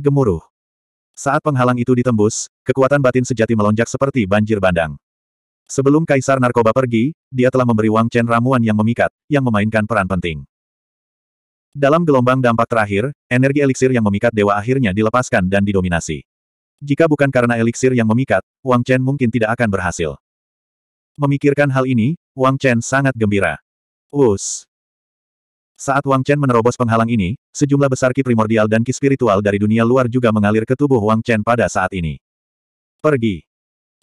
Gemuruh. Saat penghalang itu ditembus, kekuatan batin sejati melonjak seperti banjir bandang. Sebelum kaisar narkoba pergi, dia telah memberi Wang Chen ramuan yang memikat, yang memainkan peran penting. Dalam gelombang dampak terakhir, energi eliksir yang memikat dewa akhirnya dilepaskan dan didominasi. Jika bukan karena eliksir yang memikat, Wang Chen mungkin tidak akan berhasil. Memikirkan hal ini, Wang Chen sangat gembira. Us. Saat Wang Chen menerobos penghalang ini, sejumlah besar ki primordial dan ki spiritual dari dunia luar juga mengalir ke tubuh Wang Chen pada saat ini. Pergi.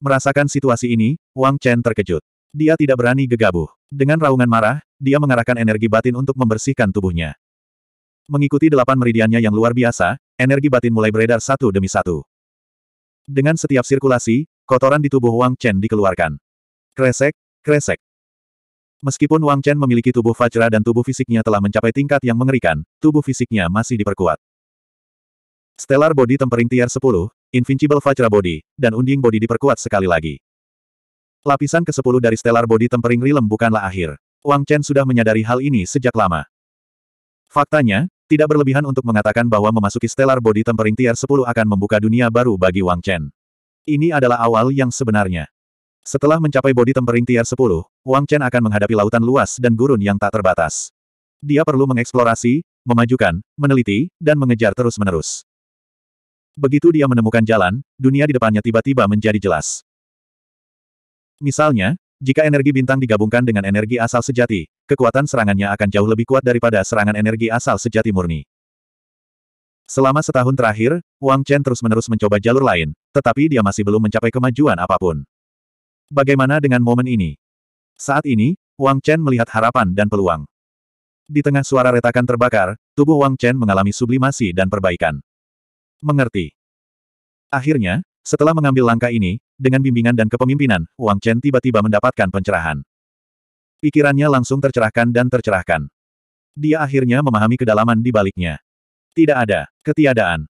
Merasakan situasi ini, Wang Chen terkejut. Dia tidak berani gegabah. Dengan raungan marah, dia mengarahkan energi batin untuk membersihkan tubuhnya. Mengikuti delapan meridiannya yang luar biasa, energi batin mulai beredar satu demi satu. Dengan setiap sirkulasi, kotoran di tubuh Wang Chen dikeluarkan. Kresek, kresek. Meskipun Wang Chen memiliki tubuh Fajra dan tubuh fisiknya telah mencapai tingkat yang mengerikan, tubuh fisiknya masih diperkuat. Stellar Body Tempering Tier 10, Invincible Fajra Body, dan Unding Body diperkuat sekali lagi. Lapisan ke-10 dari Stellar Body Tempering Rilem bukanlah akhir. Wang Chen sudah menyadari hal ini sejak lama. Faktanya, tidak berlebihan untuk mengatakan bahwa memasuki Stellar Body Tempering Tier 10 akan membuka dunia baru bagi Wang Chen. Ini adalah awal yang sebenarnya. Setelah mencapai body tempering tier 10, Wang Chen akan menghadapi lautan luas dan gurun yang tak terbatas. Dia perlu mengeksplorasi, memajukan, meneliti, dan mengejar terus-menerus. Begitu dia menemukan jalan, dunia di depannya tiba-tiba menjadi jelas. Misalnya, jika energi bintang digabungkan dengan energi asal sejati, kekuatan serangannya akan jauh lebih kuat daripada serangan energi asal sejati murni. Selama setahun terakhir, Wang Chen terus-menerus mencoba jalur lain, tetapi dia masih belum mencapai kemajuan apapun. Bagaimana dengan momen ini? Saat ini, Wang Chen melihat harapan dan peluang. Di tengah suara retakan terbakar, tubuh Wang Chen mengalami sublimasi dan perbaikan. Mengerti. Akhirnya, setelah mengambil langkah ini, dengan bimbingan dan kepemimpinan, Wang Chen tiba-tiba mendapatkan pencerahan. Pikirannya langsung tercerahkan dan tercerahkan. Dia akhirnya memahami kedalaman di baliknya. Tidak ada ketiadaan.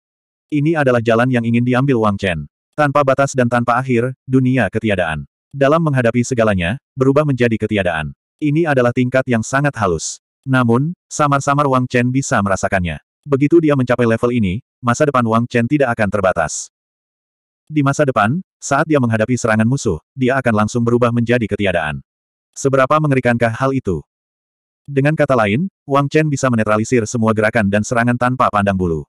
Ini adalah jalan yang ingin diambil Wang Chen. Tanpa batas dan tanpa akhir, dunia ketiadaan. Dalam menghadapi segalanya, berubah menjadi ketiadaan. Ini adalah tingkat yang sangat halus. Namun, samar-samar Wang Chen bisa merasakannya. Begitu dia mencapai level ini, masa depan Wang Chen tidak akan terbatas. Di masa depan, saat dia menghadapi serangan musuh, dia akan langsung berubah menjadi ketiadaan. Seberapa mengerikankah hal itu? Dengan kata lain, Wang Chen bisa menetralisir semua gerakan dan serangan tanpa pandang bulu.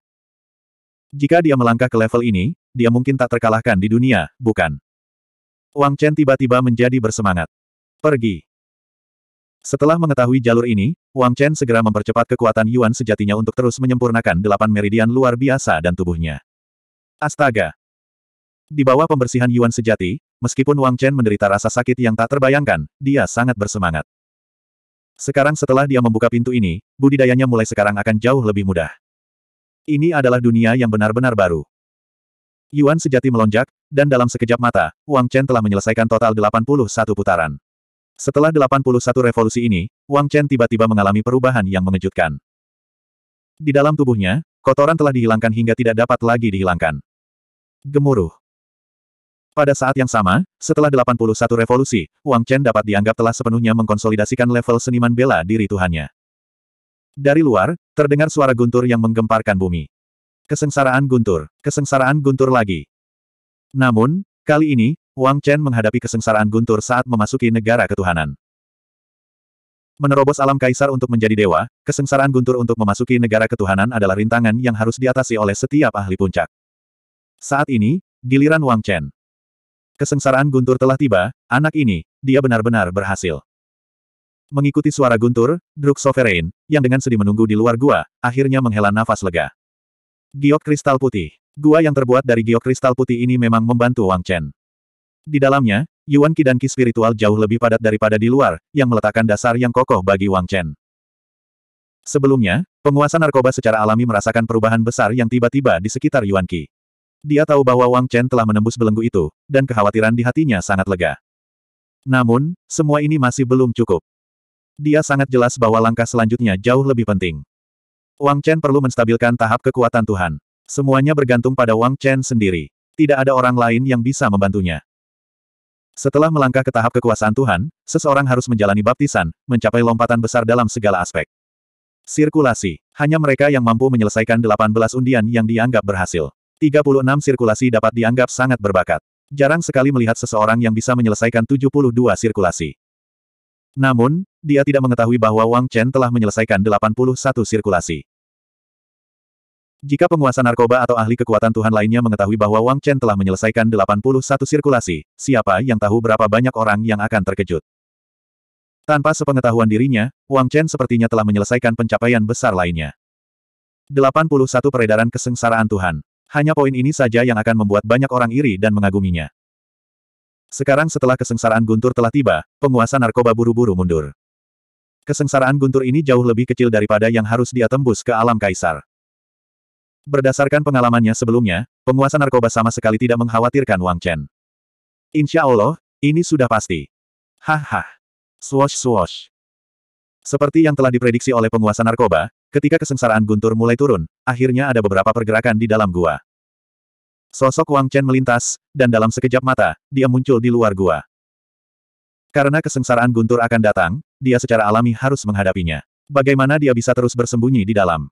Jika dia melangkah ke level ini, dia mungkin tak terkalahkan di dunia, bukan? Wang Chen tiba-tiba menjadi bersemangat. Pergi. Setelah mengetahui jalur ini, Wang Chen segera mempercepat kekuatan Yuan sejatinya untuk terus menyempurnakan delapan meridian luar biasa dan tubuhnya. Astaga, di bawah pembersihan Yuan sejati, meskipun Wang Chen menderita rasa sakit yang tak terbayangkan, dia sangat bersemangat. Sekarang setelah dia membuka pintu ini, budidayanya mulai sekarang akan jauh lebih mudah. Ini adalah dunia yang benar-benar baru. Yuan sejati melonjak, dan dalam sekejap mata, Wang Chen telah menyelesaikan total 81 putaran. Setelah 81 revolusi ini, Wang Chen tiba-tiba mengalami perubahan yang mengejutkan. Di dalam tubuhnya, kotoran telah dihilangkan hingga tidak dapat lagi dihilangkan. Gemuruh. Pada saat yang sama, setelah 81 revolusi, Wang Chen dapat dianggap telah sepenuhnya mengkonsolidasikan level seniman bela diri Tuhannya. Dari luar, terdengar suara guntur yang menggemparkan bumi. Kesengsaraan guntur, kesengsaraan guntur lagi. Namun, kali ini, Wang Chen menghadapi kesengsaraan guntur saat memasuki negara ketuhanan. Menerobos alam kaisar untuk menjadi dewa, kesengsaraan guntur untuk memasuki negara ketuhanan adalah rintangan yang harus diatasi oleh setiap ahli puncak. Saat ini, giliran Wang Chen. Kesengsaraan guntur telah tiba, anak ini, dia benar-benar berhasil. Mengikuti suara guntur, Druk Sovereign, yang dengan sedih menunggu di luar gua, akhirnya menghela nafas lega. Giok kristal putih. Gua yang terbuat dari giok kristal putih ini memang membantu Wang Chen. Di dalamnya, Yuan Qi dan Qi spiritual jauh lebih padat daripada di luar, yang meletakkan dasar yang kokoh bagi Wang Chen. Sebelumnya, penguasa narkoba secara alami merasakan perubahan besar yang tiba-tiba di sekitar Yuan Qi. Dia tahu bahwa Wang Chen telah menembus belenggu itu, dan kekhawatiran di hatinya sangat lega. Namun, semua ini masih belum cukup. Dia sangat jelas bahwa langkah selanjutnya jauh lebih penting. Wang Chen perlu menstabilkan tahap kekuatan Tuhan. Semuanya bergantung pada Wang Chen sendiri. Tidak ada orang lain yang bisa membantunya. Setelah melangkah ke tahap kekuasaan Tuhan, seseorang harus menjalani baptisan, mencapai lompatan besar dalam segala aspek. Sirkulasi. Hanya mereka yang mampu menyelesaikan 18 undian yang dianggap berhasil. 36 sirkulasi dapat dianggap sangat berbakat. Jarang sekali melihat seseorang yang bisa menyelesaikan 72 sirkulasi. Namun, dia tidak mengetahui bahwa Wang Chen telah menyelesaikan 81 sirkulasi. Jika penguasa narkoba atau ahli kekuatan Tuhan lainnya mengetahui bahwa Wang Chen telah menyelesaikan 81 sirkulasi, siapa yang tahu berapa banyak orang yang akan terkejut. Tanpa sepengetahuan dirinya, Wang Chen sepertinya telah menyelesaikan pencapaian besar lainnya. 81 peredaran kesengsaraan Tuhan. Hanya poin ini saja yang akan membuat banyak orang iri dan mengaguminya. Sekarang setelah kesengsaraan Guntur telah tiba, penguasa narkoba buru-buru mundur. Kesengsaraan Guntur ini jauh lebih kecil daripada yang harus dia tembus ke alam kaisar. Berdasarkan pengalamannya sebelumnya, penguasa narkoba sama sekali tidak mengkhawatirkan Wang Chen. Insya Allah, ini sudah pasti. Haha. swash swash. Seperti yang telah diprediksi oleh penguasa narkoba, Ketika kesengsaraan guntur mulai turun, akhirnya ada beberapa pergerakan di dalam gua. Sosok Wang Chen melintas, dan dalam sekejap mata, dia muncul di luar gua. Karena kesengsaraan guntur akan datang, dia secara alami harus menghadapinya. Bagaimana dia bisa terus bersembunyi di dalam?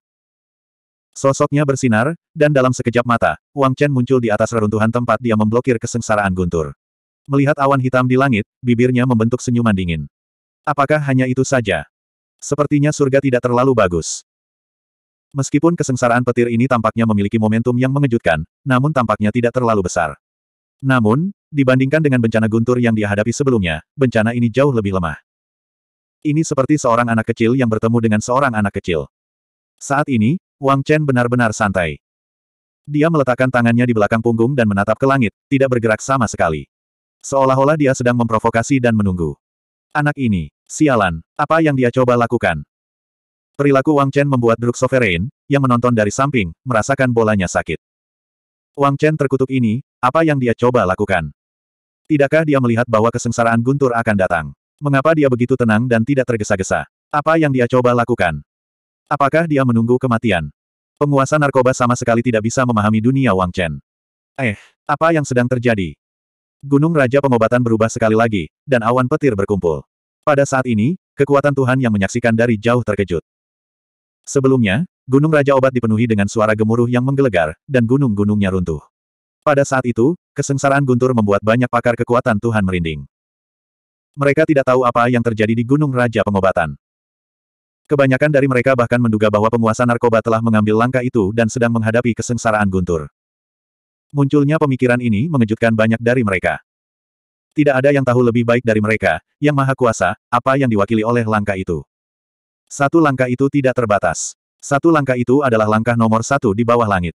Sosoknya bersinar, dan dalam sekejap mata, Wang Chen muncul di atas reruntuhan tempat dia memblokir kesengsaraan guntur. Melihat awan hitam di langit, bibirnya membentuk senyuman dingin. Apakah hanya itu saja? Sepertinya surga tidak terlalu bagus. Meskipun kesengsaraan petir ini tampaknya memiliki momentum yang mengejutkan, namun tampaknya tidak terlalu besar. Namun, dibandingkan dengan bencana guntur yang dihadapi sebelumnya, bencana ini jauh lebih lemah. Ini seperti seorang anak kecil yang bertemu dengan seorang anak kecil. Saat ini, Wang Chen benar-benar santai. Dia meletakkan tangannya di belakang punggung dan menatap ke langit, tidak bergerak sama sekali. Seolah-olah dia sedang memprovokasi dan menunggu. Anak ini, Sialan, apa yang dia coba lakukan? Perilaku Wang Chen membuat Druk Sovereign, yang menonton dari samping, merasakan bolanya sakit. Wang Chen terkutuk ini, apa yang dia coba lakukan? Tidakkah dia melihat bahwa kesengsaraan guntur akan datang? Mengapa dia begitu tenang dan tidak tergesa-gesa? Apa yang dia coba lakukan? Apakah dia menunggu kematian? Penguasa narkoba sama sekali tidak bisa memahami dunia Wang Chen. Eh, apa yang sedang terjadi? Gunung Raja Pengobatan berubah sekali lagi, dan awan petir berkumpul. Pada saat ini, kekuatan Tuhan yang menyaksikan dari jauh terkejut. Sebelumnya, Gunung Raja Obat dipenuhi dengan suara gemuruh yang menggelegar, dan gunung-gunungnya runtuh. Pada saat itu, kesengsaraan guntur membuat banyak pakar kekuatan Tuhan merinding. Mereka tidak tahu apa yang terjadi di Gunung Raja Pengobatan. Kebanyakan dari mereka bahkan menduga bahwa penguasa narkoba telah mengambil langkah itu dan sedang menghadapi kesengsaraan guntur. Munculnya pemikiran ini mengejutkan banyak dari mereka. Tidak ada yang tahu lebih baik dari mereka, yang maha kuasa, apa yang diwakili oleh langkah itu. Satu langkah itu tidak terbatas. Satu langkah itu adalah langkah nomor satu di bawah langit.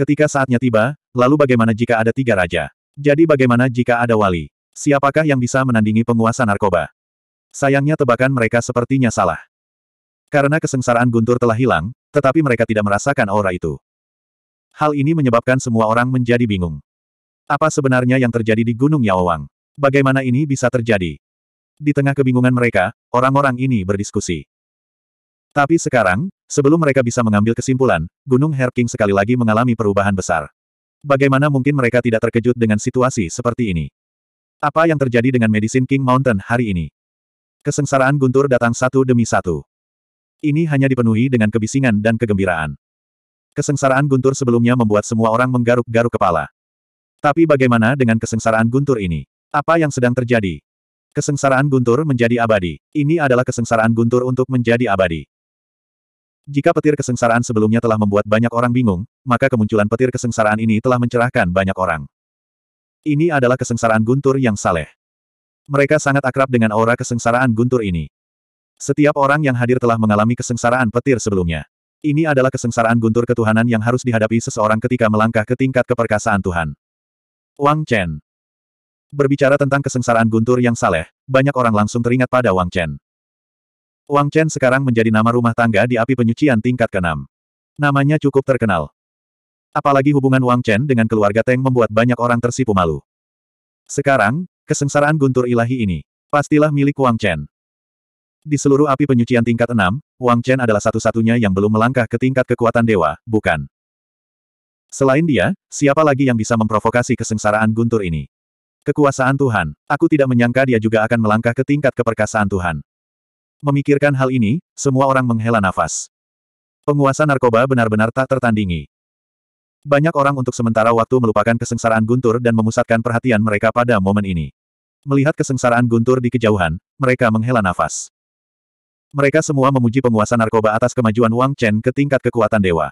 Ketika saatnya tiba, lalu bagaimana jika ada tiga raja? Jadi bagaimana jika ada wali? Siapakah yang bisa menandingi penguasa narkoba? Sayangnya tebakan mereka sepertinya salah. Karena kesengsaraan guntur telah hilang, tetapi mereka tidak merasakan aura itu. Hal ini menyebabkan semua orang menjadi bingung. Apa sebenarnya yang terjadi di Gunung Yaowang? Bagaimana ini bisa terjadi? Di tengah kebingungan mereka, orang-orang ini berdiskusi. Tapi sekarang, sebelum mereka bisa mengambil kesimpulan, Gunung Herking sekali lagi mengalami perubahan besar. Bagaimana mungkin mereka tidak terkejut dengan situasi seperti ini? Apa yang terjadi dengan Medicine King Mountain hari ini? Kesengsaraan guntur datang satu demi satu. Ini hanya dipenuhi dengan kebisingan dan kegembiraan. Kesengsaraan guntur sebelumnya membuat semua orang menggaruk-garuk kepala. Tapi bagaimana dengan kesengsaraan guntur ini? Apa yang sedang terjadi? Kesengsaraan guntur menjadi abadi. Ini adalah kesengsaraan guntur untuk menjadi abadi. Jika petir kesengsaraan sebelumnya telah membuat banyak orang bingung, maka kemunculan petir kesengsaraan ini telah mencerahkan banyak orang. Ini adalah kesengsaraan guntur yang saleh. Mereka sangat akrab dengan aura kesengsaraan guntur ini. Setiap orang yang hadir telah mengalami kesengsaraan petir sebelumnya. Ini adalah kesengsaraan guntur ketuhanan yang harus dihadapi seseorang ketika melangkah ke tingkat keperkasaan Tuhan. Wang Chen. Berbicara tentang kesengsaraan guntur yang saleh, banyak orang langsung teringat pada Wang Chen. Wang Chen sekarang menjadi nama rumah tangga di api penyucian tingkat ke-6. Namanya cukup terkenal. Apalagi hubungan Wang Chen dengan keluarga Teng membuat banyak orang tersipu malu. Sekarang, kesengsaraan guntur ilahi ini, pastilah milik Wang Chen. Di seluruh api penyucian tingkat 6, Wang Chen adalah satu-satunya yang belum melangkah ke tingkat kekuatan dewa, bukan? Selain dia, siapa lagi yang bisa memprovokasi kesengsaraan guntur ini? Kekuasaan Tuhan. Aku tidak menyangka dia juga akan melangkah ke tingkat keperkasaan Tuhan. Memikirkan hal ini, semua orang menghela nafas. Penguasa narkoba benar-benar tak tertandingi. Banyak orang untuk sementara waktu melupakan kesengsaraan guntur dan memusatkan perhatian mereka pada momen ini. Melihat kesengsaraan guntur di kejauhan, mereka menghela nafas. Mereka semua memuji penguasa narkoba atas kemajuan Wang Chen ke tingkat kekuatan dewa.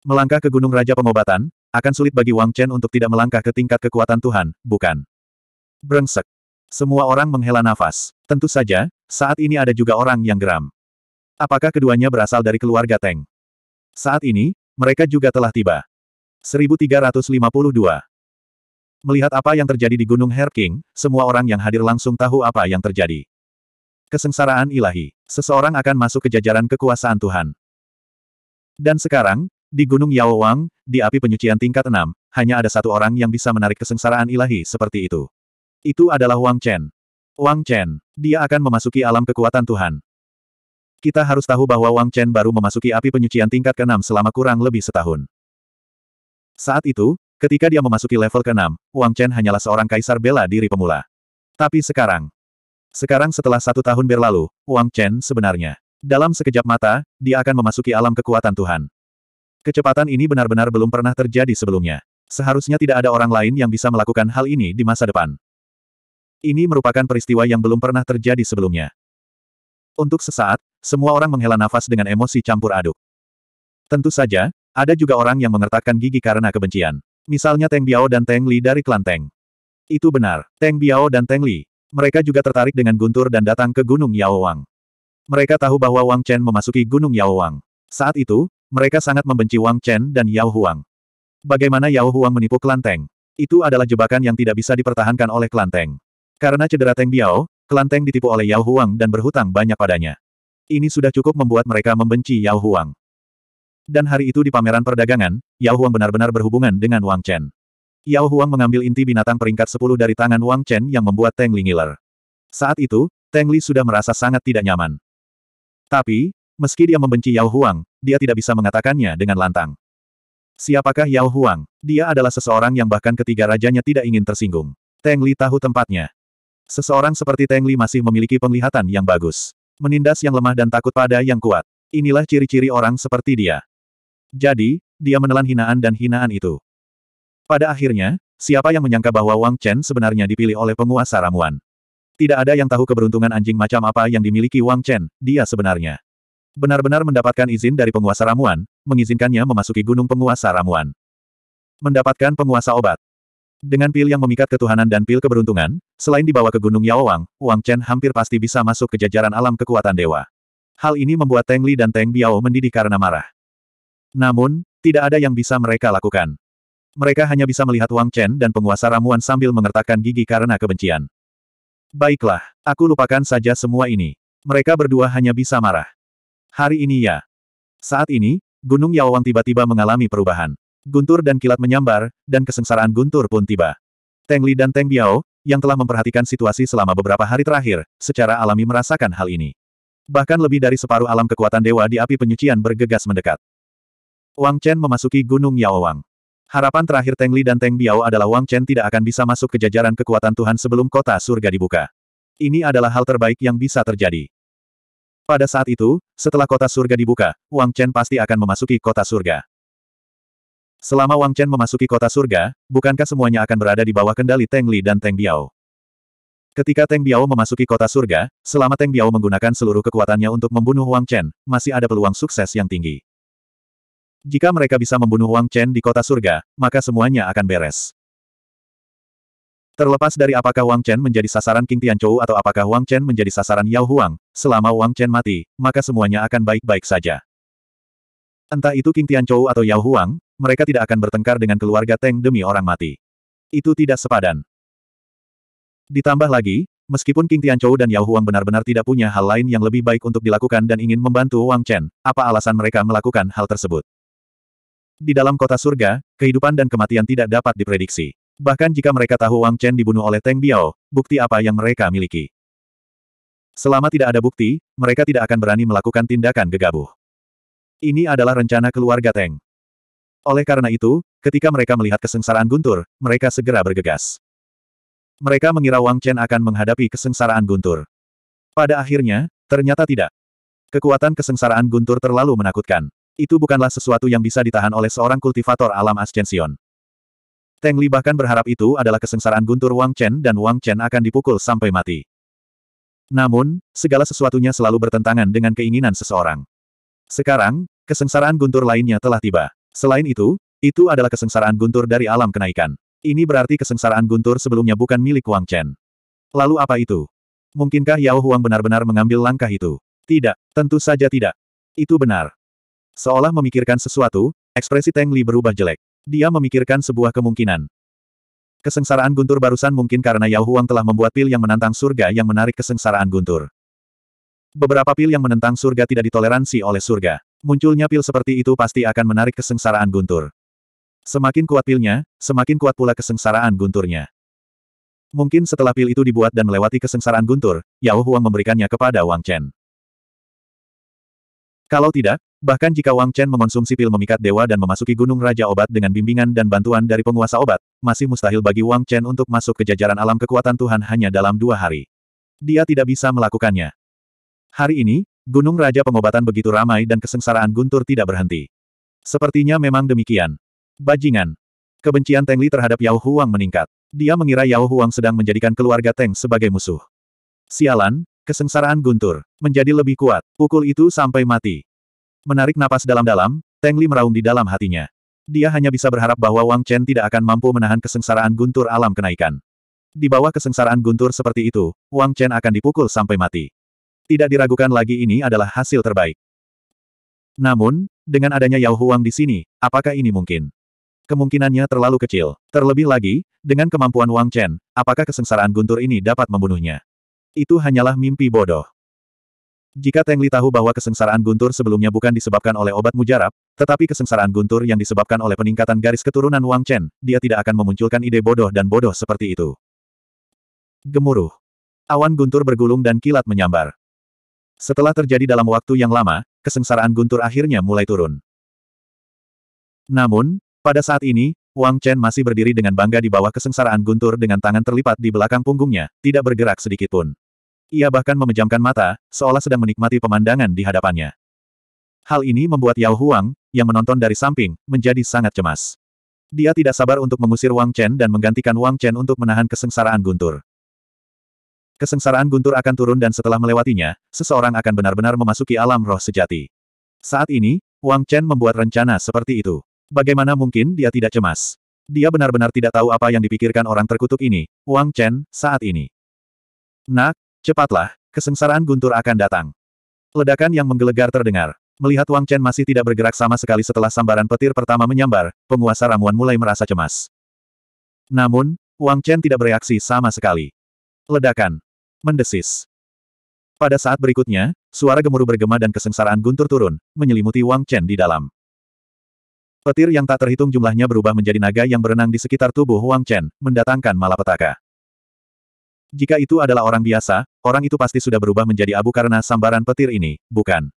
Melangkah ke Gunung Raja Pengobatan, akan sulit bagi Wang Chen untuk tidak melangkah ke tingkat kekuatan Tuhan, bukan? Brengsek. Semua orang menghela nafas. Tentu saja, saat ini ada juga orang yang geram. Apakah keduanya berasal dari keluarga Teng? Saat ini, mereka juga telah tiba. 1352 Melihat apa yang terjadi di Gunung Herking, semua orang yang hadir langsung tahu apa yang terjadi. Kesengsaraan ilahi. Seseorang akan masuk ke jajaran kekuasaan Tuhan. Dan sekarang, di Gunung Yao Wang, di api penyucian tingkat 6, hanya ada satu orang yang bisa menarik kesengsaraan ilahi seperti itu. Itu adalah Wang Chen. Wang Chen, dia akan memasuki alam kekuatan Tuhan. Kita harus tahu bahwa Wang Chen baru memasuki api penyucian tingkat ke-6 selama kurang lebih setahun. Saat itu, ketika dia memasuki level ke-6, Wang Chen hanyalah seorang kaisar bela diri pemula. Tapi sekarang, sekarang setelah satu tahun berlalu, Wang Chen sebenarnya, dalam sekejap mata, dia akan memasuki alam kekuatan Tuhan. Kecepatan ini benar-benar belum pernah terjadi sebelumnya. Seharusnya tidak ada orang lain yang bisa melakukan hal ini di masa depan. Ini merupakan peristiwa yang belum pernah terjadi sebelumnya. Untuk sesaat, semua orang menghela nafas dengan emosi campur aduk. Tentu saja, ada juga orang yang mengertakkan gigi karena kebencian. Misalnya Teng Biao dan Teng Li dari klan Teng. Itu benar, Teng Biao dan Teng Li. Mereka juga tertarik dengan Guntur dan datang ke Gunung Yao Wang. Mereka tahu bahwa Wang Chen memasuki Gunung Yao Wang. Saat itu, mereka sangat membenci Wang Chen dan Yao Huang. Bagaimana Yao Huang menipu klan Itu adalah jebakan yang tidak bisa dipertahankan oleh klan Karena cedera Teng Biao, klan ditipu oleh Yao Huang dan berhutang banyak padanya. Ini sudah cukup membuat mereka membenci Yao Huang. Dan hari itu di pameran perdagangan, Yao Huang benar-benar berhubungan dengan Wang Chen. Yao Huang mengambil inti binatang peringkat 10 dari tangan Wang Chen yang membuat Teng Li ngiler. Saat itu, Teng Li sudah merasa sangat tidak nyaman. Tapi, meski dia membenci Yao Huang, dia tidak bisa mengatakannya dengan lantang. Siapakah Yao Huang? Dia adalah seseorang yang bahkan ketiga rajanya tidak ingin tersinggung. Teng Li tahu tempatnya. Seseorang seperti Teng Li masih memiliki penglihatan yang bagus. Menindas yang lemah dan takut pada yang kuat. Inilah ciri-ciri orang seperti dia. Jadi, dia menelan hinaan dan hinaan itu. Pada akhirnya, siapa yang menyangka bahwa Wang Chen sebenarnya dipilih oleh penguasa ramuan? Tidak ada yang tahu keberuntungan anjing macam apa yang dimiliki Wang Chen, dia sebenarnya. Benar-benar mendapatkan izin dari penguasa ramuan, mengizinkannya memasuki gunung penguasa ramuan. Mendapatkan penguasa obat. Dengan pil yang memikat ketuhanan dan pil keberuntungan, selain dibawa ke gunung Yaowang, Wang Chen hampir pasti bisa masuk ke jajaran alam kekuatan dewa. Hal ini membuat Teng Li dan Teng Biao mendidih karena marah. Namun, tidak ada yang bisa mereka lakukan. Mereka hanya bisa melihat Wang Chen dan penguasa ramuan sambil mengertakkan gigi karena kebencian. Baiklah, aku lupakan saja semua ini. Mereka berdua hanya bisa marah. Hari ini ya. Saat ini, Gunung Yaowang tiba-tiba mengalami perubahan. Guntur dan kilat menyambar, dan kesengsaraan Guntur pun tiba. Teng Li dan Teng Biao, yang telah memperhatikan situasi selama beberapa hari terakhir, secara alami merasakan hal ini. Bahkan lebih dari separuh alam kekuatan dewa di api penyucian bergegas mendekat. Wang Chen memasuki Gunung Yaowang. Harapan terakhir Teng Li dan Teng Biao adalah Wang Chen tidak akan bisa masuk ke jajaran kekuatan Tuhan sebelum kota surga dibuka. Ini adalah hal terbaik yang bisa terjadi. Pada saat itu, setelah kota surga dibuka, Wang Chen pasti akan memasuki kota surga. Selama Wang Chen memasuki kota surga, bukankah semuanya akan berada di bawah kendali Teng Li dan Teng Biao? Ketika Teng Biao memasuki kota surga, selama Teng Biao menggunakan seluruh kekuatannya untuk membunuh Wang Chen, masih ada peluang sukses yang tinggi. Jika mereka bisa membunuh Wang Chen di kota surga, maka semuanya akan beres. Terlepas dari apakah Wang Chen menjadi sasaran King Tianchou atau apakah Wang Chen menjadi sasaran Yao Huang, selama Wang Chen mati, maka semuanya akan baik-baik saja. Entah itu King Tianchou atau Yao Huang, mereka tidak akan bertengkar dengan keluarga Teng demi orang mati. Itu tidak sepadan. Ditambah lagi, meskipun King Tianchou dan Yao Huang benar-benar tidak punya hal lain yang lebih baik untuk dilakukan dan ingin membantu Wang Chen, apa alasan mereka melakukan hal tersebut? Di dalam kota surga, kehidupan dan kematian tidak dapat diprediksi. Bahkan jika mereka tahu Wang Chen dibunuh oleh Teng Biao, bukti apa yang mereka miliki? Selama tidak ada bukti, mereka tidak akan berani melakukan tindakan gegabah. Ini adalah rencana keluarga Teng. Oleh karena itu, ketika mereka melihat kesengsaraan Guntur, mereka segera bergegas. Mereka mengira Wang Chen akan menghadapi kesengsaraan Guntur. Pada akhirnya, ternyata tidak. Kekuatan kesengsaraan Guntur terlalu menakutkan. Itu bukanlah sesuatu yang bisa ditahan oleh seorang kultivator alam Ascension. Teng Li bahkan berharap itu adalah kesengsaraan guntur Wang Chen dan Wang Chen akan dipukul sampai mati. Namun, segala sesuatunya selalu bertentangan dengan keinginan seseorang. Sekarang, kesengsaraan guntur lainnya telah tiba. Selain itu, itu adalah kesengsaraan guntur dari alam kenaikan. Ini berarti kesengsaraan guntur sebelumnya bukan milik Wang Chen. Lalu apa itu? Mungkinkah Yao Huang benar-benar mengambil langkah itu? Tidak, tentu saja tidak. Itu benar. Seolah memikirkan sesuatu, ekspresi Teng Li berubah jelek. Dia memikirkan sebuah kemungkinan. Kesengsaraan guntur barusan mungkin karena Yao Huang telah membuat pil yang menantang surga yang menarik kesengsaraan guntur. Beberapa pil yang menentang surga tidak ditoleransi oleh surga. Munculnya pil seperti itu pasti akan menarik kesengsaraan guntur. Semakin kuat pilnya, semakin kuat pula kesengsaraan gunturnya. Mungkin setelah pil itu dibuat dan melewati kesengsaraan guntur, Yao Huang memberikannya kepada Wang Chen. Kalau tidak, bahkan jika Wang Chen mengonsumsi pil memikat dewa dan memasuki gunung Raja Obat dengan bimbingan dan bantuan dari penguasa obat, masih mustahil bagi Wang Chen untuk masuk ke jajaran alam kekuatan Tuhan hanya dalam dua hari. Dia tidak bisa melakukannya. Hari ini, Gunung Raja pengobatan begitu ramai dan kesengsaraan Guntur tidak berhenti. Sepertinya memang demikian. Bajingan. Kebencian Teng Li terhadap Yao Huang meningkat. Dia mengira Yao Huang sedang menjadikan keluarga Teng sebagai musuh. Sialan, Kesengsaraan guntur. Menjadi lebih kuat. Pukul itu sampai mati. Menarik napas dalam-dalam, Teng Li meraung di dalam hatinya. Dia hanya bisa berharap bahwa Wang Chen tidak akan mampu menahan kesengsaraan guntur alam kenaikan. Di bawah kesengsaraan guntur seperti itu, Wang Chen akan dipukul sampai mati. Tidak diragukan lagi ini adalah hasil terbaik. Namun, dengan adanya Yao Huang di sini, apakah ini mungkin? Kemungkinannya terlalu kecil. Terlebih lagi, dengan kemampuan Wang Chen, apakah kesengsaraan guntur ini dapat membunuhnya? Itu hanyalah mimpi bodoh. Jika Teng Li tahu bahwa kesengsaraan guntur sebelumnya bukan disebabkan oleh obat mujarab, tetapi kesengsaraan guntur yang disebabkan oleh peningkatan garis keturunan Wang Chen, dia tidak akan memunculkan ide bodoh dan bodoh seperti itu. Gemuruh. Awan guntur bergulung dan kilat menyambar. Setelah terjadi dalam waktu yang lama, kesengsaraan guntur akhirnya mulai turun. Namun, pada saat ini, Wang Chen masih berdiri dengan bangga di bawah kesengsaraan guntur dengan tangan terlipat di belakang punggungnya, tidak bergerak sedikit pun. Ia bahkan memejamkan mata, seolah sedang menikmati pemandangan di hadapannya. Hal ini membuat Yao Huang, yang menonton dari samping, menjadi sangat cemas. Dia tidak sabar untuk mengusir Wang Chen dan menggantikan Wang Chen untuk menahan kesengsaraan guntur. Kesengsaraan guntur akan turun dan setelah melewatinya, seseorang akan benar-benar memasuki alam roh sejati. Saat ini, Wang Chen membuat rencana seperti itu. Bagaimana mungkin dia tidak cemas? Dia benar-benar tidak tahu apa yang dipikirkan orang terkutuk ini, Wang Chen, saat ini. Nak, cepatlah, kesengsaraan guntur akan datang. Ledakan yang menggelegar terdengar. Melihat Wang Chen masih tidak bergerak sama sekali setelah sambaran petir pertama menyambar, penguasa ramuan mulai merasa cemas. Namun, Wang Chen tidak bereaksi sama sekali. Ledakan. Mendesis. Pada saat berikutnya, suara gemuruh bergema dan kesengsaraan guntur turun, menyelimuti Wang Chen di dalam. Petir yang tak terhitung jumlahnya berubah menjadi naga yang berenang di sekitar tubuh Huang Chen, mendatangkan malapetaka. Jika itu adalah orang biasa, orang itu pasti sudah berubah menjadi abu karena sambaran petir ini, bukan?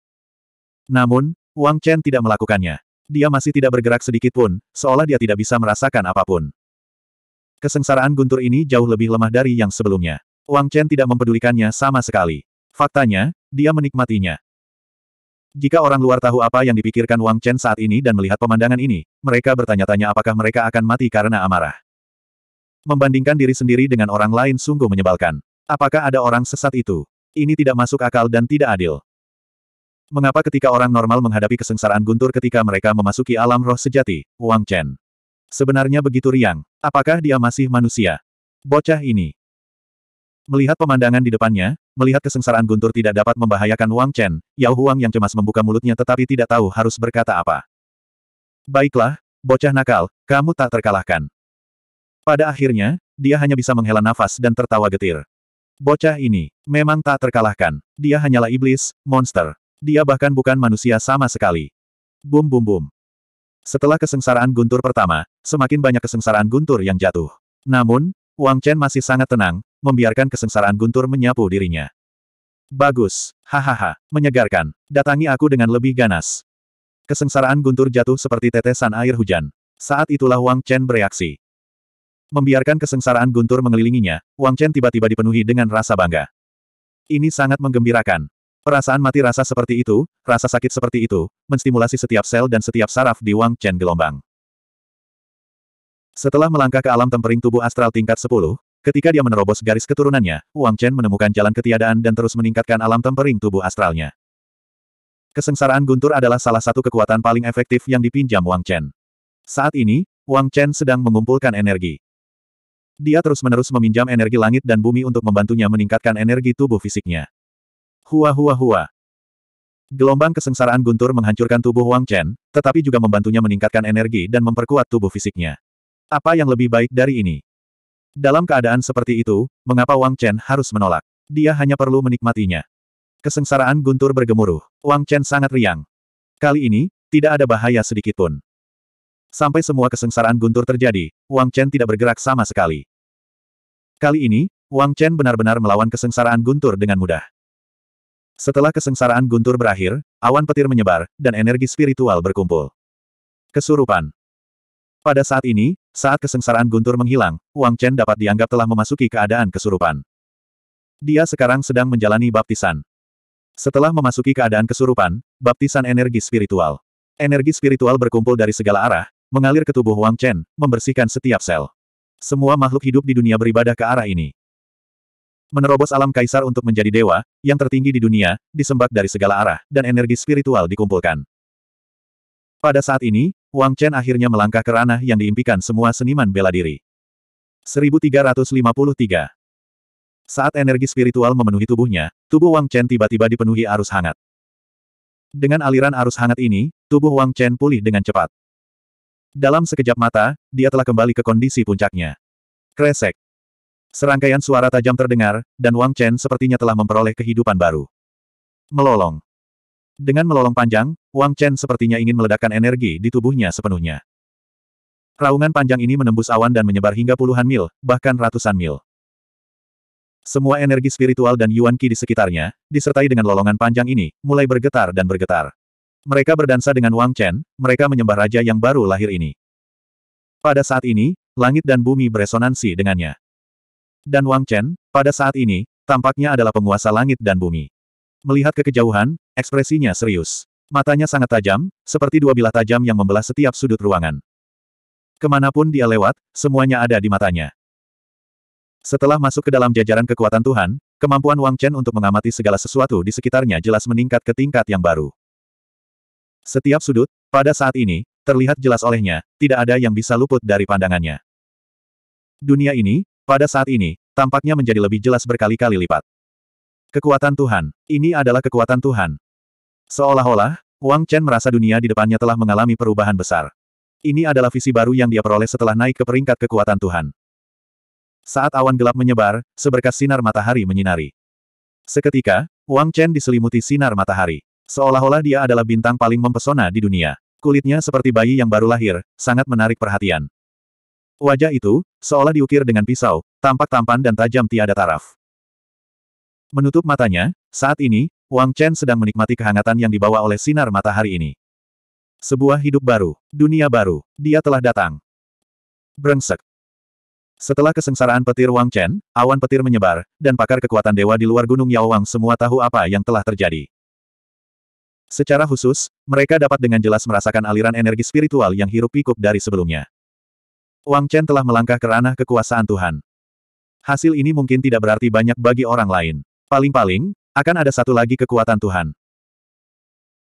Namun, Wang Chen tidak melakukannya. Dia masih tidak bergerak sedikit pun, seolah dia tidak bisa merasakan apapun. Kesengsaraan guntur ini jauh lebih lemah dari yang sebelumnya. Wang Chen tidak mempedulikannya sama sekali. Faktanya, dia menikmatinya. Jika orang luar tahu apa yang dipikirkan Wang Chen saat ini dan melihat pemandangan ini, mereka bertanya-tanya apakah mereka akan mati karena amarah. Membandingkan diri sendiri dengan orang lain sungguh menyebalkan. Apakah ada orang sesat itu? Ini tidak masuk akal dan tidak adil. Mengapa ketika orang normal menghadapi kesengsaraan guntur ketika mereka memasuki alam roh sejati, Wang Chen? Sebenarnya begitu riang. Apakah dia masih manusia? Bocah ini. Melihat pemandangan di depannya, melihat kesengsaraan guntur tidak dapat membahayakan Wang Chen, Yao Huang yang cemas membuka mulutnya tetapi tidak tahu harus berkata apa. Baiklah, bocah nakal, kamu tak terkalahkan. Pada akhirnya, dia hanya bisa menghela nafas dan tertawa getir. Bocah ini, memang tak terkalahkan. Dia hanyalah iblis, monster. Dia bahkan bukan manusia sama sekali. Bum bum bum. Setelah kesengsaraan guntur pertama, semakin banyak kesengsaraan guntur yang jatuh. Namun, Wang Chen masih sangat tenang, membiarkan kesengsaraan guntur menyapu dirinya. Bagus, hahaha, menyegarkan, datangi aku dengan lebih ganas. Kesengsaraan guntur jatuh seperti tetesan air hujan. Saat itulah Wang Chen bereaksi. Membiarkan kesengsaraan guntur mengelilinginya, Wang Chen tiba-tiba dipenuhi dengan rasa bangga. Ini sangat menggembirakan. Perasaan mati rasa seperti itu, rasa sakit seperti itu, menstimulasi setiap sel dan setiap saraf di Wang Chen gelombang. Setelah melangkah ke alam tempering tubuh astral tingkat 10, Ketika dia menerobos garis keturunannya, Wang Chen menemukan jalan ketiadaan dan terus meningkatkan alam tempering tubuh astralnya. Kesengsaraan guntur adalah salah satu kekuatan paling efektif yang dipinjam Wang Chen. Saat ini, Wang Chen sedang mengumpulkan energi. Dia terus-menerus meminjam energi langit dan bumi untuk membantunya meningkatkan energi tubuh fisiknya. Hua hua hua. Gelombang kesengsaraan guntur menghancurkan tubuh Wang Chen, tetapi juga membantunya meningkatkan energi dan memperkuat tubuh fisiknya. Apa yang lebih baik dari ini? Dalam keadaan seperti itu, mengapa Wang Chen harus menolak? Dia hanya perlu menikmatinya. Kesengsaraan guntur bergemuruh. Wang Chen sangat riang. Kali ini, tidak ada bahaya sedikitpun. Sampai semua kesengsaraan guntur terjadi, Wang Chen tidak bergerak sama sekali. Kali ini, Wang Chen benar-benar melawan kesengsaraan guntur dengan mudah. Setelah kesengsaraan guntur berakhir, awan petir menyebar, dan energi spiritual berkumpul. Kesurupan. Pada saat ini, saat kesengsaraan Guntur menghilang, Wang Chen dapat dianggap telah memasuki keadaan kesurupan. Dia sekarang sedang menjalani baptisan. Setelah memasuki keadaan kesurupan, baptisan energi spiritual. Energi spiritual berkumpul dari segala arah, mengalir ke tubuh Wang Chen, membersihkan setiap sel. Semua makhluk hidup di dunia beribadah ke arah ini. Menerobos alam kaisar untuk menjadi dewa, yang tertinggi di dunia, disembah dari segala arah, dan energi spiritual dikumpulkan. Pada saat ini, Wang Chen akhirnya melangkah ke ranah yang diimpikan semua seniman bela diri. 1353 Saat energi spiritual memenuhi tubuhnya, tubuh Wang Chen tiba-tiba dipenuhi arus hangat. Dengan aliran arus hangat ini, tubuh Wang Chen pulih dengan cepat. Dalam sekejap mata, dia telah kembali ke kondisi puncaknya. Kresek. Serangkaian suara tajam terdengar, dan Wang Chen sepertinya telah memperoleh kehidupan baru. Melolong. Dengan melolong panjang, Wang Chen sepertinya ingin meledakkan energi di tubuhnya sepenuhnya. Raungan panjang ini menembus awan dan menyebar hingga puluhan mil, bahkan ratusan mil. Semua energi spiritual dan Yuan Qi di sekitarnya, disertai dengan lolongan panjang ini, mulai bergetar dan bergetar. Mereka berdansa dengan Wang Chen, mereka menyembah raja yang baru lahir ini. Pada saat ini, langit dan bumi beresonansi dengannya. Dan Wang Chen, pada saat ini, tampaknya adalah penguasa langit dan bumi. Melihat ke kejauhan, ekspresinya serius. Matanya sangat tajam, seperti dua bilah tajam yang membelah setiap sudut ruangan. Kemanapun dia lewat, semuanya ada di matanya. Setelah masuk ke dalam jajaran kekuatan Tuhan, kemampuan Wang Chen untuk mengamati segala sesuatu di sekitarnya jelas meningkat ke tingkat yang baru. Setiap sudut, pada saat ini, terlihat jelas olehnya, tidak ada yang bisa luput dari pandangannya. Dunia ini, pada saat ini, tampaknya menjadi lebih jelas berkali-kali lipat. Kekuatan Tuhan. Ini adalah kekuatan Tuhan. Seolah-olah, Wang Chen merasa dunia di depannya telah mengalami perubahan besar. Ini adalah visi baru yang dia peroleh setelah naik ke peringkat kekuatan Tuhan. Saat awan gelap menyebar, seberkas sinar matahari menyinari. Seketika, Wang Chen diselimuti sinar matahari. Seolah-olah dia adalah bintang paling mempesona di dunia. Kulitnya seperti bayi yang baru lahir, sangat menarik perhatian. Wajah itu, seolah diukir dengan pisau, tampak tampan dan tajam tiada taraf. Menutup matanya, saat ini, Wang Chen sedang menikmati kehangatan yang dibawa oleh sinar matahari ini. Sebuah hidup baru, dunia baru, dia telah datang. Brengsek. Setelah kesengsaraan petir Wang Chen, awan petir menyebar, dan pakar kekuatan dewa di luar Gunung Yao Wang semua tahu apa yang telah terjadi. Secara khusus, mereka dapat dengan jelas merasakan aliran energi spiritual yang hirup-pikuk dari sebelumnya. Wang Chen telah melangkah ke ranah kekuasaan Tuhan. Hasil ini mungkin tidak berarti banyak bagi orang lain. Paling-paling, akan ada satu lagi kekuatan Tuhan.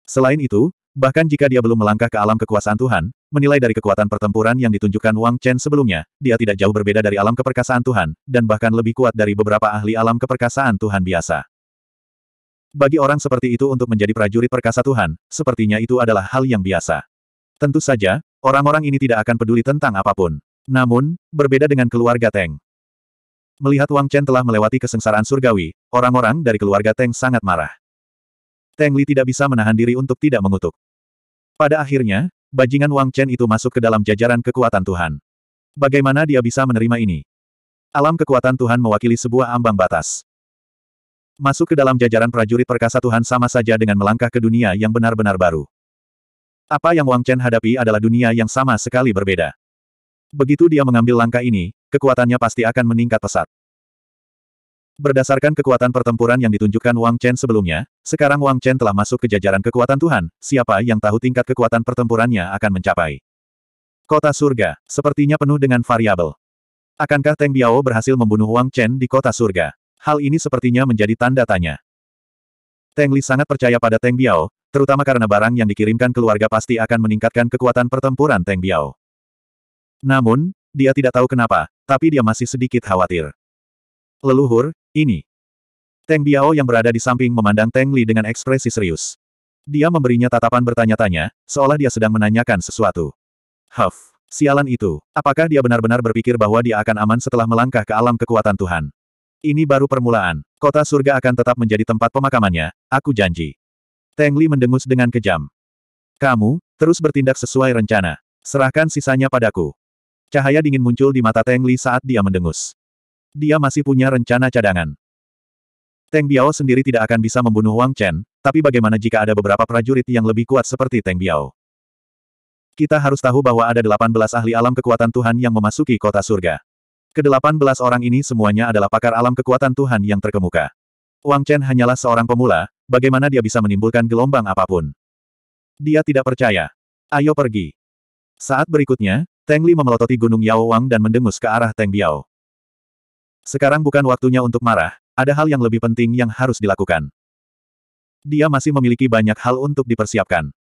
Selain itu, bahkan jika dia belum melangkah ke alam kekuasaan Tuhan, menilai dari kekuatan pertempuran yang ditunjukkan Wang Chen sebelumnya, dia tidak jauh berbeda dari alam keperkasaan Tuhan, dan bahkan lebih kuat dari beberapa ahli alam keperkasaan Tuhan biasa. Bagi orang seperti itu untuk menjadi prajurit perkasa Tuhan, sepertinya itu adalah hal yang biasa. Tentu saja, orang-orang ini tidak akan peduli tentang apapun. Namun, berbeda dengan keluarga Teng. Melihat Wang Chen telah melewati kesengsaraan surgawi, orang-orang dari keluarga Teng sangat marah. Teng Li tidak bisa menahan diri untuk tidak mengutuk. Pada akhirnya, bajingan Wang Chen itu masuk ke dalam jajaran kekuatan Tuhan. Bagaimana dia bisa menerima ini? Alam kekuatan Tuhan mewakili sebuah ambang batas. Masuk ke dalam jajaran prajurit perkasa Tuhan sama saja dengan melangkah ke dunia yang benar-benar baru. Apa yang Wang Chen hadapi adalah dunia yang sama sekali berbeda. Begitu dia mengambil langkah ini, kekuatannya pasti akan meningkat pesat. Berdasarkan kekuatan pertempuran yang ditunjukkan Wang Chen sebelumnya, sekarang Wang Chen telah masuk ke jajaran kekuatan Tuhan, siapa yang tahu tingkat kekuatan pertempurannya akan mencapai. Kota surga, sepertinya penuh dengan variabel. Akankah Teng Biao berhasil membunuh Wang Chen di kota surga? Hal ini sepertinya menjadi tanda tanya. Teng Li sangat percaya pada Teng Biao, terutama karena barang yang dikirimkan keluarga pasti akan meningkatkan kekuatan pertempuran Teng Biao. Namun, dia tidak tahu kenapa, tapi dia masih sedikit khawatir. Leluhur, ini. Teng Biao yang berada di samping memandang Teng Li dengan ekspresi serius. Dia memberinya tatapan bertanya-tanya, seolah dia sedang menanyakan sesuatu. Huff, sialan itu, apakah dia benar-benar berpikir bahwa dia akan aman setelah melangkah ke alam kekuatan Tuhan? Ini baru permulaan, kota surga akan tetap menjadi tempat pemakamannya, aku janji. Teng Li mendengus dengan kejam. Kamu, terus bertindak sesuai rencana. Serahkan sisanya padaku. Cahaya dingin muncul di mata Teng Li saat dia mendengus. Dia masih punya rencana cadangan. Teng Biao sendiri tidak akan bisa membunuh Wang Chen, tapi bagaimana jika ada beberapa prajurit yang lebih kuat seperti Teng Biao? Kita harus tahu bahwa ada 18 ahli alam kekuatan Tuhan yang memasuki kota surga. Kedelapan belas orang ini semuanya adalah pakar alam kekuatan Tuhan yang terkemuka. Wang Chen hanyalah seorang pemula, bagaimana dia bisa menimbulkan gelombang apapun? Dia tidak percaya. Ayo pergi. Saat berikutnya, Teng Li memelototi Gunung Yao Wang dan mendengus ke arah Teng Biao. Sekarang bukan waktunya untuk marah, ada hal yang lebih penting yang harus dilakukan. Dia masih memiliki banyak hal untuk dipersiapkan.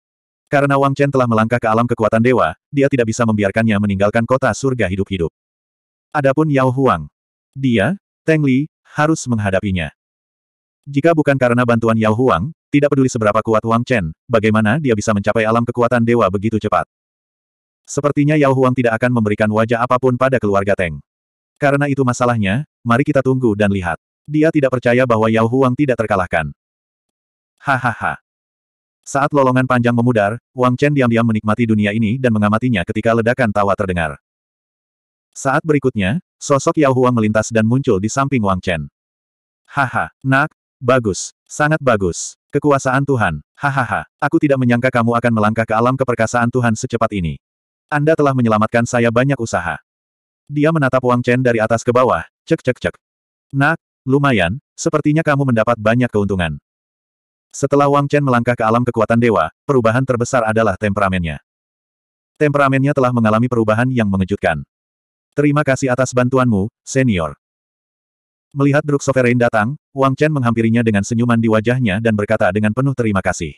Karena Wang Chen telah melangkah ke alam kekuatan dewa, dia tidak bisa membiarkannya meninggalkan kota surga hidup-hidup. Adapun Yao Huang, dia, Teng Li, harus menghadapinya. Jika bukan karena bantuan Yao Huang, tidak peduli seberapa kuat Wang Chen, bagaimana dia bisa mencapai alam kekuatan dewa begitu cepat. Sepertinya Yao Huang tidak akan memberikan wajah apapun pada keluarga Teng. Karena itu masalahnya, mari kita tunggu dan lihat. Dia tidak percaya bahwa Yao Huang tidak terkalahkan. Hahaha. Saat lolongan panjang memudar, Wang Chen diam-diam menikmati dunia ini dan mengamatinya ketika ledakan tawa terdengar. Saat berikutnya, sosok Yao Huang melintas dan muncul di samping Wang Chen. Haha, nak, bagus, sangat bagus. Kekuasaan Tuhan, hahaha, aku tidak menyangka kamu akan melangkah ke alam keperkasaan Tuhan secepat ini. Anda telah menyelamatkan saya banyak usaha. Dia menatap Wang Chen dari atas ke bawah, cek cek cek. Nak, lumayan, sepertinya kamu mendapat banyak keuntungan. Setelah Wang Chen melangkah ke alam kekuatan dewa, perubahan terbesar adalah temperamennya. Temperamennya telah mengalami perubahan yang mengejutkan. Terima kasih atas bantuanmu, senior. Melihat Druk Sovereign datang, Wang Chen menghampirinya dengan senyuman di wajahnya dan berkata dengan penuh terima kasih.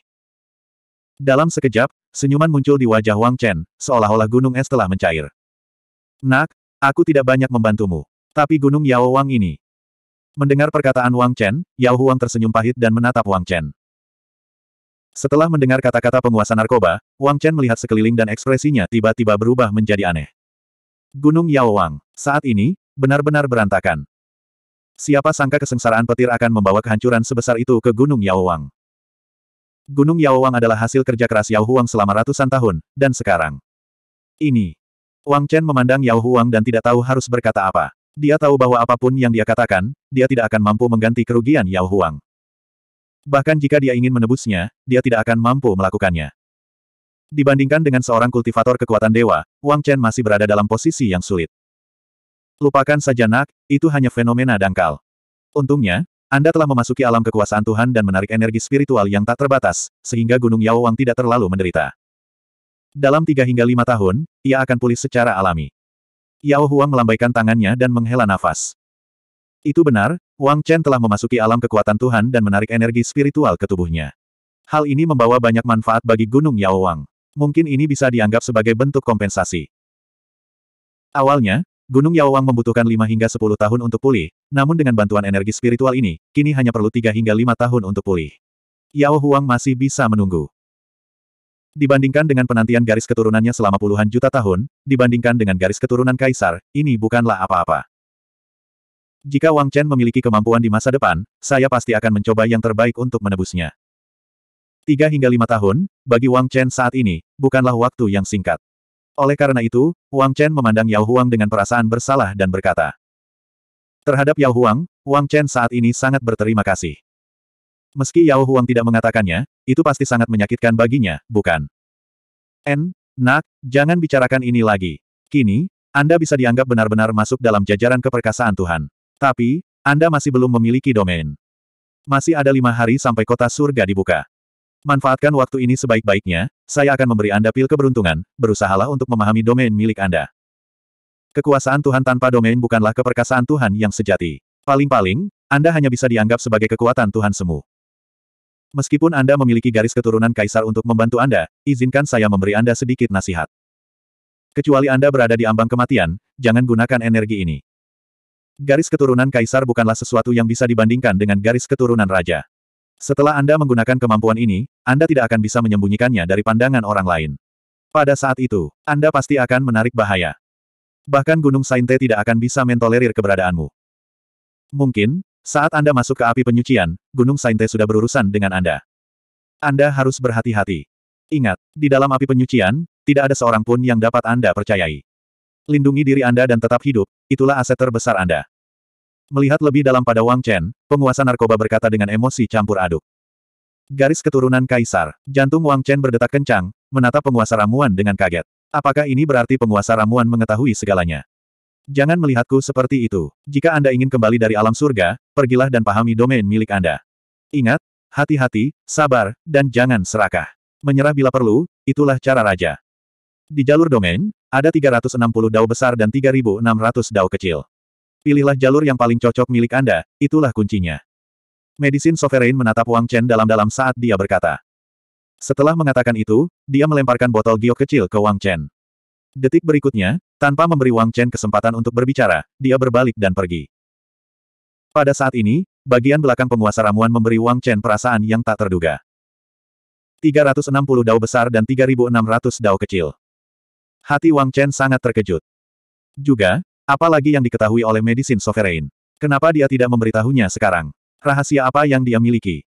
Dalam sekejap, senyuman muncul di wajah Wang Chen, seolah-olah gunung es telah mencair. Nak, aku tidak banyak membantumu. Tapi gunung Yao Wang ini. Mendengar perkataan Wang Chen, Yao Huang tersenyum pahit dan menatap Wang Chen. Setelah mendengar kata-kata penguasa narkoba, Wang Chen melihat sekeliling dan ekspresinya tiba-tiba berubah menjadi aneh. Gunung Yao Wang, saat ini, benar-benar berantakan. Siapa sangka kesengsaraan petir akan membawa kehancuran sebesar itu ke Gunung Yao Wang? Gunung Yaowang adalah hasil kerja keras Yao Huang selama ratusan tahun, dan sekarang. Ini. Wang Chen memandang Yao Huang dan tidak tahu harus berkata apa. Dia tahu bahwa apapun yang dia katakan, dia tidak akan mampu mengganti kerugian Yao Huang. Bahkan jika dia ingin menebusnya, dia tidak akan mampu melakukannya. Dibandingkan dengan seorang kultivator kekuatan dewa, Wang Chen masih berada dalam posisi yang sulit. Lupakan saja Nak, itu hanya fenomena dangkal. Untungnya, anda telah memasuki alam kekuasaan Tuhan dan menarik energi spiritual yang tak terbatas, sehingga Gunung Yao tidak terlalu menderita. Dalam tiga hingga lima tahun, ia akan pulih secara alami. Yao Huang melambaikan tangannya dan menghela nafas. Itu benar, Wang Chen telah memasuki alam kekuatan Tuhan dan menarik energi spiritual ke tubuhnya. Hal ini membawa banyak manfaat bagi Gunung Yao Wang. Mungkin ini bisa dianggap sebagai bentuk kompensasi. Awalnya, Gunung Yaowang membutuhkan 5 hingga 10 tahun untuk pulih, namun dengan bantuan energi spiritual ini, kini hanya perlu 3 hingga 5 tahun untuk pulih. Yao Huang masih bisa menunggu. Dibandingkan dengan penantian garis keturunannya selama puluhan juta tahun, dibandingkan dengan garis keturunan kaisar, ini bukanlah apa-apa. Jika Wang Chen memiliki kemampuan di masa depan, saya pasti akan mencoba yang terbaik untuk menebusnya. Tiga hingga lima tahun, bagi Wang Chen saat ini, bukanlah waktu yang singkat. Oleh karena itu, Wang Chen memandang Yao Huang dengan perasaan bersalah dan berkata. Terhadap Yao Huang, Wang Chen saat ini sangat berterima kasih. Meski Yao Huang tidak mengatakannya, itu pasti sangat menyakitkan baginya, bukan? En, nak, jangan bicarakan ini lagi. Kini, Anda bisa dianggap benar-benar masuk dalam jajaran keperkasaan Tuhan. Tapi, Anda masih belum memiliki domain. Masih ada lima hari sampai kota surga dibuka. Manfaatkan waktu ini sebaik-baiknya, saya akan memberi Anda pil keberuntungan, berusahalah untuk memahami domain milik Anda. Kekuasaan Tuhan tanpa domain bukanlah keperkasaan Tuhan yang sejati. Paling-paling, Anda hanya bisa dianggap sebagai kekuatan Tuhan semu. Meskipun Anda memiliki garis keturunan kaisar untuk membantu Anda, izinkan saya memberi Anda sedikit nasihat. Kecuali Anda berada di ambang kematian, jangan gunakan energi ini. Garis keturunan kaisar bukanlah sesuatu yang bisa dibandingkan dengan garis keturunan raja. Setelah Anda menggunakan kemampuan ini, Anda tidak akan bisa menyembunyikannya dari pandangan orang lain. Pada saat itu, Anda pasti akan menarik bahaya. Bahkan Gunung Sainte tidak akan bisa mentolerir keberadaanmu. Mungkin, saat Anda masuk ke api penyucian, Gunung Sainte sudah berurusan dengan Anda. Anda harus berhati-hati. Ingat, di dalam api penyucian, tidak ada seorang pun yang dapat Anda percayai. Lindungi diri Anda dan tetap hidup, itulah aset terbesar Anda. Melihat lebih dalam pada Wang Chen, penguasa narkoba berkata dengan emosi campur aduk. Garis keturunan kaisar. Jantung Wang Chen berdetak kencang, menatap penguasa ramuan dengan kaget. Apakah ini berarti penguasa ramuan mengetahui segalanya? Jangan melihatku seperti itu. Jika Anda ingin kembali dari alam surga, pergilah dan pahami domain milik Anda. Ingat, hati-hati, sabar, dan jangan serakah. Menyerah bila perlu, itulah cara raja. Di jalur domain, ada 360 dao besar dan 3600 dao kecil. Pilihlah jalur yang paling cocok milik Anda, itulah kuncinya. Medisin Sovereign menatap Wang Chen dalam-dalam saat dia berkata. Setelah mengatakan itu, dia melemparkan botol giok kecil ke Wang Chen. Detik berikutnya, tanpa memberi Wang Chen kesempatan untuk berbicara, dia berbalik dan pergi. Pada saat ini, bagian belakang penguasa ramuan memberi Wang Chen perasaan yang tak terduga. 360 dao besar dan 3600 dao kecil. Hati Wang Chen sangat terkejut. Juga, Apalagi yang diketahui oleh Medicine Sovereign. Kenapa dia tidak memberitahunya sekarang? Rahasia apa yang dia miliki?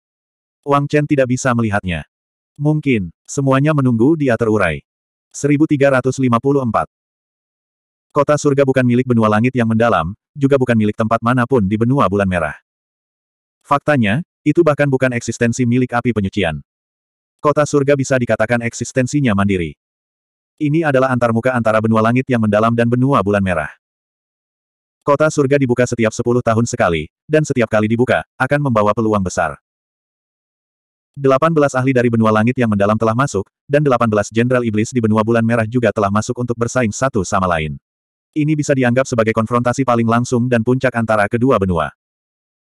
Wang Chen tidak bisa melihatnya. Mungkin, semuanya menunggu dia terurai. 1354 Kota surga bukan milik benua langit yang mendalam, juga bukan milik tempat manapun di benua bulan merah. Faktanya, itu bahkan bukan eksistensi milik api penyucian. Kota surga bisa dikatakan eksistensinya mandiri. Ini adalah antarmuka antara benua langit yang mendalam dan benua bulan merah. Kota surga dibuka setiap 10 tahun sekali, dan setiap kali dibuka, akan membawa peluang besar. 18 ahli dari benua langit yang mendalam telah masuk, dan 18 jenderal iblis di benua bulan merah juga telah masuk untuk bersaing satu sama lain. Ini bisa dianggap sebagai konfrontasi paling langsung dan puncak antara kedua benua.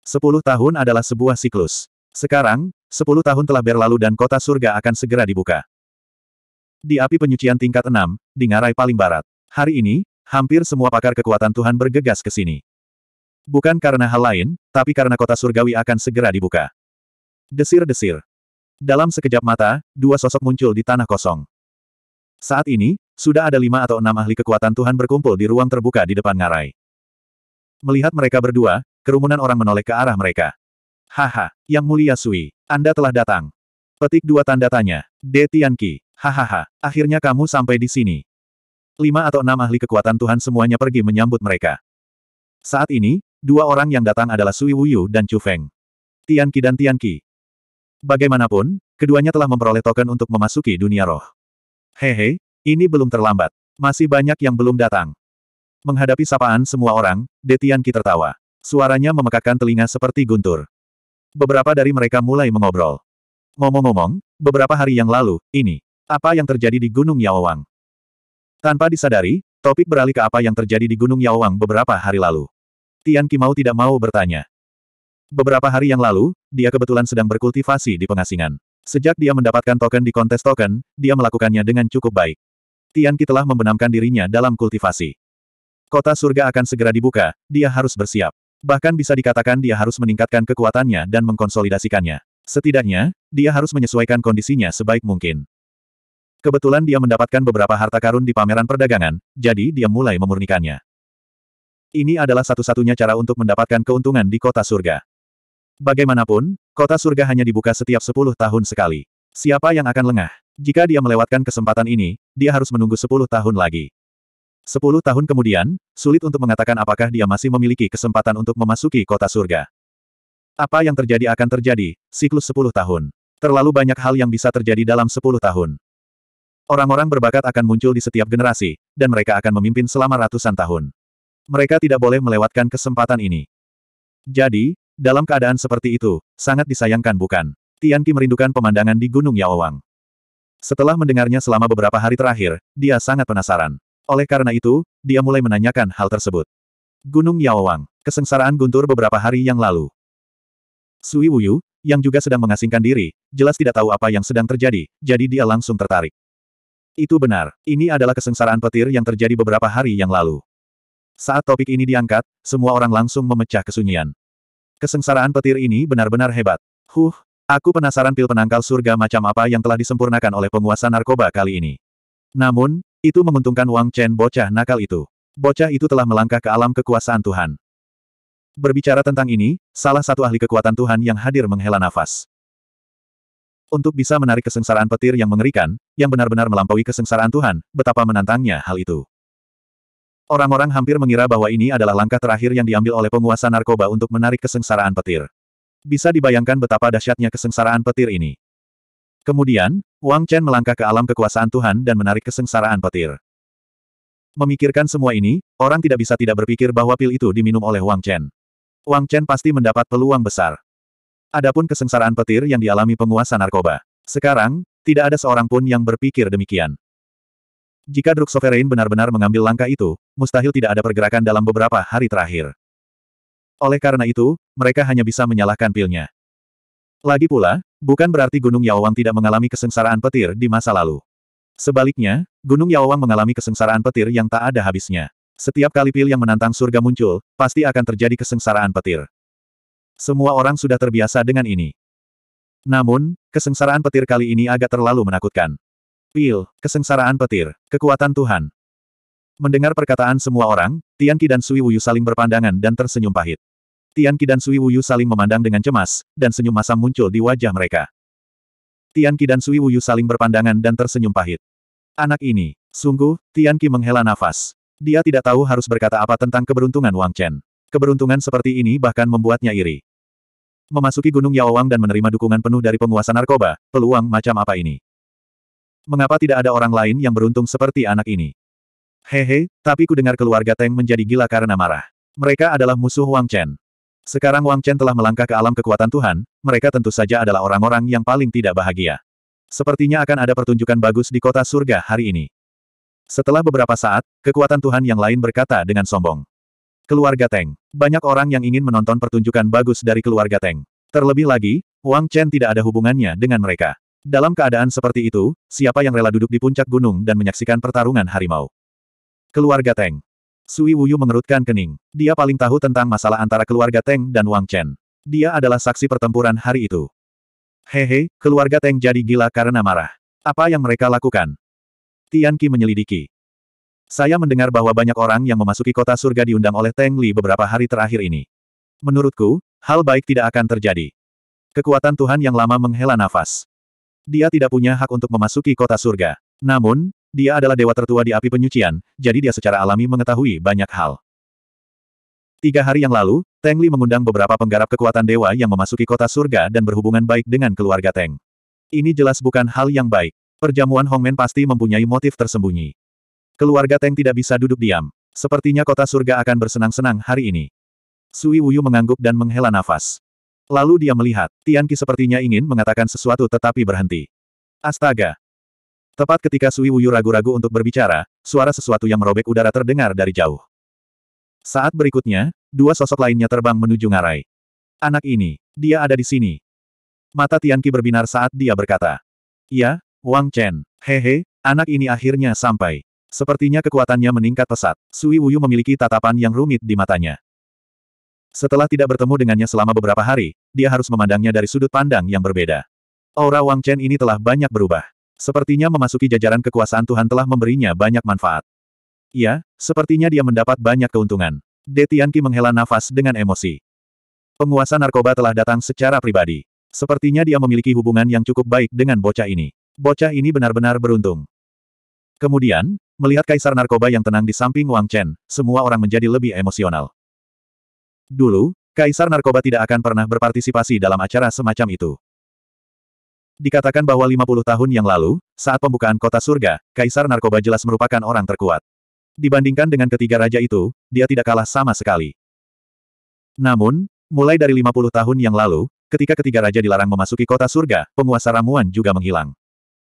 10 tahun adalah sebuah siklus. Sekarang, 10 tahun telah berlalu dan kota surga akan segera dibuka. Di api penyucian tingkat 6, di ngarai paling barat. Hari ini, Hampir semua pakar kekuatan Tuhan bergegas ke sini. Bukan karena hal lain, tapi karena kota surgawi akan segera dibuka. Desir-desir. Dalam sekejap mata, dua sosok muncul di tanah kosong. Saat ini, sudah ada lima atau enam ahli kekuatan Tuhan berkumpul di ruang terbuka di depan ngarai. Melihat mereka berdua, kerumunan orang menoleh ke arah mereka. Haha, Yang Mulia Sui, Anda telah datang. Petik dua tanda tanya. De Tianqi, hahaha, akhirnya kamu sampai di sini lima atau enam ahli kekuatan Tuhan semuanya pergi menyambut mereka. Saat ini, dua orang yang datang adalah Sui Wuyu dan Chu Feng. Tian Qi dan Tian Qi. Bagaimanapun, keduanya telah memperoleh token untuk memasuki dunia roh. Hehe, ini belum terlambat. Masih banyak yang belum datang. Menghadapi sapaan semua orang, Qi tertawa. Suaranya memekakkan telinga seperti guntur. Beberapa dari mereka mulai mengobrol. Ngomong-ngomong, beberapa hari yang lalu, ini. Apa yang terjadi di Gunung Yaowang?" Tanpa disadari, topik beralih ke apa yang terjadi di Gunung Yaowang beberapa hari lalu. Tian Kimau tidak mau bertanya. Beberapa hari yang lalu, dia kebetulan sedang berkultivasi di pengasingan. Sejak dia mendapatkan token di kontes token, dia melakukannya dengan cukup baik. Tian Ki telah membenamkan dirinya dalam kultivasi. Kota surga akan segera dibuka, dia harus bersiap. Bahkan bisa dikatakan dia harus meningkatkan kekuatannya dan mengkonsolidasikannya. Setidaknya, dia harus menyesuaikan kondisinya sebaik mungkin. Kebetulan dia mendapatkan beberapa harta karun di pameran perdagangan, jadi dia mulai memurnikannya. Ini adalah satu-satunya cara untuk mendapatkan keuntungan di kota surga. Bagaimanapun, kota surga hanya dibuka setiap 10 tahun sekali. Siapa yang akan lengah? Jika dia melewatkan kesempatan ini, dia harus menunggu 10 tahun lagi. 10 tahun kemudian, sulit untuk mengatakan apakah dia masih memiliki kesempatan untuk memasuki kota surga. Apa yang terjadi akan terjadi, siklus 10 tahun. Terlalu banyak hal yang bisa terjadi dalam 10 tahun. Orang-orang berbakat akan muncul di setiap generasi, dan mereka akan memimpin selama ratusan tahun. Mereka tidak boleh melewatkan kesempatan ini. Jadi, dalam keadaan seperti itu, sangat disayangkan bukan? Tian merindukan pemandangan di Gunung Yaowang. Setelah mendengarnya selama beberapa hari terakhir, dia sangat penasaran. Oleh karena itu, dia mulai menanyakan hal tersebut. Gunung Yaowang, kesengsaraan guntur beberapa hari yang lalu. Sui Wuyu, yang juga sedang mengasingkan diri, jelas tidak tahu apa yang sedang terjadi, jadi dia langsung tertarik. Itu benar, ini adalah kesengsaraan petir yang terjadi beberapa hari yang lalu. Saat topik ini diangkat, semua orang langsung memecah kesunyian. Kesengsaraan petir ini benar-benar hebat. Huh, aku penasaran pil penangkal surga macam apa yang telah disempurnakan oleh penguasa narkoba kali ini. Namun, itu menguntungkan Wang Chen bocah nakal itu. Bocah itu telah melangkah ke alam kekuasaan Tuhan. Berbicara tentang ini, salah satu ahli kekuatan Tuhan yang hadir menghela nafas. Untuk bisa menarik kesengsaraan petir yang mengerikan, yang benar-benar melampaui kesengsaraan Tuhan, betapa menantangnya hal itu. Orang-orang hampir mengira bahwa ini adalah langkah terakhir yang diambil oleh penguasa narkoba untuk menarik kesengsaraan petir. Bisa dibayangkan betapa dahsyatnya kesengsaraan petir ini. Kemudian, Wang Chen melangkah ke alam kekuasaan Tuhan dan menarik kesengsaraan petir. Memikirkan semua ini, orang tidak bisa tidak berpikir bahwa pil itu diminum oleh Wang Chen. Wang Chen pasti mendapat peluang besar. Adapun kesengsaraan petir yang dialami penguasa narkoba. Sekarang, tidak ada seorang pun yang berpikir demikian. Jika Druk Sovereign benar-benar mengambil langkah itu, mustahil tidak ada pergerakan dalam beberapa hari terakhir. Oleh karena itu, mereka hanya bisa menyalahkan pilnya. Lagi pula, bukan berarti Gunung Yaowang tidak mengalami kesengsaraan petir di masa lalu. Sebaliknya, Gunung Yaowang mengalami kesengsaraan petir yang tak ada habisnya. Setiap kali pil yang menantang surga muncul, pasti akan terjadi kesengsaraan petir. Semua orang sudah terbiasa dengan ini. Namun, kesengsaraan petir kali ini agak terlalu menakutkan. Pil, kesengsaraan petir, kekuatan Tuhan. Mendengar perkataan semua orang, Tianqi dan Sui Wuyu saling berpandangan dan tersenyum pahit. Tianqi dan Sui Wuyu saling memandang dengan cemas, dan senyum masam muncul di wajah mereka. Tianqi dan Sui Wuyu saling berpandangan dan tersenyum pahit. Anak ini, sungguh, Tianqi menghela nafas. Dia tidak tahu harus berkata apa tentang keberuntungan Wang Chen. Keberuntungan seperti ini bahkan membuatnya iri. Memasuki Gunung Yaowang dan menerima dukungan penuh dari penguasa narkoba, peluang macam apa ini? Mengapa tidak ada orang lain yang beruntung seperti anak ini? Hehe, tapi ku dengar keluarga Teng menjadi gila karena marah. Mereka adalah musuh Wang Chen. Sekarang Wang Chen telah melangkah ke alam kekuatan Tuhan, mereka tentu saja adalah orang-orang yang paling tidak bahagia. Sepertinya akan ada pertunjukan bagus di kota surga hari ini. Setelah beberapa saat, kekuatan Tuhan yang lain berkata dengan sombong. Keluarga Teng. Banyak orang yang ingin menonton pertunjukan bagus dari keluarga Teng. Terlebih lagi, Wang Chen tidak ada hubungannya dengan mereka. Dalam keadaan seperti itu, siapa yang rela duduk di puncak gunung dan menyaksikan pertarungan harimau? Keluarga Teng. Sui Wuyu mengerutkan kening. Dia paling tahu tentang masalah antara keluarga Teng dan Wang Chen. Dia adalah saksi pertempuran hari itu. Hehe, keluarga Teng jadi gila karena marah. Apa yang mereka lakukan? Tian Qi menyelidiki. Saya mendengar bahwa banyak orang yang memasuki kota surga diundang oleh Teng Li beberapa hari terakhir ini. Menurutku, hal baik tidak akan terjadi. Kekuatan Tuhan yang lama menghela nafas. Dia tidak punya hak untuk memasuki kota surga. Namun, dia adalah dewa tertua di api penyucian, jadi dia secara alami mengetahui banyak hal. Tiga hari yang lalu, Teng Li mengundang beberapa penggarap kekuatan dewa yang memasuki kota surga dan berhubungan baik dengan keluarga Teng. Ini jelas bukan hal yang baik. Perjamuan Hongmen pasti mempunyai motif tersembunyi. Keluarga Teng tidak bisa duduk diam. Sepertinya kota surga akan bersenang-senang hari ini. Sui Wuyu mengangguk dan menghela nafas. Lalu dia melihat, Tianqi sepertinya ingin mengatakan sesuatu tetapi berhenti. Astaga! Tepat ketika Sui Wuyu ragu-ragu untuk berbicara, suara sesuatu yang merobek udara terdengar dari jauh. Saat berikutnya, dua sosok lainnya terbang menuju ngarai. Anak ini, dia ada di sini. Mata Tianqi berbinar saat dia berkata. Ya, Wang Chen, hehe, anak ini akhirnya sampai. Sepertinya kekuatannya meningkat pesat. Sui Wuyu memiliki tatapan yang rumit di matanya. Setelah tidak bertemu dengannya selama beberapa hari, dia harus memandangnya dari sudut pandang yang berbeda. Aura Wang Chen ini telah banyak berubah. Sepertinya memasuki jajaran kekuasaan Tuhan telah memberinya banyak manfaat. Iya, sepertinya dia mendapat banyak keuntungan. Detianki menghela nafas dengan emosi. Penguasa narkoba telah datang secara pribadi. Sepertinya dia memiliki hubungan yang cukup baik dengan bocah ini. Bocah ini benar-benar beruntung. Kemudian, Melihat kaisar narkoba yang tenang di samping Wang Chen, semua orang menjadi lebih emosional. Dulu, kaisar narkoba tidak akan pernah berpartisipasi dalam acara semacam itu. Dikatakan bahwa 50 tahun yang lalu, saat pembukaan kota surga, kaisar narkoba jelas merupakan orang terkuat. Dibandingkan dengan ketiga raja itu, dia tidak kalah sama sekali. Namun, mulai dari 50 tahun yang lalu, ketika ketiga raja dilarang memasuki kota surga, penguasa ramuan juga menghilang.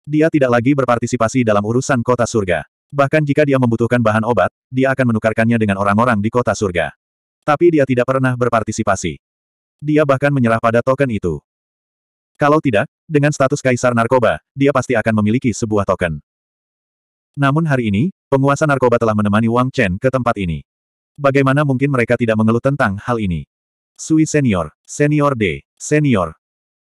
Dia tidak lagi berpartisipasi dalam urusan kota surga. Bahkan jika dia membutuhkan bahan obat, dia akan menukarkannya dengan orang-orang di kota surga. Tapi dia tidak pernah berpartisipasi. Dia bahkan menyerah pada token itu. Kalau tidak, dengan status kaisar narkoba, dia pasti akan memiliki sebuah token. Namun hari ini, penguasa narkoba telah menemani Wang Chen ke tempat ini. Bagaimana mungkin mereka tidak mengeluh tentang hal ini? Sui Senior, Senior D, Senior.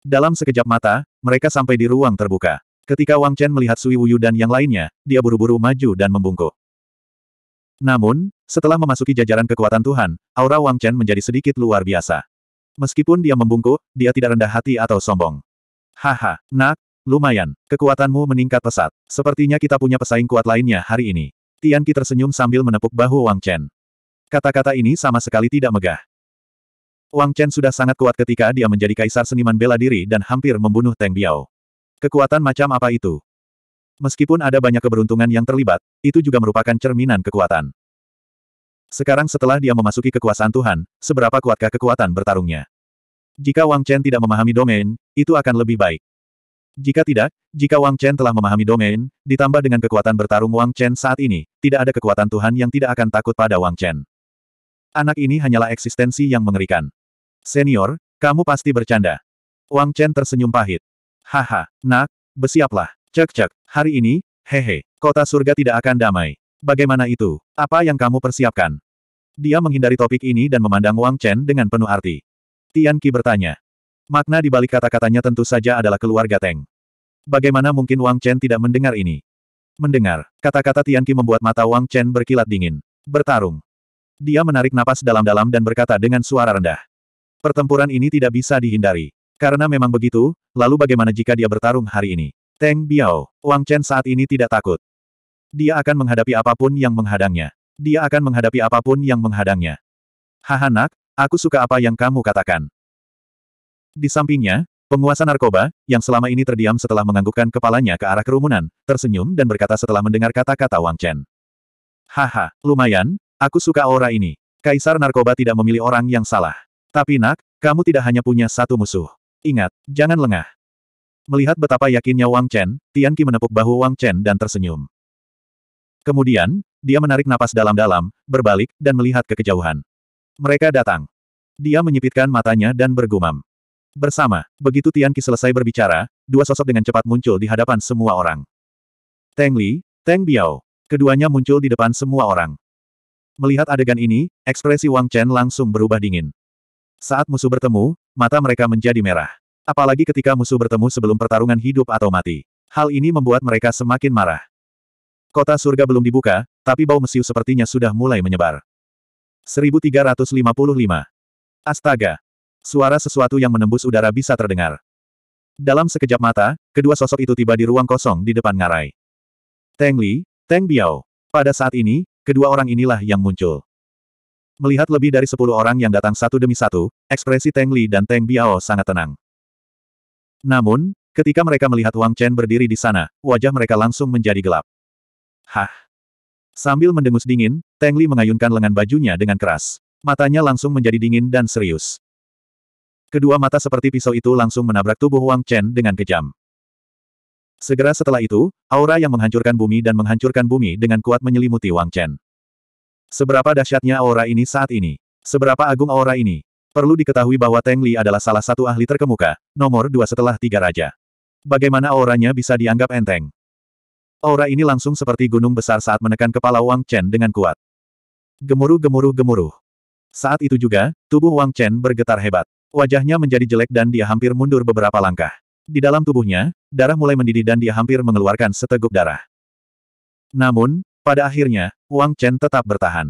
Dalam sekejap mata, mereka sampai di ruang terbuka. Ketika Wang Chen melihat Sui Wuyu dan yang lainnya, dia buru-buru maju dan membungkuk. Namun, setelah memasuki jajaran kekuatan Tuhan, aura Wang Chen menjadi sedikit luar biasa. Meskipun dia membungkuk, dia tidak rendah hati atau sombong. Haha, nak, lumayan, kekuatanmu meningkat pesat. Sepertinya kita punya pesaing kuat lainnya hari ini. Tian Qi tersenyum sambil menepuk bahu Wang Chen. Kata-kata ini sama sekali tidak megah. Wang Chen sudah sangat kuat ketika dia menjadi kaisar seniman bela diri dan hampir membunuh Teng Biao. Kekuatan macam apa itu? Meskipun ada banyak keberuntungan yang terlibat, itu juga merupakan cerminan kekuatan. Sekarang setelah dia memasuki kekuasaan Tuhan, seberapa kuatkah kekuatan bertarungnya? Jika Wang Chen tidak memahami domain, itu akan lebih baik. Jika tidak, jika Wang Chen telah memahami domain, ditambah dengan kekuatan bertarung Wang Chen saat ini, tidak ada kekuatan Tuhan yang tidak akan takut pada Wang Chen. Anak ini hanyalah eksistensi yang mengerikan. Senior, kamu pasti bercanda. Wang Chen tersenyum pahit. Haha, nak, bersiaplah. Cek-cek, hari ini, hehe, kota surga tidak akan damai. Bagaimana itu? Apa yang kamu persiapkan? Dia menghindari topik ini dan memandang Wang Chen dengan penuh arti. Tian Qi bertanya. Makna di balik kata-katanya tentu saja adalah keluarga Teng. Bagaimana mungkin Wang Chen tidak mendengar ini? Mendengar, kata-kata Tian Qi membuat mata Wang Chen berkilat dingin. Bertarung. Dia menarik napas dalam-dalam dan berkata dengan suara rendah. Pertempuran ini tidak bisa dihindari. Karena memang begitu, lalu bagaimana jika dia bertarung hari ini? Teng Biao, Wang Chen saat ini tidak takut. Dia akan menghadapi apapun yang menghadangnya. Dia akan menghadapi apapun yang menghadangnya. Haha nak, aku suka apa yang kamu katakan. Di sampingnya, penguasa narkoba, yang selama ini terdiam setelah menganggukkan kepalanya ke arah kerumunan, tersenyum dan berkata setelah mendengar kata-kata Wang Chen. Haha, lumayan, aku suka aura ini. Kaisar narkoba tidak memilih orang yang salah. Tapi nak, kamu tidak hanya punya satu musuh. Ingat, jangan lengah. Melihat betapa yakinnya Wang Chen, Tian Qi menepuk bahu Wang Chen dan tersenyum. Kemudian, dia menarik napas dalam-dalam, berbalik, dan melihat ke kejauhan. Mereka datang. Dia menyipitkan matanya dan bergumam. Bersama, begitu Tian Qi selesai berbicara, dua sosok dengan cepat muncul di hadapan semua orang. Teng Li, Teng Biao. Keduanya muncul di depan semua orang. Melihat adegan ini, ekspresi Wang Chen langsung berubah dingin. Saat musuh bertemu, mata mereka menjadi merah. Apalagi ketika musuh bertemu sebelum pertarungan hidup atau mati. Hal ini membuat mereka semakin marah. Kota surga belum dibuka, tapi bau mesiu sepertinya sudah mulai menyebar. 1355. Astaga! Suara sesuatu yang menembus udara bisa terdengar. Dalam sekejap mata, kedua sosok itu tiba di ruang kosong di depan ngarai. Teng Li, Teng Biao. Pada saat ini, kedua orang inilah yang muncul. Melihat lebih dari sepuluh orang yang datang satu demi satu, ekspresi Teng Li dan Teng Biao sangat tenang. Namun, ketika mereka melihat Wang Chen berdiri di sana, wajah mereka langsung menjadi gelap. Hah! Sambil mendengus dingin, Teng Li mengayunkan lengan bajunya dengan keras. Matanya langsung menjadi dingin dan serius. Kedua mata seperti pisau itu langsung menabrak tubuh Wang Chen dengan kejam. Segera setelah itu, aura yang menghancurkan bumi dan menghancurkan bumi dengan kuat menyelimuti Wang Chen. Seberapa dahsyatnya aura ini saat ini? Seberapa agung aura ini? Perlu diketahui bahwa Teng Li adalah salah satu ahli terkemuka, nomor dua setelah tiga raja. Bagaimana auranya bisa dianggap enteng? Aura ini langsung seperti gunung besar saat menekan kepala Wang Chen dengan kuat. Gemuruh gemuruh gemuruh. Saat itu juga, tubuh Wang Chen bergetar hebat. Wajahnya menjadi jelek dan dia hampir mundur beberapa langkah. Di dalam tubuhnya, darah mulai mendidih dan dia hampir mengeluarkan seteguk darah. Namun, pada akhirnya, Wang Chen tetap bertahan.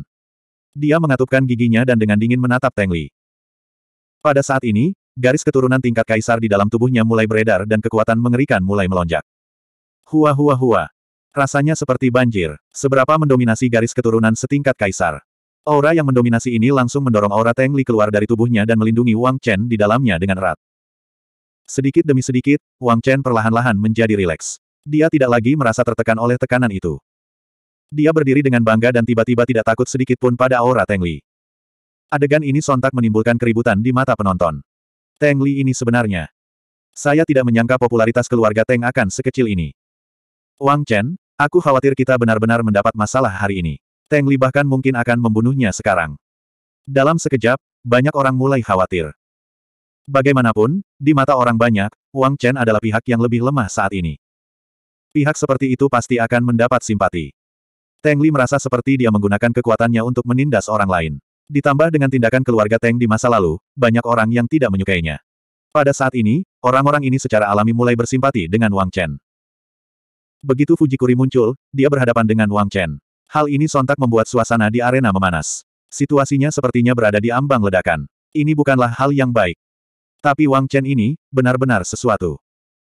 Dia mengatupkan giginya dan dengan dingin menatap Teng Li. Pada saat ini, garis keturunan tingkat kaisar di dalam tubuhnya mulai beredar dan kekuatan mengerikan mulai melonjak. Hua hua hua. Rasanya seperti banjir, seberapa mendominasi garis keturunan setingkat kaisar. Aura yang mendominasi ini langsung mendorong aura Teng Li keluar dari tubuhnya dan melindungi Wang Chen di dalamnya dengan erat. Sedikit demi sedikit, Wang Chen perlahan-lahan menjadi rileks. Dia tidak lagi merasa tertekan oleh tekanan itu. Dia berdiri dengan bangga dan tiba-tiba tidak takut sedikit pun pada aura Teng Li. Adegan ini sontak menimbulkan keributan di mata penonton. Teng Li ini sebenarnya. Saya tidak menyangka popularitas keluarga Teng akan sekecil ini. Wang Chen, aku khawatir kita benar-benar mendapat masalah hari ini. Teng Li bahkan mungkin akan membunuhnya sekarang. Dalam sekejap, banyak orang mulai khawatir. Bagaimanapun, di mata orang banyak, Wang Chen adalah pihak yang lebih lemah saat ini. Pihak seperti itu pasti akan mendapat simpati. Teng Li merasa seperti dia menggunakan kekuatannya untuk menindas orang lain. Ditambah dengan tindakan keluarga Teng di masa lalu, banyak orang yang tidak menyukainya. Pada saat ini, orang-orang ini secara alami mulai bersimpati dengan Wang Chen. Begitu Fujikuri muncul, dia berhadapan dengan Wang Chen. Hal ini sontak membuat suasana di arena memanas. Situasinya sepertinya berada di ambang ledakan. Ini bukanlah hal yang baik. Tapi Wang Chen ini, benar-benar sesuatu.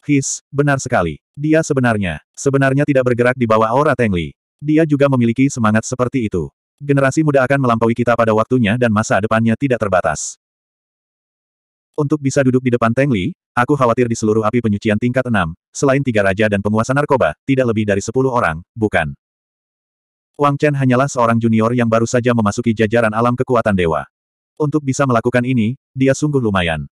His, benar sekali. Dia sebenarnya, sebenarnya tidak bergerak di bawah aura Teng Li. Dia juga memiliki semangat seperti itu. Generasi muda akan melampaui kita pada waktunya dan masa depannya tidak terbatas. Untuk bisa duduk di depan Teng Li, aku khawatir di seluruh api penyucian tingkat 6, selain tiga raja dan penguasa narkoba, tidak lebih dari 10 orang, bukan? Wang Chen hanyalah seorang junior yang baru saja memasuki jajaran alam kekuatan dewa. Untuk bisa melakukan ini, dia sungguh lumayan.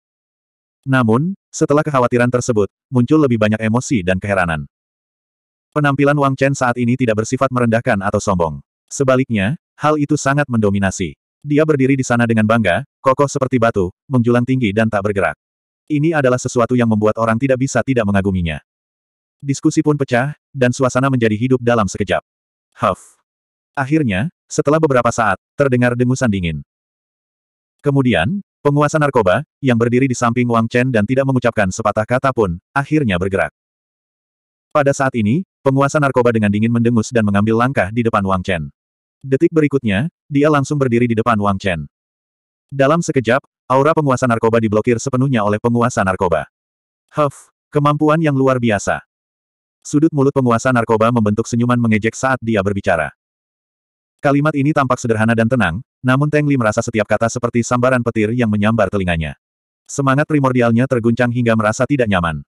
Namun, setelah kekhawatiran tersebut, muncul lebih banyak emosi dan keheranan. Penampilan Wang Chen saat ini tidak bersifat merendahkan atau sombong. Sebaliknya, hal itu sangat mendominasi. Dia berdiri di sana dengan bangga, kokoh seperti batu, menjulang tinggi dan tak bergerak. Ini adalah sesuatu yang membuat orang tidak bisa tidak mengaguminya. Diskusi pun pecah, dan suasana menjadi hidup dalam sekejap. Huff. Akhirnya, setelah beberapa saat, terdengar dengusan dingin. Kemudian, penguasa narkoba, yang berdiri di samping Wang Chen dan tidak mengucapkan sepatah kata pun, akhirnya bergerak. Pada saat ini, Penguasa narkoba dengan dingin mendengus dan mengambil langkah di depan Wang Chen. Detik berikutnya, dia langsung berdiri di depan Wang Chen. Dalam sekejap, aura penguasa narkoba diblokir sepenuhnya oleh penguasa narkoba. Huff, kemampuan yang luar biasa. Sudut mulut penguasa narkoba membentuk senyuman mengejek saat dia berbicara. Kalimat ini tampak sederhana dan tenang, namun Teng Li merasa setiap kata seperti sambaran petir yang menyambar telinganya. Semangat primordialnya terguncang hingga merasa tidak nyaman.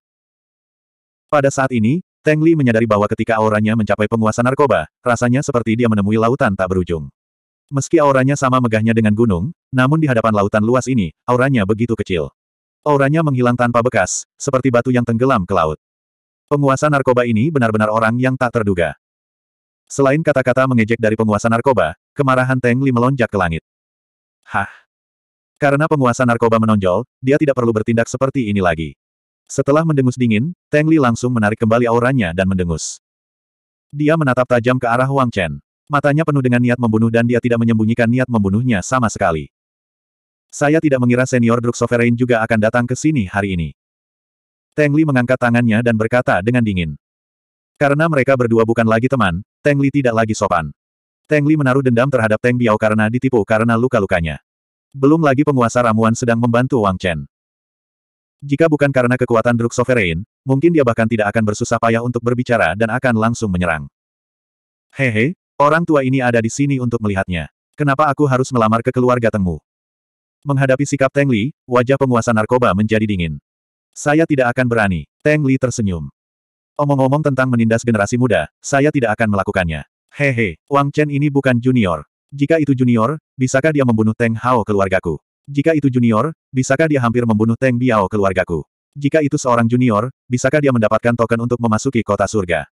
Pada saat ini, Teng Li menyadari bahwa ketika auranya mencapai penguasa narkoba, rasanya seperti dia menemui lautan tak berujung. Meski auranya sama megahnya dengan gunung, namun di hadapan lautan luas ini, auranya begitu kecil. Auranya menghilang tanpa bekas, seperti batu yang tenggelam ke laut. Penguasa narkoba ini benar-benar orang yang tak terduga. Selain kata-kata mengejek dari penguasa narkoba, kemarahan Teng Li melonjak ke langit. Hah? Karena penguasa narkoba menonjol, dia tidak perlu bertindak seperti ini lagi. Setelah mendengus dingin, Tang Li langsung menarik kembali auranya dan mendengus. Dia menatap tajam ke arah Wang Chen. Matanya penuh dengan niat membunuh dan dia tidak menyembunyikan niat membunuhnya sama sekali. Saya tidak mengira senior Druk Sovereign juga akan datang ke sini hari ini. Tang Li mengangkat tangannya dan berkata dengan dingin. Karena mereka berdua bukan lagi teman, Tang Li tidak lagi sopan. Tang Li menaruh dendam terhadap Tang Biao karena ditipu karena luka-lukanya. Belum lagi penguasa ramuan sedang membantu Wang Chen. Jika bukan karena kekuatan Druk Sovereign, mungkin dia bahkan tidak akan bersusah payah untuk berbicara dan akan langsung menyerang. Hehe, orang tua ini ada di sini untuk melihatnya. Kenapa aku harus melamar ke keluarga Tengmu? Menghadapi sikap Teng Li, wajah penguasa narkoba menjadi dingin. Saya tidak akan berani. Teng Li tersenyum. Omong-omong tentang menindas generasi muda, saya tidak akan melakukannya. Hehe, Wang Chen ini bukan junior. Jika itu junior, bisakah dia membunuh Teng Hao keluargaku? Jika itu junior, bisakah dia hampir membunuh Teng Biao keluargaku? Jika itu seorang junior, bisakah dia mendapatkan token untuk memasuki kota surga?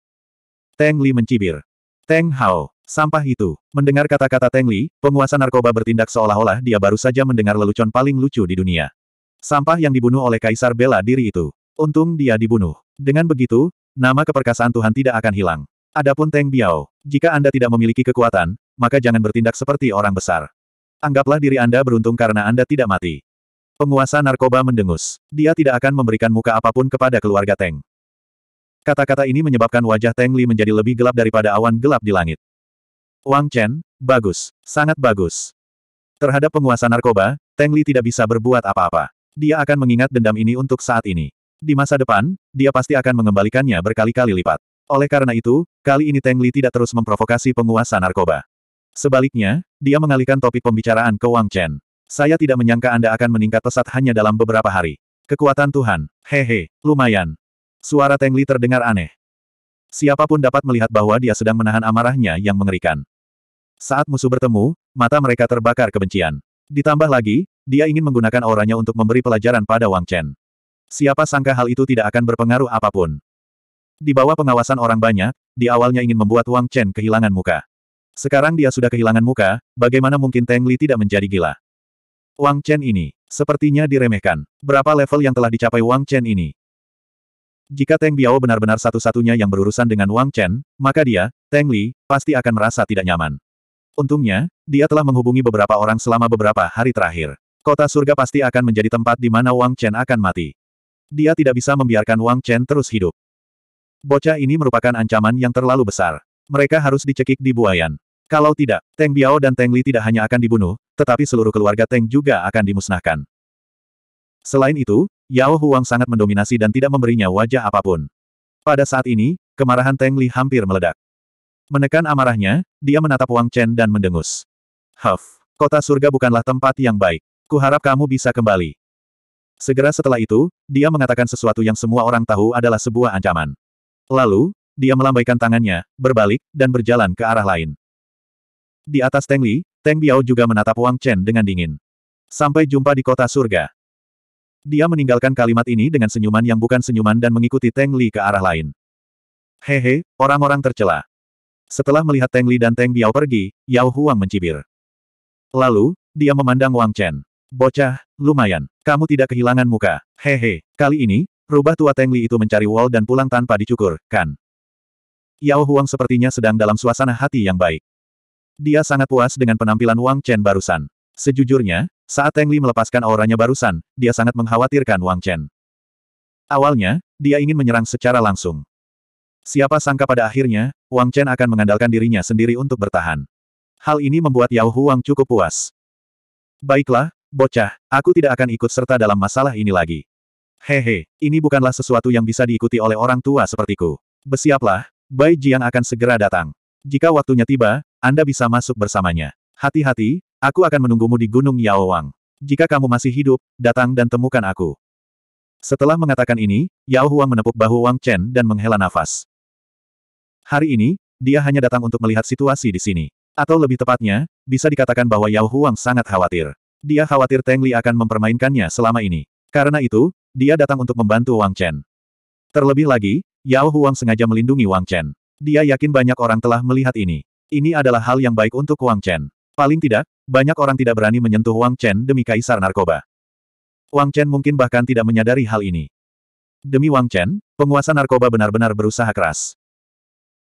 Teng Li mencibir. Teng Hao, sampah itu. Mendengar kata-kata Teng Li, penguasa narkoba bertindak seolah-olah dia baru saja mendengar lelucon paling lucu di dunia. Sampah yang dibunuh oleh kaisar bela diri itu. Untung dia dibunuh. Dengan begitu, nama keperkasaan Tuhan tidak akan hilang. Adapun Teng Biao, jika Anda tidak memiliki kekuatan, maka jangan bertindak seperti orang besar. Anggaplah diri Anda beruntung karena Anda tidak mati. Penguasa narkoba mendengus. Dia tidak akan memberikan muka apapun kepada keluarga Teng. Kata-kata ini menyebabkan wajah Teng Li menjadi lebih gelap daripada awan gelap di langit. Wang Chen, bagus, sangat bagus. Terhadap penguasa narkoba, Teng Li tidak bisa berbuat apa-apa. Dia akan mengingat dendam ini untuk saat ini. Di masa depan, dia pasti akan mengembalikannya berkali-kali lipat. Oleh karena itu, kali ini Teng Li tidak terus memprovokasi penguasa narkoba. Sebaliknya, dia mengalihkan topik pembicaraan ke Wang Chen. Saya tidak menyangka Anda akan meningkat pesat hanya dalam beberapa hari. Kekuatan Tuhan, hehe, lumayan. Suara Teng Li terdengar aneh. Siapapun dapat melihat bahwa dia sedang menahan amarahnya yang mengerikan. Saat musuh bertemu, mata mereka terbakar kebencian. Ditambah lagi, dia ingin menggunakan auranya untuk memberi pelajaran pada Wang Chen. Siapa sangka hal itu tidak akan berpengaruh apapun. Di bawah pengawasan orang banyak, di awalnya ingin membuat Wang Chen kehilangan muka. Sekarang dia sudah kehilangan muka, bagaimana mungkin Teng Li tidak menjadi gila? Wang Chen ini, sepertinya diremehkan. Berapa level yang telah dicapai Wang Chen ini? Jika Teng Biao benar-benar satu-satunya yang berurusan dengan Wang Chen, maka dia, Teng Li, pasti akan merasa tidak nyaman. Untungnya, dia telah menghubungi beberapa orang selama beberapa hari terakhir. Kota surga pasti akan menjadi tempat di mana Wang Chen akan mati. Dia tidak bisa membiarkan Wang Chen terus hidup. Bocah ini merupakan ancaman yang terlalu besar. Mereka harus dicekik di buayan. Kalau tidak, Teng Biao dan Teng Li tidak hanya akan dibunuh, tetapi seluruh keluarga Teng juga akan dimusnahkan. Selain itu, Yao Huang sangat mendominasi dan tidak memberinya wajah apapun. Pada saat ini, kemarahan Teng Li hampir meledak. Menekan amarahnya, dia menatap Wang Chen dan mendengus. Huff, kota surga bukanlah tempat yang baik. Kuharap kamu bisa kembali. Segera setelah itu, dia mengatakan sesuatu yang semua orang tahu adalah sebuah ancaman. Lalu, dia melambaikan tangannya, berbalik, dan berjalan ke arah lain. Di atas Teng Li, Teng Biao juga menatap Wang Chen dengan dingin. Sampai jumpa di kota surga. Dia meninggalkan kalimat ini dengan senyuman yang bukan senyuman dan mengikuti Teng Li ke arah lain. Hehe, orang-orang tercela. Setelah melihat Teng Li dan Teng Biao pergi, Yao Huang mencibir. Lalu, dia memandang Wang Chen. Bocah, lumayan. Kamu tidak kehilangan muka. Hehe. Kali ini, rubah tua Teng Li itu mencari Wall dan pulang tanpa dicukur, kan? Yao Huang sepertinya sedang dalam suasana hati yang baik. Dia sangat puas dengan penampilan Wang Chen barusan. Sejujurnya, saat Teng Li melepaskan auranya barusan, dia sangat mengkhawatirkan Wang Chen. Awalnya, dia ingin menyerang secara langsung. Siapa sangka pada akhirnya, Wang Chen akan mengandalkan dirinya sendiri untuk bertahan. Hal ini membuat Yao Huang cukup puas. Baiklah, bocah, aku tidak akan ikut serta dalam masalah ini lagi. Hehe, ini bukanlah sesuatu yang bisa diikuti oleh orang tua sepertiku. Besiaplah, Bai Jiang akan segera datang. Jika waktunya tiba, anda bisa masuk bersamanya. Hati-hati, aku akan menunggumu di Gunung Yaowang. Jika kamu masih hidup, datang dan temukan aku. Setelah mengatakan ini, Yao Huang menepuk bahu Wang Chen dan menghela nafas. Hari ini, dia hanya datang untuk melihat situasi di sini. Atau lebih tepatnya, bisa dikatakan bahwa Yao Huang sangat khawatir. Dia khawatir Teng Li akan mempermainkannya selama ini. Karena itu, dia datang untuk membantu Wang Chen. Terlebih lagi, Yao Huang sengaja melindungi Wang Chen. Dia yakin banyak orang telah melihat ini. Ini adalah hal yang baik untuk Wang Chen. Paling tidak, banyak orang tidak berani menyentuh Wang Chen demi kaisar narkoba. Wang Chen mungkin bahkan tidak menyadari hal ini. Demi Wang Chen, penguasa narkoba benar-benar berusaha keras.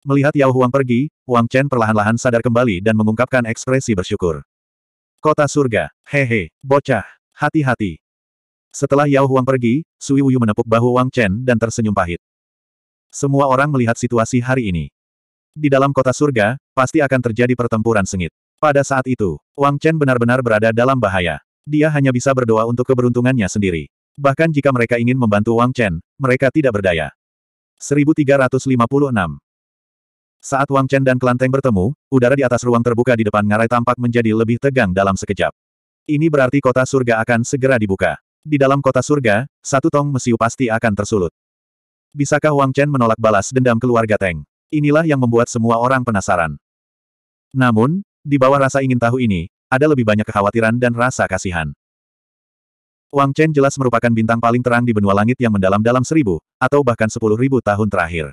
Melihat Yao Huang pergi, Wang Chen perlahan-lahan sadar kembali dan mengungkapkan ekspresi bersyukur. Kota surga, hehe, bocah, hati-hati. Setelah Yao Huang pergi, Sui Wuyu menepuk bahu Wang Chen dan tersenyum pahit. Semua orang melihat situasi hari ini. Di dalam kota surga, Pasti akan terjadi pertempuran sengit. Pada saat itu, Wang Chen benar-benar berada dalam bahaya. Dia hanya bisa berdoa untuk keberuntungannya sendiri. Bahkan jika mereka ingin membantu Wang Chen, mereka tidak berdaya. 1356 Saat Wang Chen dan Kelanteng bertemu, udara di atas ruang terbuka di depan ngarai tampak menjadi lebih tegang dalam sekejap. Ini berarti kota surga akan segera dibuka. Di dalam kota surga, satu tong mesiu pasti akan tersulut. Bisakah Wang Chen menolak balas dendam keluarga Teng? Inilah yang membuat semua orang penasaran. Namun, di bawah rasa ingin tahu ini, ada lebih banyak kekhawatiran dan rasa kasihan. Wang Chen jelas merupakan bintang paling terang di benua langit yang mendalam dalam seribu, atau bahkan sepuluh ribu tahun terakhir.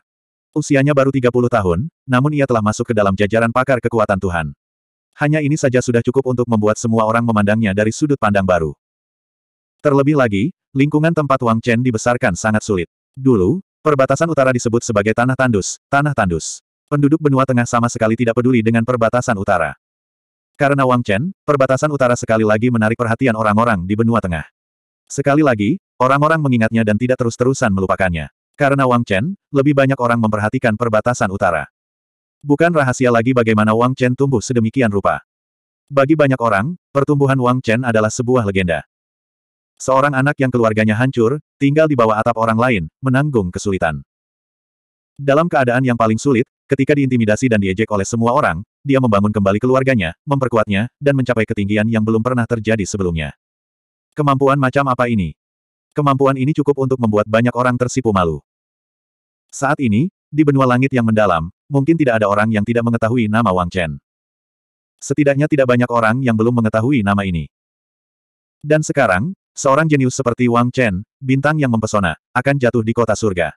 Usianya baru 30 tahun, namun ia telah masuk ke dalam jajaran pakar kekuatan Tuhan. Hanya ini saja sudah cukup untuk membuat semua orang memandangnya dari sudut pandang baru. Terlebih lagi, lingkungan tempat Wang Chen dibesarkan sangat sulit. Dulu, Perbatasan utara disebut sebagai tanah tandus, tanah tandus. Penduduk benua tengah sama sekali tidak peduli dengan perbatasan utara. Karena Wang Chen, perbatasan utara sekali lagi menarik perhatian orang-orang di benua tengah. Sekali lagi, orang-orang mengingatnya dan tidak terus-terusan melupakannya. Karena Wang Chen, lebih banyak orang memperhatikan perbatasan utara. Bukan rahasia lagi bagaimana Wang Chen tumbuh sedemikian rupa. Bagi banyak orang, pertumbuhan Wang Chen adalah sebuah legenda. Seorang anak yang keluarganya hancur, tinggal di bawah atap orang lain, menanggung kesulitan. Dalam keadaan yang paling sulit, ketika diintimidasi dan diejek oleh semua orang, dia membangun kembali keluarganya, memperkuatnya, dan mencapai ketinggian yang belum pernah terjadi sebelumnya. Kemampuan macam apa ini? Kemampuan ini cukup untuk membuat banyak orang tersipu malu. Saat ini, di benua langit yang mendalam, mungkin tidak ada orang yang tidak mengetahui nama Wang Chen. Setidaknya tidak banyak orang yang belum mengetahui nama ini. Dan sekarang, Seorang jenius seperti Wang Chen, bintang yang mempesona, akan jatuh di kota surga.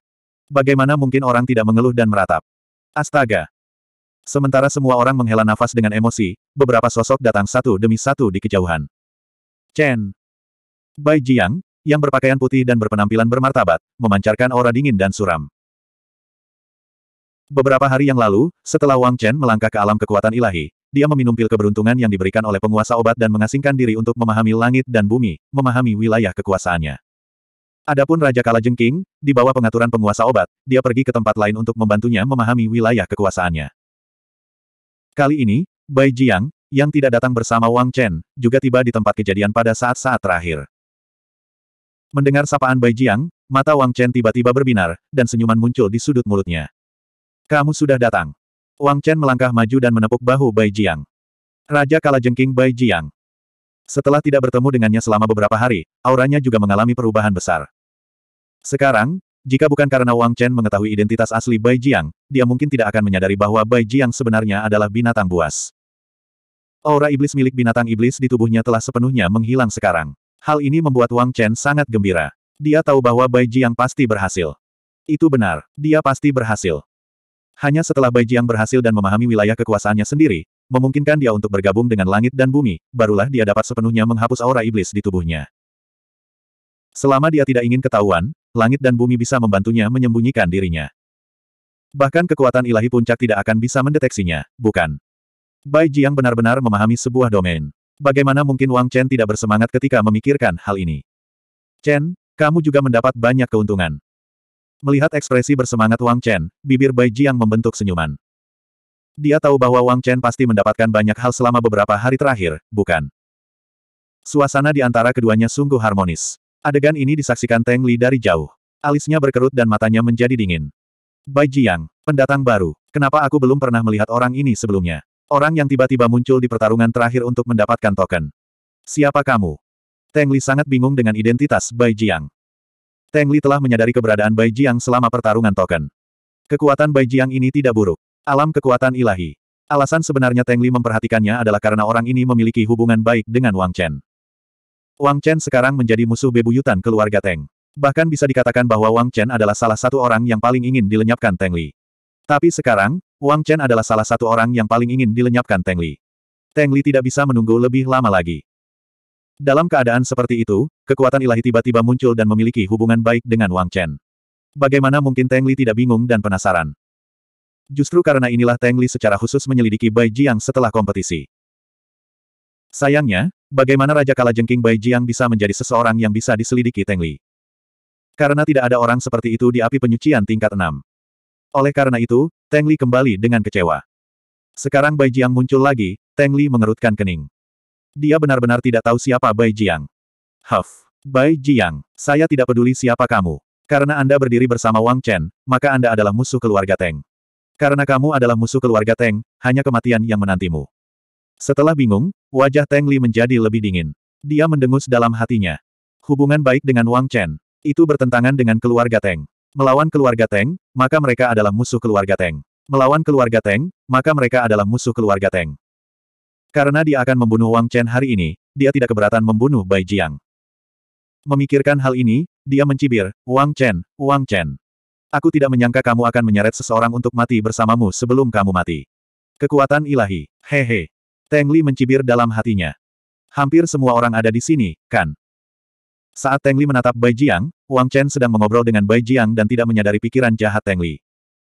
Bagaimana mungkin orang tidak mengeluh dan meratap? Astaga! Sementara semua orang menghela nafas dengan emosi, beberapa sosok datang satu demi satu di kejauhan. Chen! Bai Jiang, yang berpakaian putih dan berpenampilan bermartabat, memancarkan aura dingin dan suram. Beberapa hari yang lalu, setelah Wang Chen melangkah ke alam kekuatan ilahi, dia meminum pil keberuntungan yang diberikan oleh penguasa obat dan mengasingkan diri untuk memahami langit dan bumi, memahami wilayah kekuasaannya. Adapun Raja Kalajengking, di bawah pengaturan penguasa obat, dia pergi ke tempat lain untuk membantunya memahami wilayah kekuasaannya. Kali ini, Bai Jiang, yang tidak datang bersama Wang Chen, juga tiba di tempat kejadian pada saat-saat terakhir. Mendengar sapaan Bai Jiang, mata Wang Chen tiba-tiba berbinar, dan senyuman muncul di sudut mulutnya. Kamu sudah datang. Wang Chen melangkah maju dan menepuk bahu Bai Jiang. Raja Kalajengking Bai Jiang. Setelah tidak bertemu dengannya selama beberapa hari, auranya juga mengalami perubahan besar. Sekarang, jika bukan karena Wang Chen mengetahui identitas asli Bai Jiang, dia mungkin tidak akan menyadari bahwa Bai Jiang sebenarnya adalah binatang buas. Aura iblis milik binatang iblis di tubuhnya telah sepenuhnya menghilang sekarang. Hal ini membuat Wang Chen sangat gembira. Dia tahu bahwa Bai Jiang pasti berhasil. Itu benar, dia pasti berhasil. Hanya setelah Bai Jiang berhasil dan memahami wilayah kekuasaannya sendiri, memungkinkan dia untuk bergabung dengan langit dan bumi, barulah dia dapat sepenuhnya menghapus aura iblis di tubuhnya. Selama dia tidak ingin ketahuan, langit dan bumi bisa membantunya menyembunyikan dirinya. Bahkan kekuatan ilahi puncak tidak akan bisa mendeteksinya, bukan? Bai Jiang benar-benar memahami sebuah domain. Bagaimana mungkin Wang Chen tidak bersemangat ketika memikirkan hal ini? Chen, kamu juga mendapat banyak keuntungan. Melihat ekspresi bersemangat Wang Chen, bibir Bai Jiang membentuk senyuman. Dia tahu bahwa Wang Chen pasti mendapatkan banyak hal selama beberapa hari terakhir, bukan? Suasana di antara keduanya sungguh harmonis. Adegan ini disaksikan Teng Li dari jauh. Alisnya berkerut dan matanya menjadi dingin. Bai Jiang, pendatang baru, kenapa aku belum pernah melihat orang ini sebelumnya? Orang yang tiba-tiba muncul di pertarungan terakhir untuk mendapatkan token. Siapa kamu? Teng Li sangat bingung dengan identitas Bai Jiang. Teng Li telah menyadari keberadaan Bai Jiang selama pertarungan token. Kekuatan Bai Jiang ini tidak buruk. Alam kekuatan ilahi. Alasan sebenarnya Teng Li memperhatikannya adalah karena orang ini memiliki hubungan baik dengan Wang Chen. Wang Chen sekarang menjadi musuh bebuyutan keluarga Teng. Bahkan bisa dikatakan bahwa Wang Chen adalah salah satu orang yang paling ingin dilenyapkan Teng Li. Tapi sekarang, Wang Chen adalah salah satu orang yang paling ingin dilenyapkan Teng Li. Teng Li tidak bisa menunggu lebih lama lagi. Dalam keadaan seperti itu, kekuatan ilahi tiba-tiba muncul dan memiliki hubungan baik dengan Wang Chen. Bagaimana mungkin Teng Li tidak bingung dan penasaran? Justru karena inilah Teng Li secara khusus menyelidiki Bai Jiang setelah kompetisi. Sayangnya, bagaimana Raja Kalajengking Bai Jiang bisa menjadi seseorang yang bisa diselidiki Teng Li? Karena tidak ada orang seperti itu di api penyucian tingkat 6. Oleh karena itu, Teng Li kembali dengan kecewa. Sekarang Bai Jiang muncul lagi, Teng Li mengerutkan kening. Dia benar-benar tidak tahu siapa Bai Jiang. Huff. Bai Jiang, saya tidak peduli siapa kamu. Karena Anda berdiri bersama Wang Chen, maka Anda adalah musuh keluarga Teng. Karena kamu adalah musuh keluarga Teng, hanya kematian yang menantimu. Setelah bingung, wajah Teng Li menjadi lebih dingin. Dia mendengus dalam hatinya. Hubungan baik dengan Wang Chen, itu bertentangan dengan keluarga Teng. Melawan keluarga Teng, maka mereka adalah musuh keluarga Teng. Melawan keluarga Teng, maka mereka adalah musuh keluarga Teng. Karena dia akan membunuh Wang Chen hari ini, dia tidak keberatan membunuh Bai Jiang. Memikirkan hal ini, dia mencibir, Wang Chen, Wang Chen. Aku tidak menyangka kamu akan menyeret seseorang untuk mati bersamamu sebelum kamu mati. Kekuatan ilahi, hehe. Teng Li mencibir dalam hatinya. Hampir semua orang ada di sini, kan? Saat Teng Li menatap Bai Jiang, Wang Chen sedang mengobrol dengan Bai Jiang dan tidak menyadari pikiran jahat Teng Li.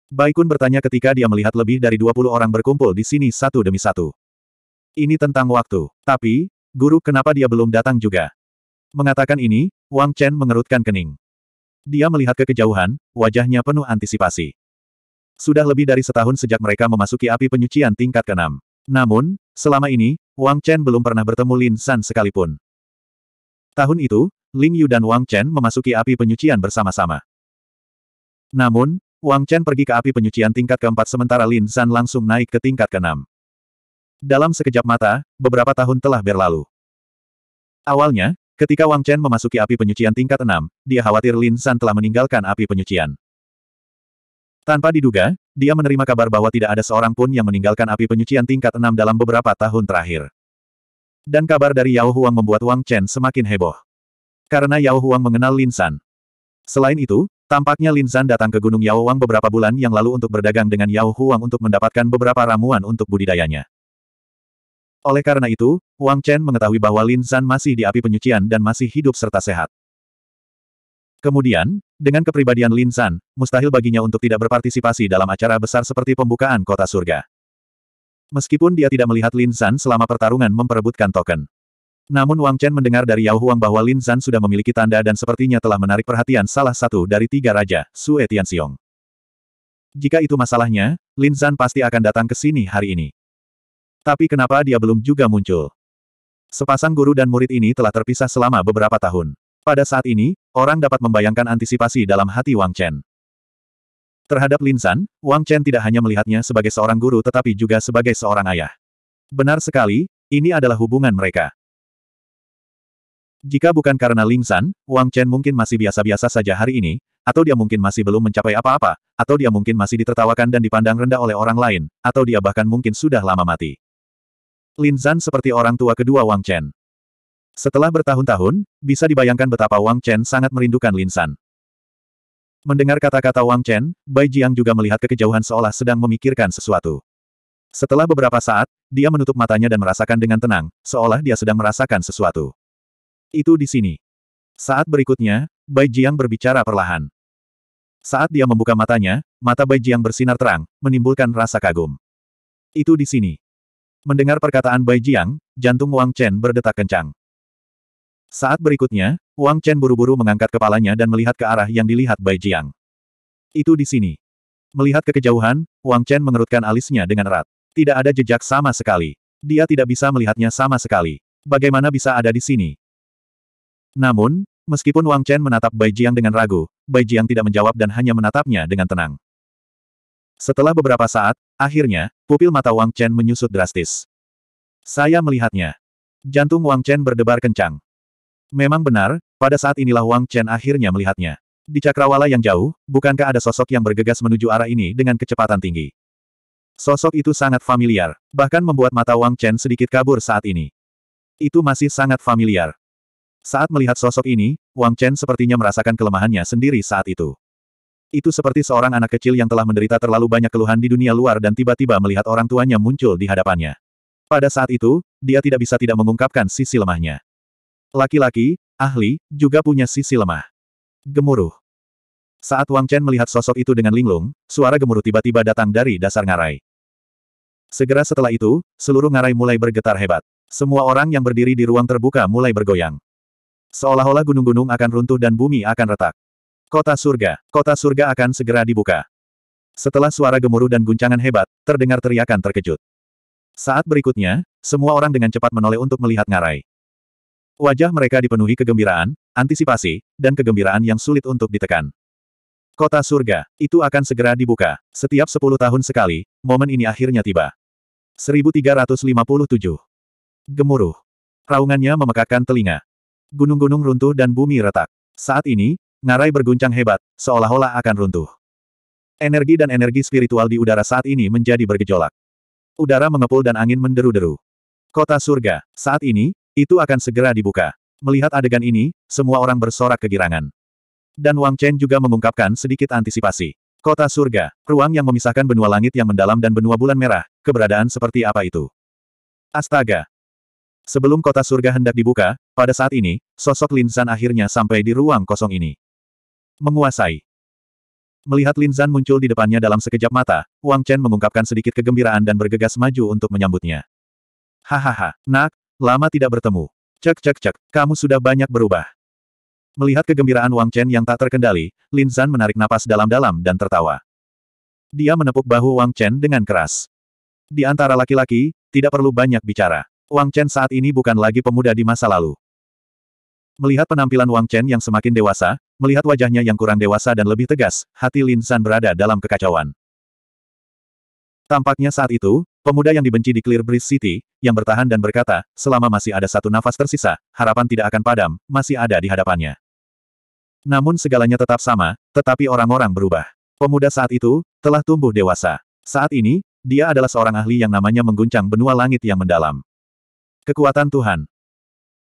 Bai Kun bertanya ketika dia melihat lebih dari 20 orang berkumpul di sini satu demi satu. Ini tentang waktu. Tapi, guru kenapa dia belum datang juga? Mengatakan ini, Wang Chen mengerutkan kening. Dia melihat ke kejauhan, wajahnya penuh antisipasi. Sudah lebih dari setahun sejak mereka memasuki api penyucian tingkat keenam, Namun, selama ini, Wang Chen belum pernah bertemu Lin San sekalipun. Tahun itu, Ling Yu dan Wang Chen memasuki api penyucian bersama-sama. Namun, Wang Chen pergi ke api penyucian tingkat keempat sementara Lin San langsung naik ke tingkat keenam. Dalam sekejap mata, beberapa tahun telah berlalu. Awalnya, ketika Wang Chen memasuki api penyucian tingkat 6, dia khawatir Lin San telah meninggalkan api penyucian. Tanpa diduga, dia menerima kabar bahwa tidak ada seorang pun yang meninggalkan api penyucian tingkat 6 dalam beberapa tahun terakhir. Dan kabar dari Yao Huang membuat Wang Chen semakin heboh. Karena Yao Huang mengenal Lin San. Selain itu, Tampaknya Lin San datang ke Gunung Yao Huang beberapa bulan yang lalu untuk berdagang dengan Yao Huang untuk mendapatkan beberapa ramuan untuk budidayanya. Oleh karena itu, Wang Chen mengetahui bahwa Lin Zan masih di api penyucian dan masih hidup serta sehat. Kemudian, dengan kepribadian Lin Zan, mustahil baginya untuk tidak berpartisipasi dalam acara besar seperti pembukaan kota surga. Meskipun dia tidak melihat Lin Zan selama pertarungan memperebutkan token. Namun Wang Chen mendengar dari Yao Huang bahwa Lin Zan sudah memiliki tanda dan sepertinya telah menarik perhatian salah satu dari tiga raja, Sue Tianxiong. Jika itu masalahnya, Lin Zan pasti akan datang ke sini hari ini. Tapi kenapa dia belum juga muncul? Sepasang guru dan murid ini telah terpisah selama beberapa tahun. Pada saat ini, orang dapat membayangkan antisipasi dalam hati Wang Chen. Terhadap Lin San, Wang Chen tidak hanya melihatnya sebagai seorang guru tetapi juga sebagai seorang ayah. Benar sekali, ini adalah hubungan mereka. Jika bukan karena Lin San, Wang Chen mungkin masih biasa-biasa saja hari ini, atau dia mungkin masih belum mencapai apa-apa, atau dia mungkin masih ditertawakan dan dipandang rendah oleh orang lain, atau dia bahkan mungkin sudah lama mati. Lin Zan seperti orang tua kedua Wang Chen. Setelah bertahun-tahun, bisa dibayangkan betapa Wang Chen sangat merindukan Lin San. Mendengar kata-kata Wang Chen, Bai Jiang juga melihat ke kejauhan seolah sedang memikirkan sesuatu. Setelah beberapa saat, dia menutup matanya dan merasakan dengan tenang, seolah dia sedang merasakan sesuatu. Itu di sini. Saat berikutnya, Bai Jiang berbicara perlahan. Saat dia membuka matanya, mata Bai Jiang bersinar terang, menimbulkan rasa kagum. Itu di sini. Mendengar perkataan Bai Jiang, jantung Wang Chen berdetak kencang. Saat berikutnya, Wang Chen buru-buru mengangkat kepalanya dan melihat ke arah yang dilihat Bai Jiang. Itu di sini. Melihat ke kejauhan, Wang Chen mengerutkan alisnya dengan erat. Tidak ada jejak sama sekali. Dia tidak bisa melihatnya sama sekali. Bagaimana bisa ada di sini? Namun, meskipun Wang Chen menatap Bai Jiang dengan ragu, Bai Jiang tidak menjawab dan hanya menatapnya dengan tenang. Setelah beberapa saat, akhirnya, pupil mata Wang Chen menyusut drastis. Saya melihatnya. Jantung Wang Chen berdebar kencang. Memang benar, pada saat inilah Wang Chen akhirnya melihatnya. Di cakrawala yang jauh, bukankah ada sosok yang bergegas menuju arah ini dengan kecepatan tinggi? Sosok itu sangat familiar, bahkan membuat mata Wang Chen sedikit kabur saat ini. Itu masih sangat familiar. Saat melihat sosok ini, Wang Chen sepertinya merasakan kelemahannya sendiri saat itu. Itu seperti seorang anak kecil yang telah menderita terlalu banyak keluhan di dunia luar dan tiba-tiba melihat orang tuanya muncul di hadapannya. Pada saat itu, dia tidak bisa tidak mengungkapkan sisi lemahnya. Laki-laki, ahli, juga punya sisi lemah. Gemuruh. Saat Wang Chen melihat sosok itu dengan linglung, suara gemuruh tiba-tiba datang dari dasar ngarai. Segera setelah itu, seluruh ngarai mulai bergetar hebat. Semua orang yang berdiri di ruang terbuka mulai bergoyang. Seolah-olah gunung-gunung akan runtuh dan bumi akan retak. Kota surga, kota surga akan segera dibuka. Setelah suara gemuruh dan guncangan hebat, terdengar teriakan terkejut. Saat berikutnya, semua orang dengan cepat menoleh untuk melihat ngarai. Wajah mereka dipenuhi kegembiraan, antisipasi, dan kegembiraan yang sulit untuk ditekan. Kota surga, itu akan segera dibuka. Setiap sepuluh tahun sekali, momen ini akhirnya tiba. 1357. Gemuruh. Raungannya memekakkan telinga. Gunung-gunung runtuh dan bumi retak. Saat ini, Ngarai berguncang hebat, seolah-olah akan runtuh. Energi dan energi spiritual di udara saat ini menjadi bergejolak. Udara mengepul dan angin menderu-deru. Kota surga, saat ini, itu akan segera dibuka. Melihat adegan ini, semua orang bersorak kegirangan. Dan Wang Chen juga mengungkapkan sedikit antisipasi. Kota surga, ruang yang memisahkan benua langit yang mendalam dan benua bulan merah, keberadaan seperti apa itu? Astaga! Sebelum kota surga hendak dibuka, pada saat ini, sosok Lin Linsan akhirnya sampai di ruang kosong ini. Menguasai. Melihat Lin Zan muncul di depannya dalam sekejap mata, Wang Chen mengungkapkan sedikit kegembiraan dan bergegas maju untuk menyambutnya. Hahaha, nak, lama tidak bertemu. Cek cek cek, kamu sudah banyak berubah. Melihat kegembiraan Wang Chen yang tak terkendali, Lin Zan menarik napas dalam-dalam dan tertawa. Dia menepuk bahu Wang Chen dengan keras. Di antara laki-laki, tidak perlu banyak bicara. Wang Chen saat ini bukan lagi pemuda di masa lalu. Melihat penampilan Wang Chen yang semakin dewasa, melihat wajahnya yang kurang dewasa dan lebih tegas, hati Lin San berada dalam kekacauan. Tampaknya saat itu, pemuda yang dibenci di Clear Breeze City, yang bertahan dan berkata, selama masih ada satu nafas tersisa, harapan tidak akan padam, masih ada di hadapannya. Namun segalanya tetap sama, tetapi orang-orang berubah. Pemuda saat itu, telah tumbuh dewasa. Saat ini, dia adalah seorang ahli yang namanya mengguncang benua langit yang mendalam. Kekuatan Tuhan,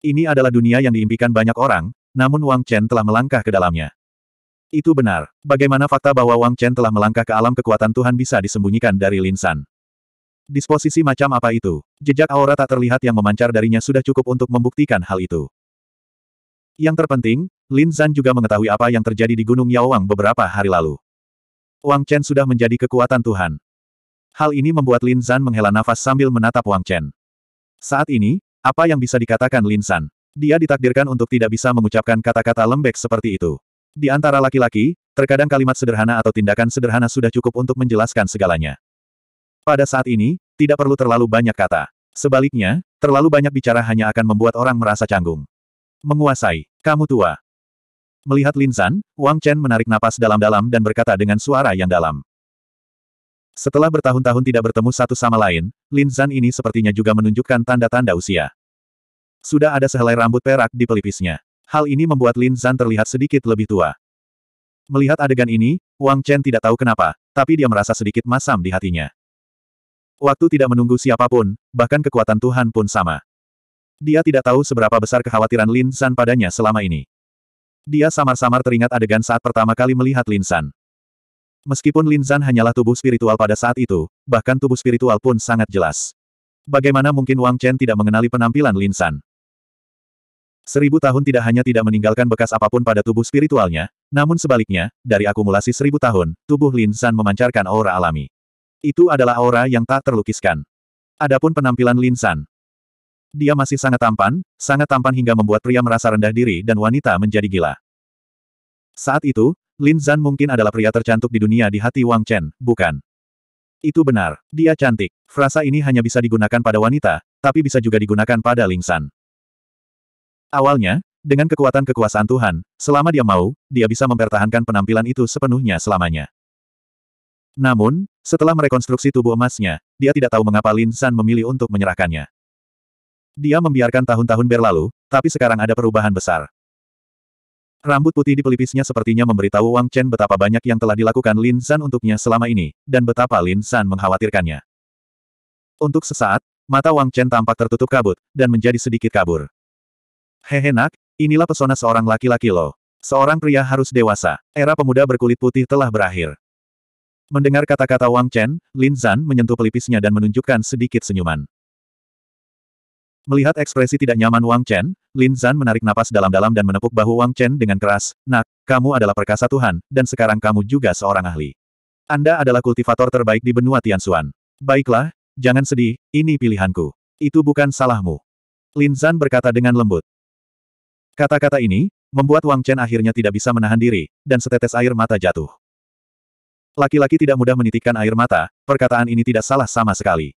ini adalah dunia yang diimpikan banyak orang, namun Wang Chen telah melangkah ke dalamnya. Itu benar. Bagaimana fakta bahwa Wang Chen telah melangkah ke alam kekuatan Tuhan bisa disembunyikan dari Lin San? Disposisi macam apa itu? Jejak aura tak terlihat yang memancar darinya sudah cukup untuk membuktikan hal itu. Yang terpenting, Lin San juga mengetahui apa yang terjadi di Gunung Yaowang beberapa hari lalu. Wang Chen sudah menjadi kekuatan Tuhan. Hal ini membuat Lin San menghela nafas sambil menatap Wang Chen. Saat ini, apa yang bisa dikatakan Lin San? Dia ditakdirkan untuk tidak bisa mengucapkan kata-kata lembek seperti itu. Di antara laki-laki, terkadang kalimat sederhana atau tindakan sederhana sudah cukup untuk menjelaskan segalanya. Pada saat ini, tidak perlu terlalu banyak kata. Sebaliknya, terlalu banyak bicara hanya akan membuat orang merasa canggung. Menguasai, kamu tua. Melihat Lin San, Wang Chen menarik napas dalam-dalam dan berkata dengan suara yang dalam. Setelah bertahun-tahun tidak bertemu satu sama lain, Lin San ini sepertinya juga menunjukkan tanda-tanda usia. Sudah ada sehelai rambut perak di pelipisnya. Hal ini membuat Lin Zan terlihat sedikit lebih tua. Melihat adegan ini, Wang Chen tidak tahu kenapa, tapi dia merasa sedikit masam di hatinya. Waktu tidak menunggu siapapun, bahkan kekuatan Tuhan pun sama. Dia tidak tahu seberapa besar kekhawatiran Lin San padanya selama ini. Dia samar-samar teringat adegan saat pertama kali melihat Lin San. Meskipun Lin San hanyalah tubuh spiritual pada saat itu, bahkan tubuh spiritual pun sangat jelas. Bagaimana mungkin Wang Chen tidak mengenali penampilan Lin San? Seribu tahun tidak hanya tidak meninggalkan bekas apapun pada tubuh spiritualnya, namun sebaliknya, dari akumulasi seribu tahun, tubuh Lin San memancarkan aura alami. Itu adalah aura yang tak terlukiskan. Adapun penampilan Lin San. Dia masih sangat tampan, sangat tampan hingga membuat pria merasa rendah diri dan wanita menjadi gila. Saat itu, Lin San mungkin adalah pria tercantik di dunia di hati Wang Chen, bukan? Itu benar, dia cantik. Frasa ini hanya bisa digunakan pada wanita, tapi bisa juga digunakan pada Lin San. Awalnya, dengan kekuatan kekuasaan Tuhan, selama dia mau, dia bisa mempertahankan penampilan itu sepenuhnya selamanya. Namun, setelah merekonstruksi tubuh emasnya, dia tidak tahu mengapa Lin San memilih untuk menyerahkannya. Dia membiarkan tahun-tahun berlalu, tapi sekarang ada perubahan besar. Rambut putih di pelipisnya sepertinya memberitahu Wang Chen betapa banyak yang telah dilakukan Lin San untuknya selama ini, dan betapa Lin San mengkhawatirkannya. Untuk sesaat, mata Wang Chen tampak tertutup kabut, dan menjadi sedikit kabur. Hehe nak, inilah pesona seorang laki-laki lo. Seorang pria harus dewasa. Era pemuda berkulit putih telah berakhir. Mendengar kata-kata Wang Chen, Lin Zan menyentuh pelipisnya dan menunjukkan sedikit senyuman. Melihat ekspresi tidak nyaman Wang Chen, Lin Zan menarik napas dalam-dalam dan menepuk bahu Wang Chen dengan keras, Nak, kamu adalah perkasa Tuhan, dan sekarang kamu juga seorang ahli. Anda adalah kultivator terbaik di benua Tianxuan. Baiklah, jangan sedih, ini pilihanku. Itu bukan salahmu. Lin Zan berkata dengan lembut. Kata-kata ini, membuat Wang Chen akhirnya tidak bisa menahan diri, dan setetes air mata jatuh. Laki-laki tidak mudah menitikkan air mata, perkataan ini tidak salah sama sekali.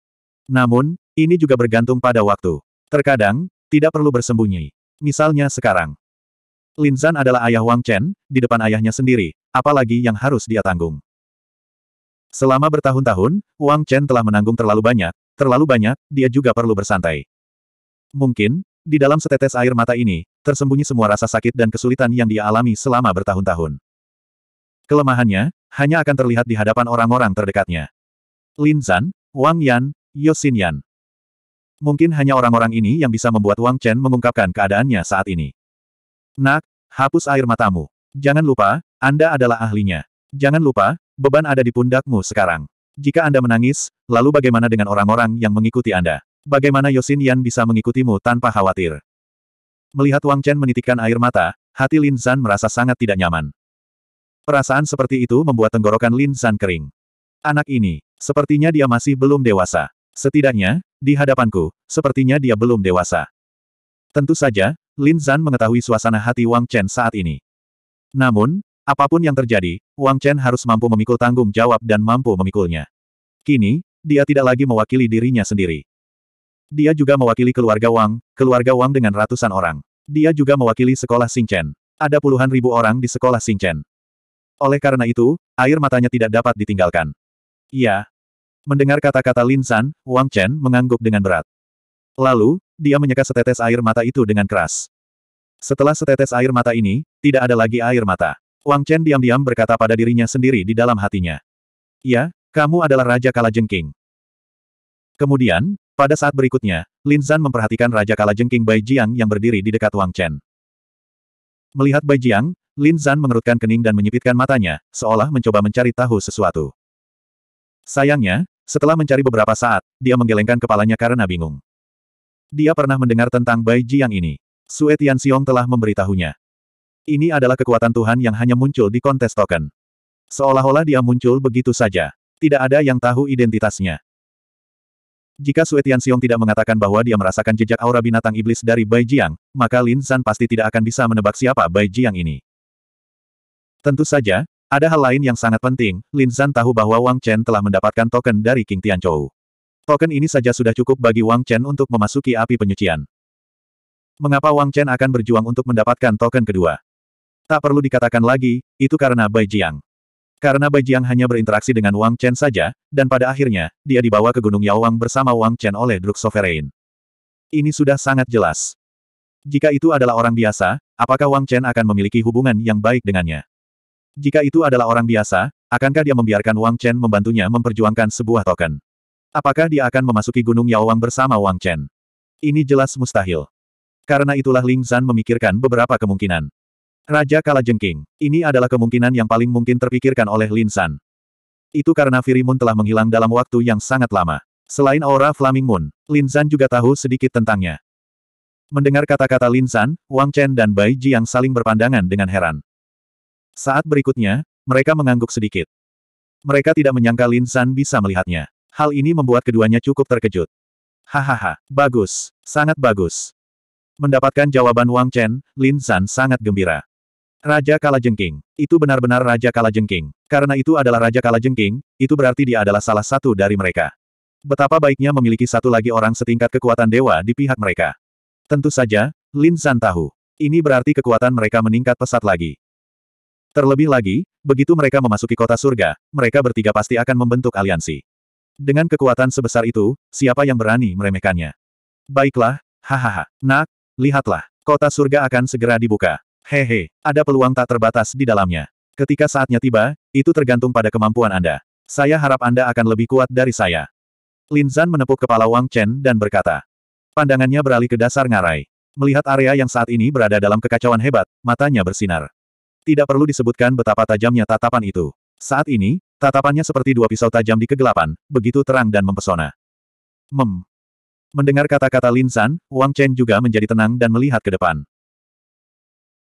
Namun, ini juga bergantung pada waktu. Terkadang, tidak perlu bersembunyi. Misalnya sekarang. Lin Zan adalah ayah Wang Chen, di depan ayahnya sendiri, apalagi yang harus dia tanggung. Selama bertahun-tahun, Wang Chen telah menanggung terlalu banyak, terlalu banyak, dia juga perlu bersantai. Mungkin, di dalam setetes air mata ini, tersembunyi semua rasa sakit dan kesulitan yang dia alami selama bertahun-tahun. Kelemahannya, hanya akan terlihat di hadapan orang-orang terdekatnya. Lin Zan, Wang Yan, Yosin Yan. Mungkin hanya orang-orang ini yang bisa membuat Wang Chen mengungkapkan keadaannya saat ini. Nak, hapus air matamu. Jangan lupa, Anda adalah ahlinya. Jangan lupa, beban ada di pundakmu sekarang. Jika Anda menangis, lalu bagaimana dengan orang-orang yang mengikuti Anda? Bagaimana Yosin Yan bisa mengikutimu tanpa khawatir? Melihat Wang Chen menitikkan air mata, hati Lin Zan merasa sangat tidak nyaman. Perasaan seperti itu membuat tenggorokan Lin Zan kering. Anak ini, sepertinya dia masih belum dewasa. Setidaknya, di hadapanku, sepertinya dia belum dewasa. Tentu saja, Lin Zan mengetahui suasana hati Wang Chen saat ini. Namun, apapun yang terjadi, Wang Chen harus mampu memikul tanggung jawab dan mampu memikulnya. Kini, dia tidak lagi mewakili dirinya sendiri. Dia juga mewakili keluarga Wang, keluarga Wang dengan ratusan orang. Dia juga mewakili sekolah Xingchen. Ada puluhan ribu orang di sekolah Xingchen. Oleh karena itu, air matanya tidak dapat ditinggalkan. Iya. Mendengar kata-kata Lin San, Wang Chen mengangguk dengan berat. Lalu, dia menyeka setetes air mata itu dengan keras. Setelah setetes air mata ini, tidak ada lagi air mata. Wang Chen diam-diam berkata pada dirinya sendiri di dalam hatinya. Ya, kamu adalah Raja Kalajengking. Kemudian, pada saat berikutnya, Lin Zan memperhatikan Raja Kalajengking Bai Jiang yang berdiri di dekat Wang Chen. Melihat Bai Jiang, Lin Zan mengerutkan kening dan menyipitkan matanya, seolah mencoba mencari tahu sesuatu. Sayangnya, setelah mencari beberapa saat, dia menggelengkan kepalanya karena bingung. Dia pernah mendengar tentang Bai Jiang ini. Sue Xiong telah memberitahunya. Ini adalah kekuatan Tuhan yang hanya muncul di kontes token. Seolah-olah dia muncul begitu saja. Tidak ada yang tahu identitasnya. Jika Sue Tianxiong tidak mengatakan bahwa dia merasakan jejak aura binatang iblis dari Bai Jiang, maka Lin San pasti tidak akan bisa menebak siapa Bai Jiang ini. Tentu saja, ada hal lain yang sangat penting, Lin San tahu bahwa Wang Chen telah mendapatkan token dari King Tianchou. Token ini saja sudah cukup bagi Wang Chen untuk memasuki api penyucian. Mengapa Wang Chen akan berjuang untuk mendapatkan token kedua? Tak perlu dikatakan lagi, itu karena Bai Jiang. Karena Bai Jiang hanya berinteraksi dengan Wang Chen saja, dan pada akhirnya, dia dibawa ke Gunung Yaowang bersama Wang Chen oleh Druk Sovereign. Ini sudah sangat jelas. Jika itu adalah orang biasa, apakah Wang Chen akan memiliki hubungan yang baik dengannya? Jika itu adalah orang biasa, akankah dia membiarkan Wang Chen membantunya memperjuangkan sebuah token? Apakah dia akan memasuki Gunung Yaowang bersama Wang Chen? Ini jelas mustahil. Karena itulah Ling Zan memikirkan beberapa kemungkinan. Raja Kalajengking. Ini adalah kemungkinan yang paling mungkin terpikirkan oleh Lin San. Itu karena Firimun telah menghilang dalam waktu yang sangat lama. Selain aura Flaming Moon, Lin San juga tahu sedikit tentangnya. Mendengar kata-kata Lin San, Wang Chen dan Bai Ji yang saling berpandangan dengan heran. Saat berikutnya, mereka mengangguk sedikit. Mereka tidak menyangka Lin San bisa melihatnya. Hal ini membuat keduanya cukup terkejut. Hahaha, bagus, sangat bagus. Mendapatkan jawaban Wang Chen, Lin San sangat gembira. Raja Kala Jengking, Itu benar-benar Raja Kala Jengking. Karena itu adalah Raja Kala Jengking, itu berarti dia adalah salah satu dari mereka. Betapa baiknya memiliki satu lagi orang setingkat kekuatan dewa di pihak mereka. Tentu saja, Lin San tahu. Ini berarti kekuatan mereka meningkat pesat lagi. Terlebih lagi, begitu mereka memasuki kota surga, mereka bertiga pasti akan membentuk aliansi. Dengan kekuatan sebesar itu, siapa yang berani meremehkannya? Baiklah, hahaha. Nak, lihatlah, kota surga akan segera dibuka. Hehe, ada peluang tak terbatas di dalamnya. Ketika saatnya tiba, itu tergantung pada kemampuan Anda. Saya harap Anda akan lebih kuat dari saya. Lin Zan menepuk kepala Wang Chen dan berkata. Pandangannya beralih ke dasar ngarai. Melihat area yang saat ini berada dalam kekacauan hebat, matanya bersinar. Tidak perlu disebutkan betapa tajamnya tatapan itu. Saat ini, tatapannya seperti dua pisau tajam di kegelapan, begitu terang dan mempesona. Mem. Mendengar kata-kata Lin San, Wang Chen juga menjadi tenang dan melihat ke depan.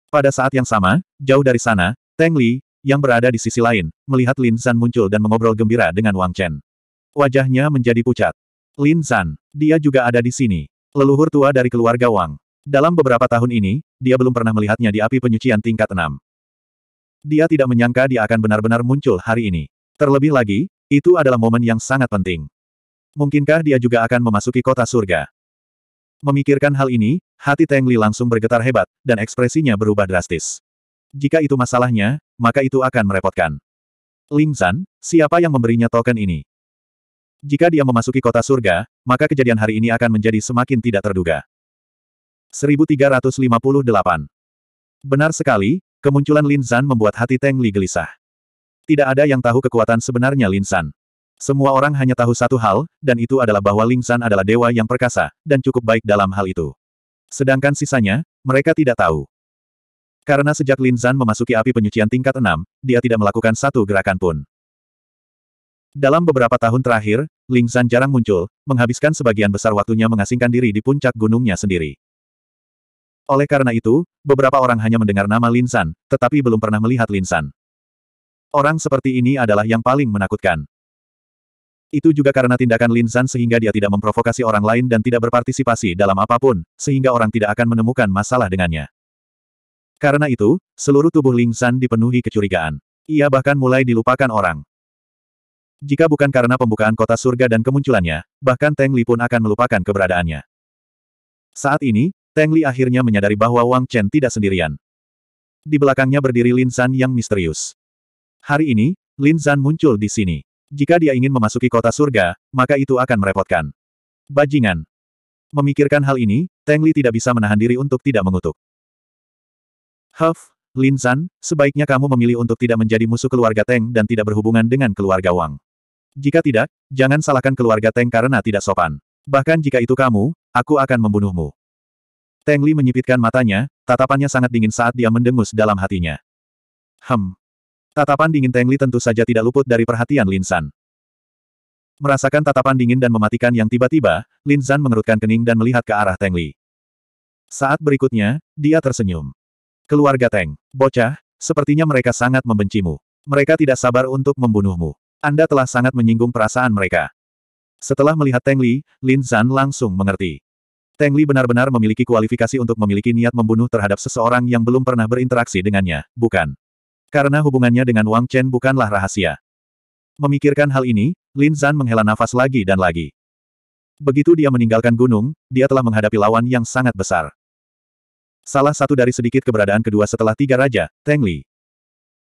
Pada saat yang sama, jauh dari sana, Tang Li, yang berada di sisi lain, melihat Lin Zan muncul dan mengobrol gembira dengan Wang Chen. Wajahnya menjadi pucat. Lin Zan, dia juga ada di sini. Leluhur tua dari keluarga Wang. Dalam beberapa tahun ini, dia belum pernah melihatnya di api penyucian tingkat 6. Dia tidak menyangka dia akan benar-benar muncul hari ini. Terlebih lagi, itu adalah momen yang sangat penting. Mungkinkah dia juga akan memasuki kota surga? Memikirkan hal ini, Hati Teng Li langsung bergetar hebat, dan ekspresinya berubah drastis. Jika itu masalahnya, maka itu akan merepotkan. Ling Zan, siapa yang memberinya token ini? Jika dia memasuki kota surga, maka kejadian hari ini akan menjadi semakin tidak terduga. 1358 Benar sekali, kemunculan Lin Zan membuat hati Teng Li gelisah. Tidak ada yang tahu kekuatan sebenarnya Lin Zan. Semua orang hanya tahu satu hal, dan itu adalah bahwa Lin Zan adalah dewa yang perkasa, dan cukup baik dalam hal itu. Sedangkan sisanya, mereka tidak tahu. Karena sejak Lin Zan memasuki api penyucian tingkat 6, dia tidak melakukan satu gerakan pun. Dalam beberapa tahun terakhir, Lin Zan jarang muncul, menghabiskan sebagian besar waktunya mengasingkan diri di puncak gunungnya sendiri. Oleh karena itu, beberapa orang hanya mendengar nama Lin Zan, tetapi belum pernah melihat Lin Zan. Orang seperti ini adalah yang paling menakutkan. Itu juga karena tindakan Lin San sehingga dia tidak memprovokasi orang lain dan tidak berpartisipasi dalam apapun, sehingga orang tidak akan menemukan masalah dengannya. Karena itu, seluruh tubuh Lin San dipenuhi kecurigaan. Ia bahkan mulai dilupakan orang. Jika bukan karena pembukaan kota surga dan kemunculannya, bahkan Teng Li pun akan melupakan keberadaannya. Saat ini, Teng Li akhirnya menyadari bahwa Wang Chen tidak sendirian. Di belakangnya berdiri Lin San yang misterius. Hari ini, Lin San muncul di sini. Jika dia ingin memasuki kota surga, maka itu akan merepotkan. Bajingan. Memikirkan hal ini, Teng Li tidak bisa menahan diri untuk tidak mengutuk. Huff, Lin San, sebaiknya kamu memilih untuk tidak menjadi musuh keluarga Teng dan tidak berhubungan dengan keluarga Wang. Jika tidak, jangan salahkan keluarga Teng karena tidak sopan. Bahkan jika itu kamu, aku akan membunuhmu. Teng Li menyipitkan matanya, tatapannya sangat dingin saat dia mendengus dalam hatinya. Hem. Tatapan dingin Teng Li tentu saja tidak luput dari perhatian Lin San. Merasakan tatapan dingin dan mematikan yang tiba-tiba, Lin San mengerutkan kening dan melihat ke arah Teng Li. Saat berikutnya, dia tersenyum. Keluarga Teng, bocah, sepertinya mereka sangat membencimu. Mereka tidak sabar untuk membunuhmu. Anda telah sangat menyinggung perasaan mereka. Setelah melihat Teng Li, Lin San langsung mengerti. Teng Li benar-benar memiliki kualifikasi untuk memiliki niat membunuh terhadap seseorang yang belum pernah berinteraksi dengannya, bukan? Karena hubungannya dengan Wang Chen bukanlah rahasia. Memikirkan hal ini, Lin Zan menghela nafas lagi dan lagi. Begitu dia meninggalkan gunung, dia telah menghadapi lawan yang sangat besar. Salah satu dari sedikit keberadaan kedua setelah tiga raja, Teng Li.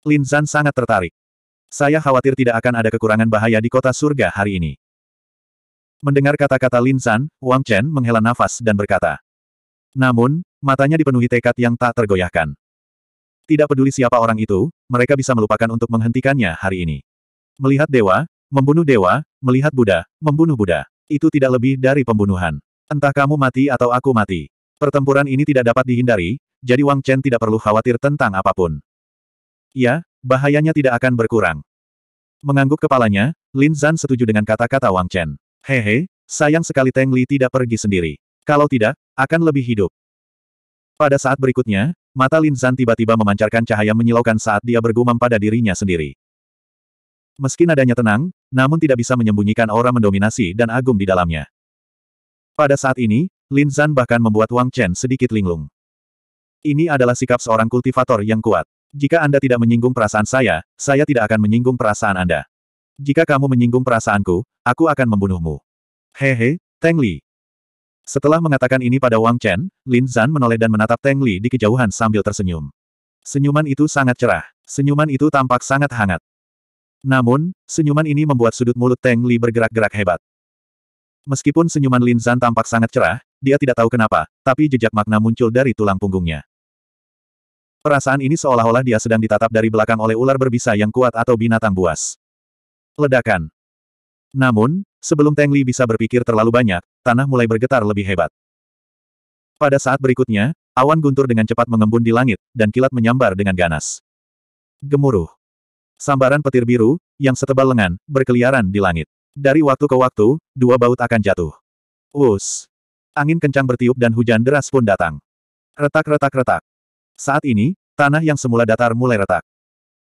Lin Zan sangat tertarik. Saya khawatir tidak akan ada kekurangan bahaya di kota surga hari ini. Mendengar kata-kata Lin Zan, Wang Chen menghela nafas dan berkata. Namun, matanya dipenuhi tekad yang tak tergoyahkan. Tidak peduli siapa orang itu, mereka bisa melupakan untuk menghentikannya hari ini. Melihat dewa, membunuh dewa, melihat Buddha, membunuh Buddha. Itu tidak lebih dari pembunuhan. Entah kamu mati atau aku mati. Pertempuran ini tidak dapat dihindari, jadi Wang Chen tidak perlu khawatir tentang apapun. Ya, bahayanya tidak akan berkurang. Mengangguk kepalanya, Lin Zan setuju dengan kata-kata Wang Chen. Hehe, sayang sekali Teng Li tidak pergi sendiri. Kalau tidak, akan lebih hidup. Pada saat berikutnya, Mata Lin Zan tiba-tiba memancarkan cahaya menyilaukan saat dia bergumam pada dirinya sendiri. Meski nadanya tenang, namun tidak bisa menyembunyikan aura mendominasi dan agung di dalamnya. Pada saat ini, Lin Zan bahkan membuat Wang Chen sedikit linglung. Ini adalah sikap seorang kultivator yang kuat. Jika Anda tidak menyinggung perasaan saya, saya tidak akan menyinggung perasaan Anda. Jika kamu menyinggung perasaanku, aku akan membunuhmu. Hehe, he, Teng Li, setelah mengatakan ini pada Wang Chen, Lin Zan menoleh dan menatap Teng Li di kejauhan sambil tersenyum. Senyuman itu sangat cerah. Senyuman itu tampak sangat hangat. Namun, senyuman ini membuat sudut mulut Teng Li bergerak-gerak hebat. Meskipun senyuman Lin Zan tampak sangat cerah, dia tidak tahu kenapa, tapi jejak makna muncul dari tulang punggungnya. Perasaan ini seolah-olah dia sedang ditatap dari belakang oleh ular berbisa yang kuat atau binatang buas. Ledakan. Namun, sebelum Teng Li bisa berpikir terlalu banyak, tanah mulai bergetar lebih hebat. Pada saat berikutnya, awan guntur dengan cepat mengembun di langit, dan kilat menyambar dengan ganas. Gemuruh. Sambaran petir biru, yang setebal lengan, berkeliaran di langit. Dari waktu ke waktu, dua baut akan jatuh. Wus. Angin kencang bertiup dan hujan deras pun datang. Retak-retak-retak. Saat ini, tanah yang semula datar mulai retak.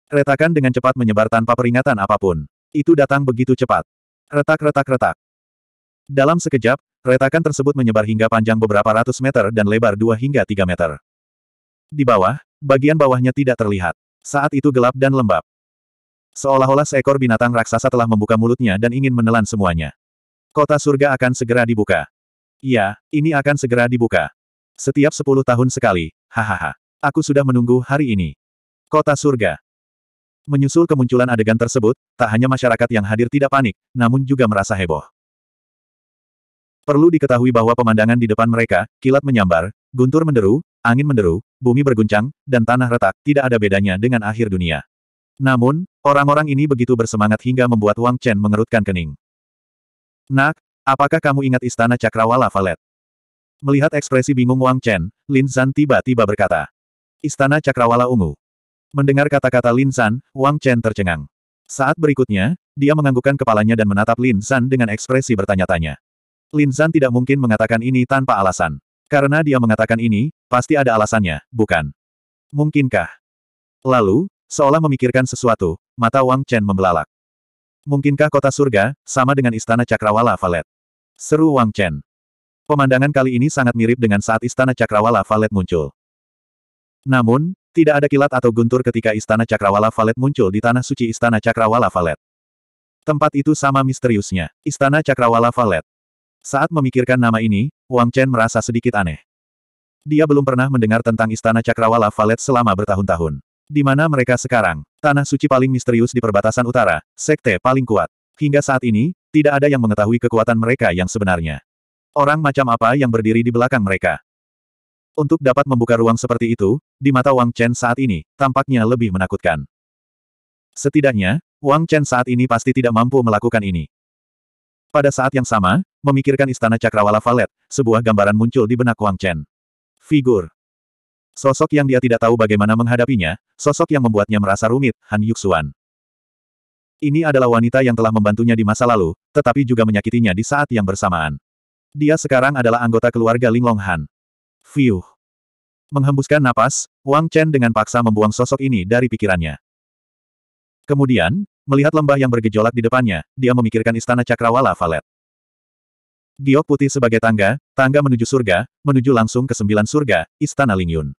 Retakan dengan cepat menyebar tanpa peringatan apapun. Itu datang begitu cepat. Retak-retak-retak. Dalam sekejap, retakan tersebut menyebar hingga panjang beberapa ratus meter dan lebar dua hingga tiga meter. Di bawah, bagian bawahnya tidak terlihat. Saat itu gelap dan lembab. Seolah-olah seekor binatang raksasa telah membuka mulutnya dan ingin menelan semuanya. Kota surga akan segera dibuka. Iya, ini akan segera dibuka. Setiap sepuluh tahun sekali, hahaha. Aku sudah menunggu hari ini. Kota surga. Menyusul kemunculan adegan tersebut, tak hanya masyarakat yang hadir tidak panik, namun juga merasa heboh. Perlu diketahui bahwa pemandangan di depan mereka, kilat menyambar, guntur menderu, angin menderu, bumi berguncang, dan tanah retak, tidak ada bedanya dengan akhir dunia. Namun, orang-orang ini begitu bersemangat hingga membuat Wang Chen mengerutkan kening. Nak, apakah kamu ingat istana Cakrawala Valet? Melihat ekspresi bingung Wang Chen, Lin Zan tiba-tiba berkata. Istana Cakrawala Ungu. Mendengar kata-kata Lin San, Wang Chen tercengang. Saat berikutnya, dia menganggukkan kepalanya dan menatap Lin San dengan ekspresi bertanya-tanya. Lin San tidak mungkin mengatakan ini tanpa alasan. Karena dia mengatakan ini, pasti ada alasannya, bukan? Mungkinkah? Lalu, seolah memikirkan sesuatu, mata Wang Chen membelalak. Mungkinkah kota surga, sama dengan istana Cakrawala Valet? Seru Wang Chen. Pemandangan kali ini sangat mirip dengan saat istana Cakrawala Valet muncul. Namun, tidak ada kilat atau guntur ketika Istana Cakrawala Valet muncul di tanah suci Istana Cakrawala Valet. Tempat itu sama misteriusnya, Istana Cakrawala Valet. Saat memikirkan nama ini, Wang Chen merasa sedikit aneh. Dia belum pernah mendengar tentang Istana Cakrawala Valet selama bertahun-tahun. Di mana mereka sekarang? Tanah suci paling misterius di perbatasan utara, sekte paling kuat. Hingga saat ini, tidak ada yang mengetahui kekuatan mereka yang sebenarnya. Orang macam apa yang berdiri di belakang mereka? Untuk dapat membuka ruang seperti itu, di mata Wang Chen saat ini, tampaknya lebih menakutkan. Setidaknya, Wang Chen saat ini pasti tidak mampu melakukan ini. Pada saat yang sama, memikirkan istana Cakrawala Valet, sebuah gambaran muncul di benak Wang Chen. Figur. Sosok yang dia tidak tahu bagaimana menghadapinya, sosok yang membuatnya merasa rumit, Han Yuxuan. Ini adalah wanita yang telah membantunya di masa lalu, tetapi juga menyakitinya di saat yang bersamaan. Dia sekarang adalah anggota keluarga Linglong Han. Fiuh. Menghembuskan napas, Wang Chen dengan paksa membuang sosok ini dari pikirannya. Kemudian, melihat lembah yang bergejolak di depannya, dia memikirkan istana Cakrawala Valet. Giok putih sebagai tangga, tangga menuju surga, menuju langsung ke sembilan surga, istana Lingyun.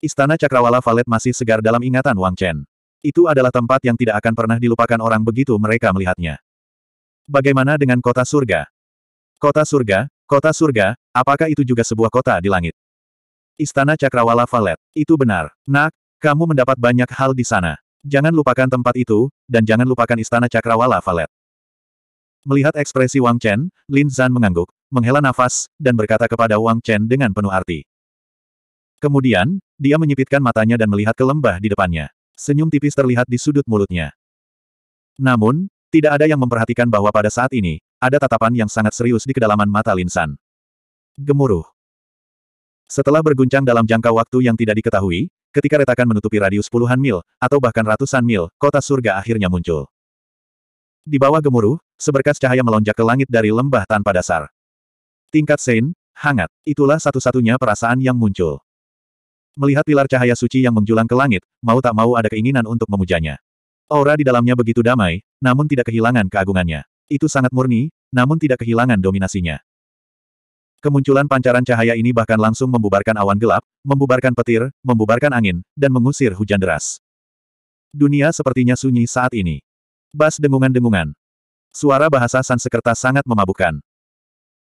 Istana Cakrawala Valet masih segar dalam ingatan Wang Chen. Itu adalah tempat yang tidak akan pernah dilupakan orang begitu mereka melihatnya. Bagaimana dengan kota surga? Kota surga, Kota surga, apakah itu juga sebuah kota di langit? Istana Cakrawala Valet. Itu benar. Nak, kamu mendapat banyak hal di sana. Jangan lupakan tempat itu, dan jangan lupakan Istana Cakrawala Valet. Melihat ekspresi Wang Chen, Lin Zhan mengangguk, menghela nafas, dan berkata kepada Wang Chen dengan penuh arti. Kemudian, dia menyipitkan matanya dan melihat ke lembah di depannya. Senyum tipis terlihat di sudut mulutnya. Namun, tidak ada yang memperhatikan bahwa pada saat ini, ada tatapan yang sangat serius di kedalaman mata Linsan. Gemuruh. Setelah berguncang dalam jangka waktu yang tidak diketahui, ketika retakan menutupi radius puluhan mil, atau bahkan ratusan mil, kota surga akhirnya muncul. Di bawah gemuruh, seberkas cahaya melonjak ke langit dari lembah tanpa dasar. Tingkat Sein, hangat, itulah satu-satunya perasaan yang muncul. Melihat pilar cahaya suci yang menjulang ke langit, mau tak mau ada keinginan untuk memujanya. Aura di dalamnya begitu damai, namun tidak kehilangan keagungannya. Itu sangat murni, namun tidak kehilangan dominasinya. Kemunculan pancaran cahaya ini bahkan langsung membubarkan awan gelap, membubarkan petir, membubarkan angin, dan mengusir hujan deras. Dunia sepertinya sunyi saat ini. Bas dengungan-dengungan. Suara bahasa Sansekerta sangat memabukkan.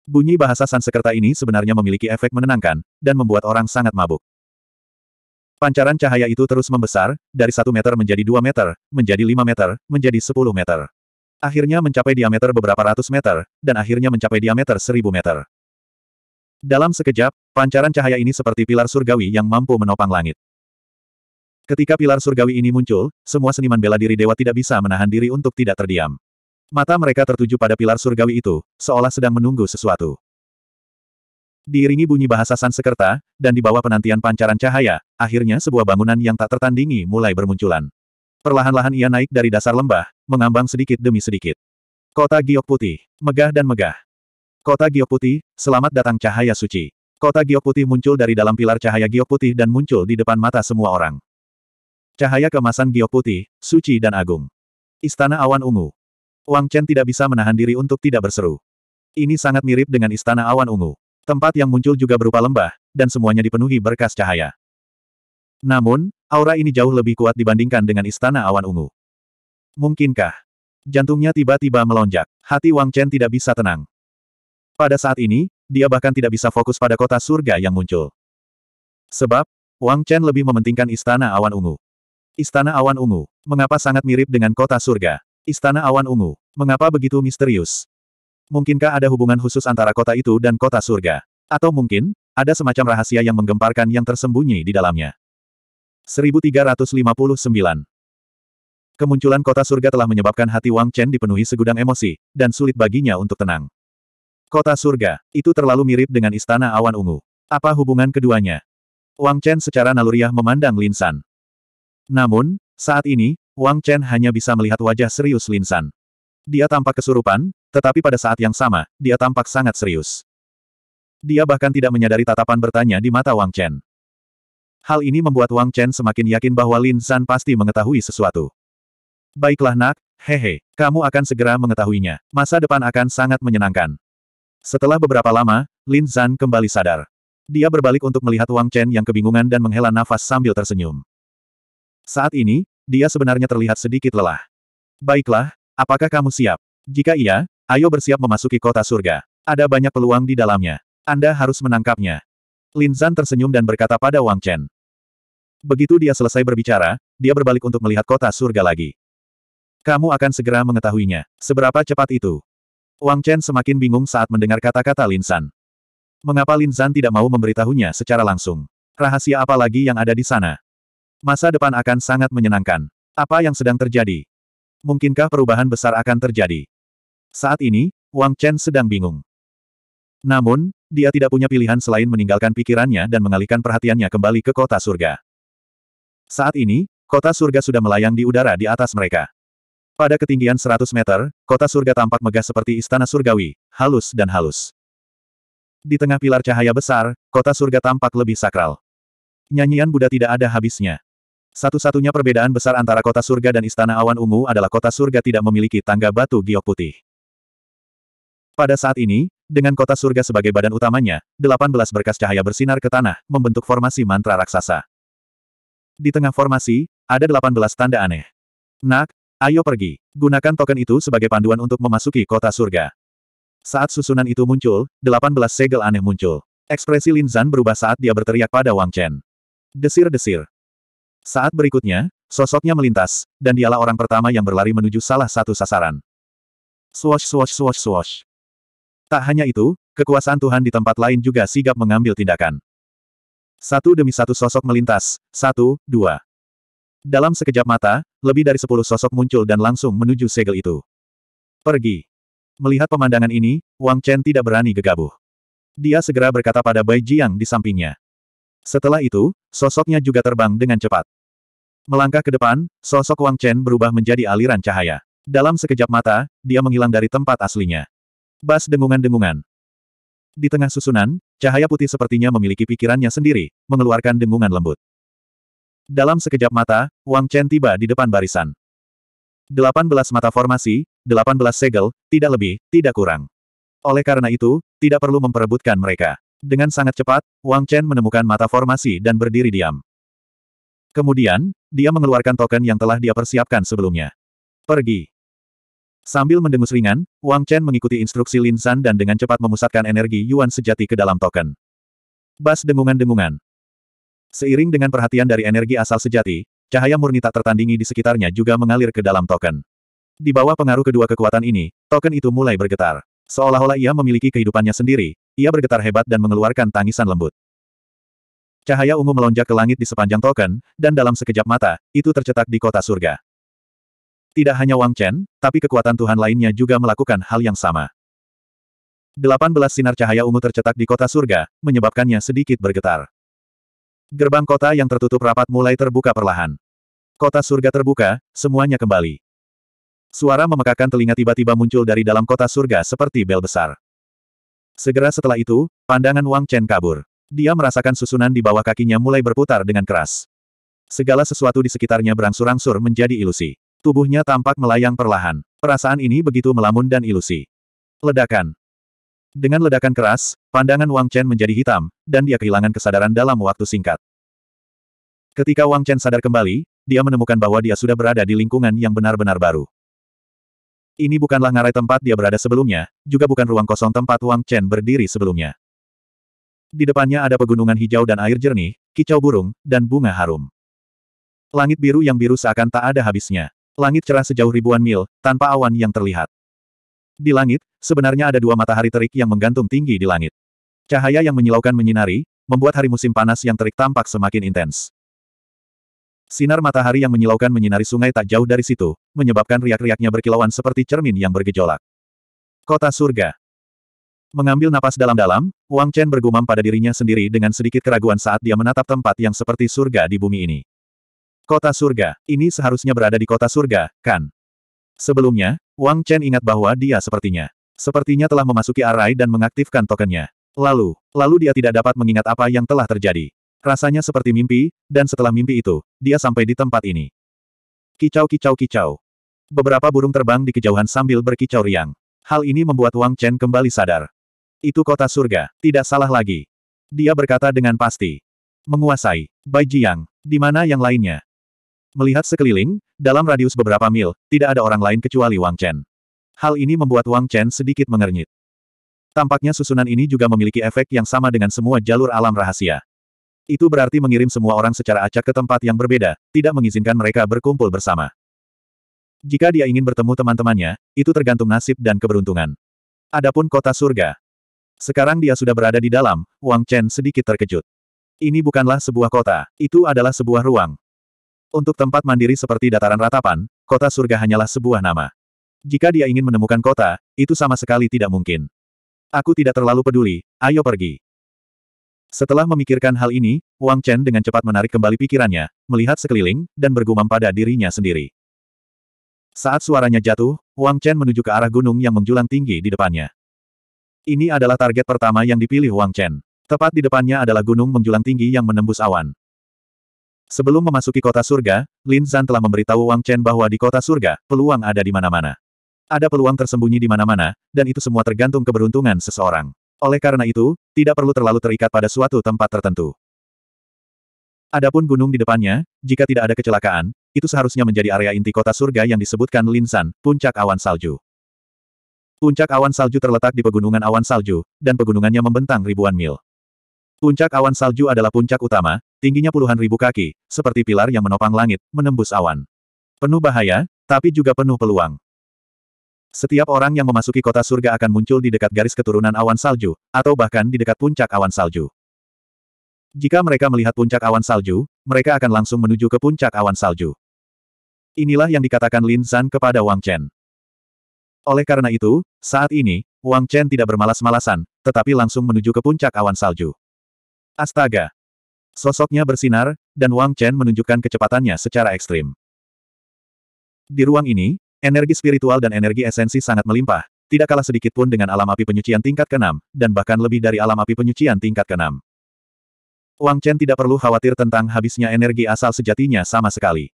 Bunyi bahasa Sansekerta ini sebenarnya memiliki efek menenangkan, dan membuat orang sangat mabuk. Pancaran cahaya itu terus membesar, dari satu meter menjadi dua meter, menjadi lima meter, menjadi sepuluh meter. Akhirnya mencapai diameter beberapa ratus meter, dan akhirnya mencapai diameter seribu meter. Dalam sekejap, pancaran cahaya ini seperti pilar surgawi yang mampu menopang langit. Ketika pilar surgawi ini muncul, semua seniman bela diri dewa tidak bisa menahan diri untuk tidak terdiam. Mata mereka tertuju pada pilar surgawi itu, seolah sedang menunggu sesuatu. Diiringi bunyi bahasa Sansekerta, dan di bawah penantian pancaran cahaya, akhirnya sebuah bangunan yang tak tertandingi mulai bermunculan. Perlahan-lahan ia naik dari dasar lembah, mengambang sedikit demi sedikit. Kota Giok Putih, megah dan megah. Kota Giok Putih, selamat datang cahaya suci. Kota Giok Putih muncul dari dalam pilar cahaya Giok Putih dan muncul di depan mata semua orang. Cahaya kemasan Giok Putih, suci dan agung. Istana Awan Ungu. Wang Chen tidak bisa menahan diri untuk tidak berseru. Ini sangat mirip dengan Istana Awan Ungu. Tempat yang muncul juga berupa lembah, dan semuanya dipenuhi berkas cahaya. Namun, aura ini jauh lebih kuat dibandingkan dengan Istana Awan Ungu. Mungkinkah? Jantungnya tiba-tiba melonjak. Hati Wang Chen tidak bisa tenang. Pada saat ini, dia bahkan tidak bisa fokus pada kota surga yang muncul. Sebab, Wang Chen lebih mementingkan Istana Awan Ungu. Istana Awan Ungu, mengapa sangat mirip dengan kota surga? Istana Awan Ungu, mengapa begitu misterius? Mungkinkah ada hubungan khusus antara kota itu dan kota surga? Atau mungkin, ada semacam rahasia yang menggemparkan yang tersembunyi di dalamnya? 1359 Kemunculan kota surga telah menyebabkan hati Wang Chen dipenuhi segudang emosi, dan sulit baginya untuk tenang. Kota surga, itu terlalu mirip dengan istana awan ungu. Apa hubungan keduanya? Wang Chen secara naluriah memandang Lin San. Namun, saat ini, Wang Chen hanya bisa melihat wajah serius Lin San. Dia tampak kesurupan, tetapi pada saat yang sama, dia tampak sangat serius. Dia bahkan tidak menyadari tatapan bertanya di mata Wang Chen. Hal ini membuat Wang Chen semakin yakin bahwa Lin San pasti mengetahui sesuatu. Baiklah nak, hehe, kamu akan segera mengetahuinya. Masa depan akan sangat menyenangkan. Setelah beberapa lama, Lin Zhan kembali sadar. Dia berbalik untuk melihat Wang Chen yang kebingungan dan menghela nafas sambil tersenyum. Saat ini, dia sebenarnya terlihat sedikit lelah. Baiklah, apakah kamu siap? Jika iya, ayo bersiap memasuki kota surga. Ada banyak peluang di dalamnya. Anda harus menangkapnya. Lin Zhan tersenyum dan berkata pada Wang Chen. Begitu dia selesai berbicara, dia berbalik untuk melihat kota surga lagi. Kamu akan segera mengetahuinya. Seberapa cepat itu? Wang Chen semakin bingung saat mendengar kata-kata Lin San. Mengapa Lin San tidak mau memberitahunya secara langsung? Rahasia apa lagi yang ada di sana? Masa depan akan sangat menyenangkan. Apa yang sedang terjadi? Mungkinkah perubahan besar akan terjadi? Saat ini, Wang Chen sedang bingung. Namun, dia tidak punya pilihan selain meninggalkan pikirannya dan mengalihkan perhatiannya kembali ke kota surga. Saat ini, kota surga sudah melayang di udara di atas mereka. Pada ketinggian 100 meter, kota surga tampak megah seperti istana surgawi, halus dan halus. Di tengah pilar cahaya besar, kota surga tampak lebih sakral. Nyanyian Buddha tidak ada habisnya. Satu-satunya perbedaan besar antara kota surga dan istana awan ungu adalah kota surga tidak memiliki tangga batu giok putih. Pada saat ini, dengan kota surga sebagai badan utamanya, 18 berkas cahaya bersinar ke tanah, membentuk formasi mantra raksasa. Di tengah formasi, ada 18 tanda aneh. Nak, Ayo pergi. Gunakan token itu sebagai panduan untuk memasuki kota surga. Saat susunan itu muncul, 18 segel aneh muncul. Ekspresi Lin Zan berubah saat dia berteriak pada Wang Chen. Desir-desir. Saat berikutnya, sosoknya melintas, dan dialah orang pertama yang berlari menuju salah satu sasaran. Swash swash swash swash. Tak hanya itu, kekuasaan Tuhan di tempat lain juga sigap mengambil tindakan. Satu demi satu sosok melintas, satu, dua. Dalam sekejap mata, lebih dari sepuluh sosok muncul dan langsung menuju segel itu. Pergi. Melihat pemandangan ini, Wang Chen tidak berani gegabah. Dia segera berkata pada Bai Jiang di sampingnya. Setelah itu, sosoknya juga terbang dengan cepat. Melangkah ke depan, sosok Wang Chen berubah menjadi aliran cahaya. Dalam sekejap mata, dia menghilang dari tempat aslinya. Bas dengungan-dengungan. Di tengah susunan, cahaya putih sepertinya memiliki pikirannya sendiri, mengeluarkan dengungan lembut. Dalam sekejap mata, Wang Chen tiba di depan barisan. 18 mata formasi, 18 segel, tidak lebih, tidak kurang. Oleh karena itu, tidak perlu memperebutkan mereka. Dengan sangat cepat, Wang Chen menemukan mata formasi dan berdiri diam. Kemudian, dia mengeluarkan token yang telah dia persiapkan sebelumnya. Pergi. Sambil mendengus ringan, Wang Chen mengikuti instruksi Lin San dan dengan cepat memusatkan energi Yuan sejati ke dalam token. Bas dengungan-dengungan, Seiring dengan perhatian dari energi asal sejati, cahaya murni tak tertandingi di sekitarnya juga mengalir ke dalam token. Di bawah pengaruh kedua kekuatan ini, token itu mulai bergetar. Seolah-olah ia memiliki kehidupannya sendiri, ia bergetar hebat dan mengeluarkan tangisan lembut. Cahaya ungu melonjak ke langit di sepanjang token, dan dalam sekejap mata, itu tercetak di kota surga. Tidak hanya Wang Chen, tapi kekuatan Tuhan lainnya juga melakukan hal yang sama. Delapan belas sinar cahaya ungu tercetak di kota surga, menyebabkannya sedikit bergetar. Gerbang kota yang tertutup rapat mulai terbuka perlahan. Kota surga terbuka, semuanya kembali. Suara memekakan telinga tiba-tiba muncul dari dalam kota surga seperti bel besar. Segera setelah itu, pandangan Wang Chen kabur. Dia merasakan susunan di bawah kakinya mulai berputar dengan keras. Segala sesuatu di sekitarnya berangsur-angsur menjadi ilusi. Tubuhnya tampak melayang perlahan. Perasaan ini begitu melamun dan ilusi. Ledakan. Dengan ledakan keras, pandangan Wang Chen menjadi hitam, dan dia kehilangan kesadaran dalam waktu singkat. Ketika Wang Chen sadar kembali, dia menemukan bahwa dia sudah berada di lingkungan yang benar-benar baru. Ini bukanlah ngarai tempat dia berada sebelumnya, juga bukan ruang kosong tempat Wang Chen berdiri sebelumnya. Di depannya ada pegunungan hijau dan air jernih, kicau burung, dan bunga harum. Langit biru yang biru seakan tak ada habisnya. Langit cerah sejauh ribuan mil, tanpa awan yang terlihat. Di langit, sebenarnya ada dua matahari terik yang menggantung tinggi di langit. Cahaya yang menyilaukan menyinari, membuat hari musim panas yang terik tampak semakin intens. Sinar matahari yang menyilaukan menyinari sungai tak jauh dari situ, menyebabkan riak-riaknya berkilauan seperti cermin yang bergejolak. Kota surga. Mengambil napas dalam-dalam, Wang Chen bergumam pada dirinya sendiri dengan sedikit keraguan saat dia menatap tempat yang seperti surga di bumi ini. Kota surga, ini seharusnya berada di kota surga, kan? Sebelumnya, Wang Chen ingat bahwa dia sepertinya Sepertinya telah memasuki arai dan mengaktifkan tokennya. Lalu, lalu dia tidak dapat mengingat apa yang telah terjadi. Rasanya seperti mimpi, dan setelah mimpi itu, dia sampai di tempat ini. Kicau-kicau-kicau. Beberapa burung terbang di kejauhan sambil berkicau riang. Hal ini membuat Wang Chen kembali sadar. Itu kota surga, tidak salah lagi. Dia berkata dengan pasti. Menguasai, Bai Jiang, di mana yang lainnya? Melihat sekeliling, dalam radius beberapa mil, tidak ada orang lain kecuali Wang Chen. Hal ini membuat Wang Chen sedikit mengernyit. Tampaknya susunan ini juga memiliki efek yang sama dengan semua jalur alam rahasia. Itu berarti mengirim semua orang secara acak ke tempat yang berbeda, tidak mengizinkan mereka berkumpul bersama. Jika dia ingin bertemu teman-temannya, itu tergantung nasib dan keberuntungan. Adapun kota surga. Sekarang dia sudah berada di dalam, Wang Chen sedikit terkejut. Ini bukanlah sebuah kota, itu adalah sebuah ruang. Untuk tempat mandiri seperti dataran ratapan, kota surga hanyalah sebuah nama. Jika dia ingin menemukan kota, itu sama sekali tidak mungkin. Aku tidak terlalu peduli, ayo pergi. Setelah memikirkan hal ini, Wang Chen dengan cepat menarik kembali pikirannya, melihat sekeliling, dan bergumam pada dirinya sendiri. Saat suaranya jatuh, Wang Chen menuju ke arah gunung yang menjulang tinggi di depannya. Ini adalah target pertama yang dipilih Wang Chen. Tepat di depannya adalah gunung menjulang tinggi yang menembus awan. Sebelum memasuki kota surga, Lin Zan telah memberitahu Wang Chen bahwa di kota surga, peluang ada di mana-mana. Ada peluang tersembunyi di mana-mana, dan itu semua tergantung keberuntungan seseorang. Oleh karena itu, tidak perlu terlalu terikat pada suatu tempat tertentu. Adapun gunung di depannya, jika tidak ada kecelakaan, itu seharusnya menjadi area inti kota surga yang disebutkan Linsan, puncak awan salju. Puncak awan salju terletak di pegunungan awan salju, dan pegunungannya membentang ribuan mil. Puncak awan salju adalah puncak utama, tingginya puluhan ribu kaki, seperti pilar yang menopang langit, menembus awan. Penuh bahaya, tapi juga penuh peluang. Setiap orang yang memasuki kota surga akan muncul di dekat garis keturunan awan salju, atau bahkan di dekat puncak awan salju. Jika mereka melihat puncak awan salju, mereka akan langsung menuju ke puncak awan salju. Inilah yang dikatakan Lin Zan kepada Wang Chen. Oleh karena itu, saat ini, Wang Chen tidak bermalas-malasan, tetapi langsung menuju ke puncak awan salju. Astaga! Sosoknya bersinar, dan Wang Chen menunjukkan kecepatannya secara ekstrim. Di ruang ini, Energi spiritual dan energi esensi sangat melimpah, tidak kalah sedikit pun dengan alam api penyucian tingkat ke-6, dan bahkan lebih dari alam api penyucian tingkat ke-6. Wang Chen tidak perlu khawatir tentang habisnya energi asal sejatinya sama sekali.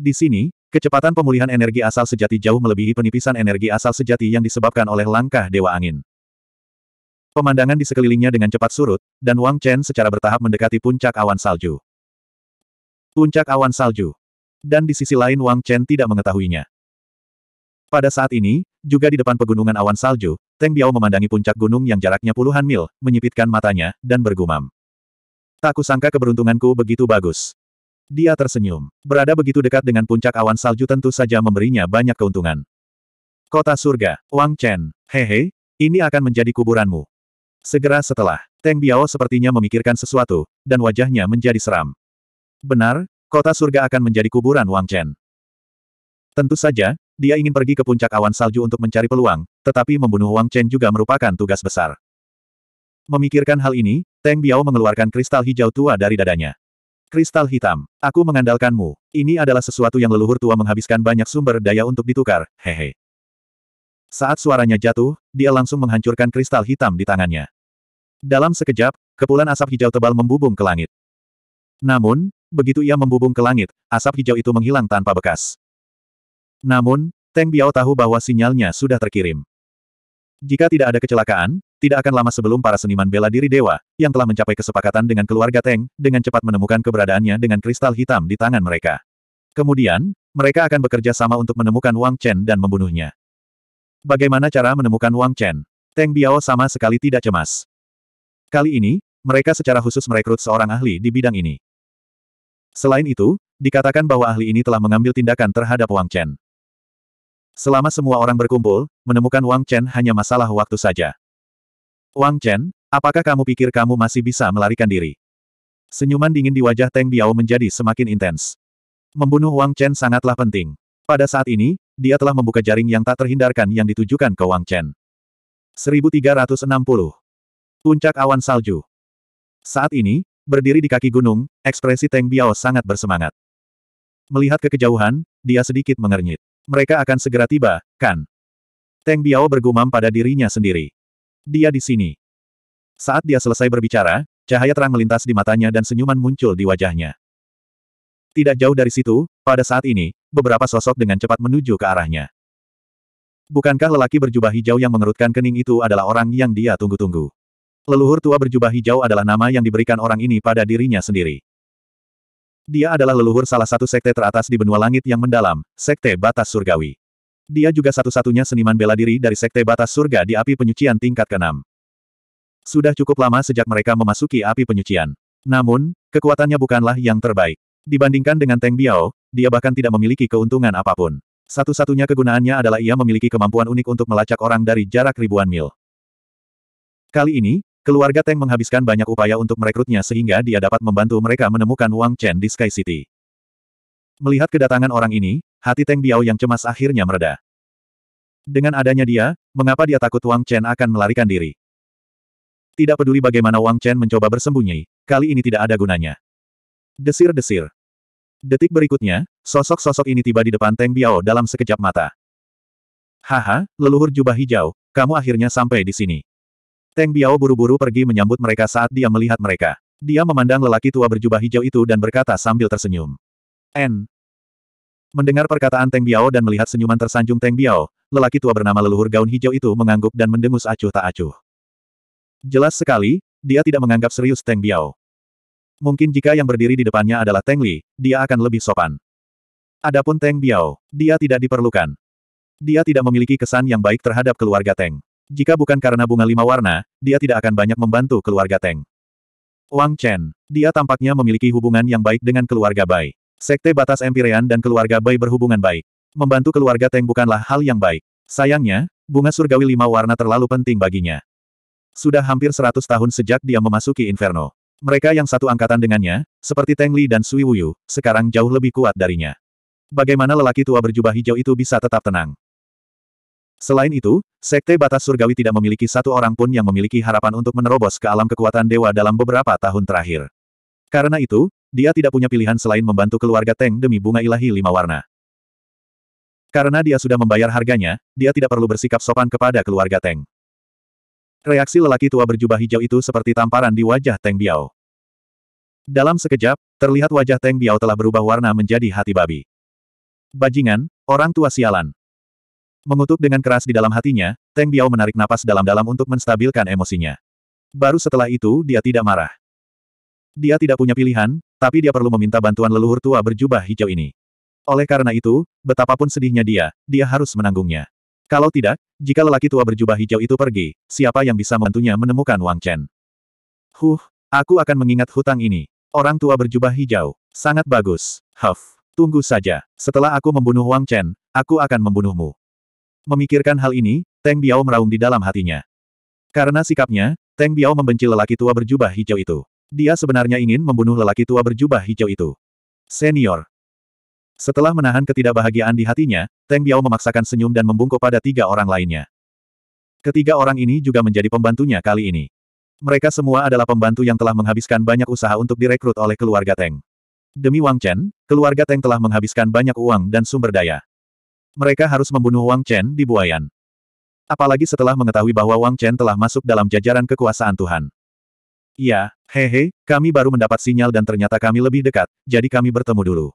Di sini, kecepatan pemulihan energi asal sejati jauh melebihi penipisan energi asal sejati yang disebabkan oleh langkah Dewa Angin. Pemandangan di sekelilingnya dengan cepat surut, dan Wang Chen secara bertahap mendekati puncak awan salju. Puncak awan salju. Dan di sisi lain Wang Chen tidak mengetahuinya. Pada saat ini, juga di depan pegunungan awan salju, Teng Biao memandangi puncak gunung yang jaraknya puluhan mil, menyipitkan matanya, dan bergumam. Tak kusangka keberuntunganku begitu bagus. Dia tersenyum. Berada begitu dekat dengan puncak awan salju tentu saja memberinya banyak keuntungan. Kota surga, Wang Chen, hehe, ini akan menjadi kuburanmu. Segera setelah, Teng Biao sepertinya memikirkan sesuatu, dan wajahnya menjadi seram. Benar, Kota surga akan menjadi kuburan Wang Chen. Tentu saja, dia ingin pergi ke puncak awan salju untuk mencari peluang, tetapi membunuh Wang Chen juga merupakan tugas besar. Memikirkan hal ini, Teng Biao mengeluarkan kristal hijau tua dari dadanya. Kristal hitam, aku mengandalkanmu. Ini adalah sesuatu yang leluhur tua menghabiskan banyak sumber daya untuk ditukar, hehe. Saat suaranya jatuh, dia langsung menghancurkan kristal hitam di tangannya. Dalam sekejap, kepulan asap hijau tebal membubung ke langit. Namun, begitu ia membubung ke langit, asap hijau itu menghilang tanpa bekas. Namun, Teng Biao tahu bahwa sinyalnya sudah terkirim. Jika tidak ada kecelakaan, tidak akan lama sebelum para seniman bela diri dewa, yang telah mencapai kesepakatan dengan keluarga Teng, dengan cepat menemukan keberadaannya dengan kristal hitam di tangan mereka. Kemudian, mereka akan bekerja sama untuk menemukan Wang Chen dan membunuhnya. Bagaimana cara menemukan Wang Chen? Teng Biao sama sekali tidak cemas. Kali ini, mereka secara khusus merekrut seorang ahli di bidang ini. Selain itu, dikatakan bahwa ahli ini telah mengambil tindakan terhadap Wang Chen. Selama semua orang berkumpul, menemukan Wang Chen hanya masalah waktu saja. Wang Chen, apakah kamu pikir kamu masih bisa melarikan diri? Senyuman dingin di wajah Teng Biao menjadi semakin intens. Membunuh Wang Chen sangatlah penting. Pada saat ini, dia telah membuka jaring yang tak terhindarkan yang ditujukan ke Wang Chen. 1360. Puncak Awan Salju Saat ini, Berdiri di kaki gunung, ekspresi Teng Biao sangat bersemangat. Melihat ke kejauhan, dia sedikit mengernyit. Mereka akan segera tiba, kan? Teng Biao bergumam pada dirinya sendiri. Dia di sini. Saat dia selesai berbicara, cahaya terang melintas di matanya dan senyuman muncul di wajahnya. Tidak jauh dari situ, pada saat ini, beberapa sosok dengan cepat menuju ke arahnya. Bukankah lelaki berjubah hijau yang mengerutkan kening itu adalah orang yang dia tunggu-tunggu? Leluhur tua berjubah hijau adalah nama yang diberikan orang ini pada dirinya sendiri. Dia adalah leluhur salah satu sekte teratas di benua langit yang mendalam, Sekte Batas Surgawi. Dia juga satu-satunya seniman bela diri dari Sekte Batas Surga di api penyucian tingkat ke-6. Sudah cukup lama sejak mereka memasuki api penyucian. Namun, kekuatannya bukanlah yang terbaik. Dibandingkan dengan Teng Biao, dia bahkan tidak memiliki keuntungan apapun. Satu-satunya kegunaannya adalah ia memiliki kemampuan unik untuk melacak orang dari jarak ribuan mil. Kali ini, Keluarga Teng menghabiskan banyak upaya untuk merekrutnya sehingga dia dapat membantu mereka menemukan Wang Chen di Sky City. Melihat kedatangan orang ini, hati Teng Biao yang cemas akhirnya mereda. Dengan adanya dia, mengapa dia takut Wang Chen akan melarikan diri? Tidak peduli bagaimana Wang Chen mencoba bersembunyi, kali ini tidak ada gunanya. Desir-desir. Detik berikutnya, sosok-sosok ini tiba di depan Teng Biao dalam sekejap mata. Haha, leluhur jubah hijau, kamu akhirnya sampai di sini. Teng Biao buru-buru pergi menyambut mereka saat dia melihat mereka. Dia memandang lelaki tua berjubah hijau itu dan berkata sambil tersenyum. N. Mendengar perkataan Teng Biao dan melihat senyuman tersanjung Teng Biao, lelaki tua bernama leluhur gaun hijau itu mengangguk dan mendengus acuh tak acuh. Jelas sekali, dia tidak menganggap serius Teng Biao. Mungkin jika yang berdiri di depannya adalah Teng Li, dia akan lebih sopan. Adapun Teng Biao, dia tidak diperlukan. Dia tidak memiliki kesan yang baik terhadap keluarga Teng. Jika bukan karena bunga lima warna, dia tidak akan banyak membantu keluarga Teng. Wang Chen. Dia tampaknya memiliki hubungan yang baik dengan keluarga Bai. Sekte batas Empirean dan keluarga Bai berhubungan baik. Membantu keluarga Teng bukanlah hal yang baik. Sayangnya, bunga surgawi lima warna terlalu penting baginya. Sudah hampir seratus tahun sejak dia memasuki Inferno. Mereka yang satu angkatan dengannya, seperti Teng Li dan Sui Wuyu, sekarang jauh lebih kuat darinya. Bagaimana lelaki tua berjubah hijau itu bisa tetap tenang? Selain itu, Sekte Batas Surgawi tidak memiliki satu orang pun yang memiliki harapan untuk menerobos ke alam kekuatan dewa dalam beberapa tahun terakhir. Karena itu, dia tidak punya pilihan selain membantu keluarga Teng demi bunga ilahi lima warna. Karena dia sudah membayar harganya, dia tidak perlu bersikap sopan kepada keluarga Teng. Reaksi lelaki tua berjubah hijau itu seperti tamparan di wajah Teng Biao. Dalam sekejap, terlihat wajah Teng Biao telah berubah warna menjadi hati babi. Bajingan, orang tua sialan. Mengutuk dengan keras di dalam hatinya, Teng Biao menarik napas dalam-dalam untuk menstabilkan emosinya. Baru setelah itu dia tidak marah. Dia tidak punya pilihan, tapi dia perlu meminta bantuan leluhur tua berjubah hijau ini. Oleh karena itu, betapapun sedihnya dia, dia harus menanggungnya. Kalau tidak, jika lelaki tua berjubah hijau itu pergi, siapa yang bisa membantunya menemukan Wang Chen? Huh, aku akan mengingat hutang ini. Orang tua berjubah hijau. Sangat bagus. Huff. Tunggu saja. Setelah aku membunuh Wang Chen, aku akan membunuhmu. Memikirkan hal ini, Teng Biao meraung di dalam hatinya. Karena sikapnya, Teng Biao membenci lelaki tua berjubah hijau itu. Dia sebenarnya ingin membunuh lelaki tua berjubah hijau itu. Senior. Setelah menahan ketidakbahagiaan di hatinya, Teng Biao memaksakan senyum dan membungkuk pada tiga orang lainnya. Ketiga orang ini juga menjadi pembantunya kali ini. Mereka semua adalah pembantu yang telah menghabiskan banyak usaha untuk direkrut oleh keluarga Teng. Demi Wang Chen, keluarga Teng telah menghabiskan banyak uang dan sumber daya. Mereka harus membunuh Wang Chen di Buayan. Apalagi setelah mengetahui bahwa Wang Chen telah masuk dalam jajaran kekuasaan Tuhan. Ya, hehe, kami baru mendapat sinyal dan ternyata kami lebih dekat, jadi kami bertemu dulu.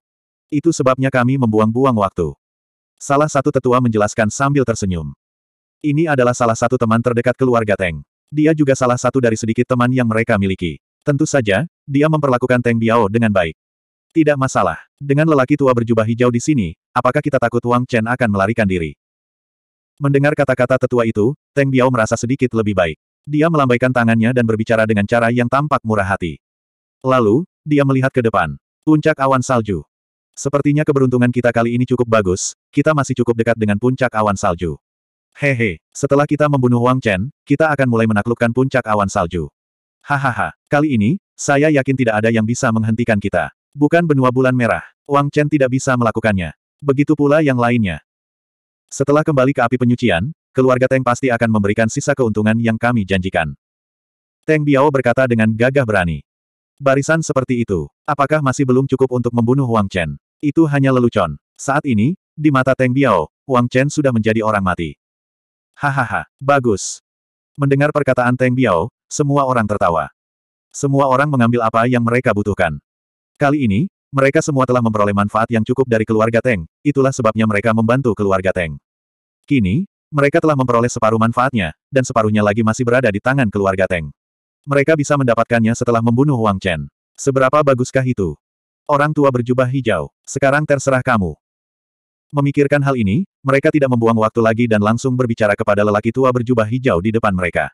Itu sebabnya kami membuang-buang waktu. Salah satu tetua menjelaskan sambil tersenyum. Ini adalah salah satu teman terdekat keluarga Teng. Dia juga salah satu dari sedikit teman yang mereka miliki. Tentu saja, dia memperlakukan Teng Biao dengan baik. Tidak masalah. Dengan lelaki tua berjubah hijau di sini, apakah kita takut Wang Chen akan melarikan diri? Mendengar kata-kata tetua itu, Teng Biao merasa sedikit lebih baik. Dia melambaikan tangannya dan berbicara dengan cara yang tampak murah hati. Lalu, dia melihat ke depan. Puncak awan salju. Sepertinya keberuntungan kita kali ini cukup bagus, kita masih cukup dekat dengan puncak awan salju. Hehe, setelah kita membunuh Wang Chen, kita akan mulai menaklukkan puncak awan salju. Hahaha, kali ini, saya yakin tidak ada yang bisa menghentikan kita. Bukan benua bulan merah. Wang Chen tidak bisa melakukannya. Begitu pula yang lainnya. Setelah kembali ke api penyucian, keluarga Teng pasti akan memberikan sisa keuntungan yang kami janjikan. Teng Biao berkata dengan gagah berani. Barisan seperti itu, apakah masih belum cukup untuk membunuh Wang Chen? Itu hanya lelucon. Saat ini, di mata Teng Biao, Wang Chen sudah menjadi orang mati. Hahaha, bagus. Mendengar perkataan Teng Biao, semua orang tertawa. Semua orang mengambil apa yang mereka butuhkan. Kali ini, mereka semua telah memperoleh manfaat yang cukup dari keluarga Teng, itulah sebabnya mereka membantu keluarga Teng. Kini, mereka telah memperoleh separuh manfaatnya, dan separuhnya lagi masih berada di tangan keluarga Teng. Mereka bisa mendapatkannya setelah membunuh Wang Chen. Seberapa baguskah itu? Orang tua berjubah hijau, sekarang terserah kamu. Memikirkan hal ini, mereka tidak membuang waktu lagi dan langsung berbicara kepada lelaki tua berjubah hijau di depan mereka.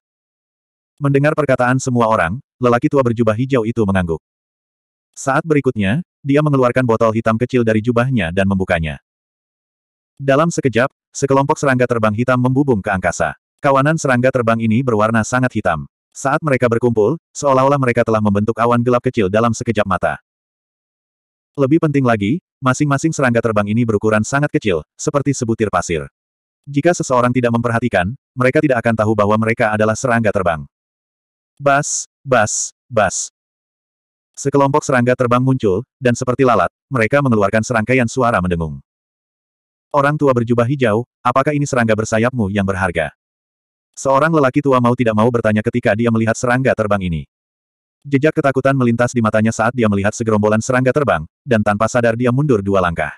Mendengar perkataan semua orang, lelaki tua berjubah hijau itu mengangguk. Saat berikutnya, dia mengeluarkan botol hitam kecil dari jubahnya dan membukanya. Dalam sekejap, sekelompok serangga terbang hitam membubung ke angkasa. Kawanan serangga terbang ini berwarna sangat hitam. Saat mereka berkumpul, seolah-olah mereka telah membentuk awan gelap kecil dalam sekejap mata. Lebih penting lagi, masing-masing serangga terbang ini berukuran sangat kecil, seperti sebutir pasir. Jika seseorang tidak memperhatikan, mereka tidak akan tahu bahwa mereka adalah serangga terbang. Bas, bas, bas. Sekelompok serangga terbang muncul, dan seperti lalat, mereka mengeluarkan serangkaian suara mendengung. Orang tua berjubah hijau, apakah ini serangga bersayapmu yang berharga? Seorang lelaki tua mau tidak mau bertanya ketika dia melihat serangga terbang ini. Jejak ketakutan melintas di matanya saat dia melihat segerombolan serangga terbang, dan tanpa sadar dia mundur dua langkah.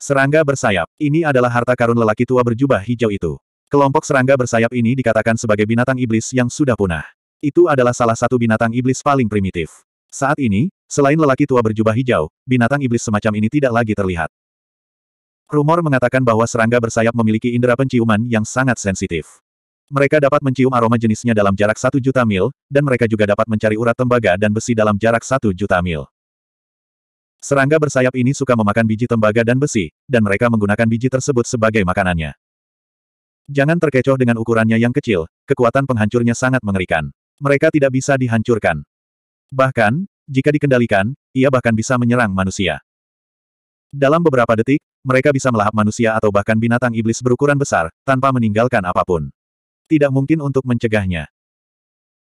Serangga bersayap, ini adalah harta karun lelaki tua berjubah hijau itu. Kelompok serangga bersayap ini dikatakan sebagai binatang iblis yang sudah punah. Itu adalah salah satu binatang iblis paling primitif. Saat ini, selain lelaki tua berjubah hijau, binatang iblis semacam ini tidak lagi terlihat. Rumor mengatakan bahwa serangga bersayap memiliki indera penciuman yang sangat sensitif. Mereka dapat mencium aroma jenisnya dalam jarak satu juta mil, dan mereka juga dapat mencari urat tembaga dan besi dalam jarak satu juta mil. Serangga bersayap ini suka memakan biji tembaga dan besi, dan mereka menggunakan biji tersebut sebagai makanannya. Jangan terkecoh dengan ukurannya yang kecil, kekuatan penghancurnya sangat mengerikan. Mereka tidak bisa dihancurkan. Bahkan, jika dikendalikan, ia bahkan bisa menyerang manusia. Dalam beberapa detik, mereka bisa melahap manusia atau bahkan binatang iblis berukuran besar, tanpa meninggalkan apapun. Tidak mungkin untuk mencegahnya.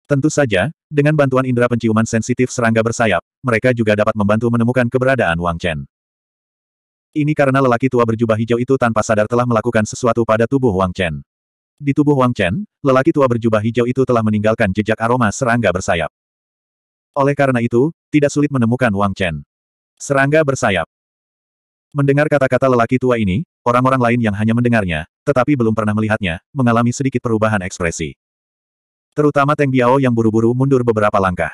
Tentu saja, dengan bantuan indera penciuman sensitif serangga bersayap, mereka juga dapat membantu menemukan keberadaan Wang Chen. Ini karena lelaki tua berjubah hijau itu tanpa sadar telah melakukan sesuatu pada tubuh Wang Chen. Di tubuh Wang Chen, lelaki tua berjubah hijau itu telah meninggalkan jejak aroma serangga bersayap. Oleh karena itu, tidak sulit menemukan Wang Chen. Serangga bersayap. Mendengar kata-kata lelaki tua ini, orang-orang lain yang hanya mendengarnya, tetapi belum pernah melihatnya, mengalami sedikit perubahan ekspresi. Terutama Teng Biao yang buru-buru mundur beberapa langkah.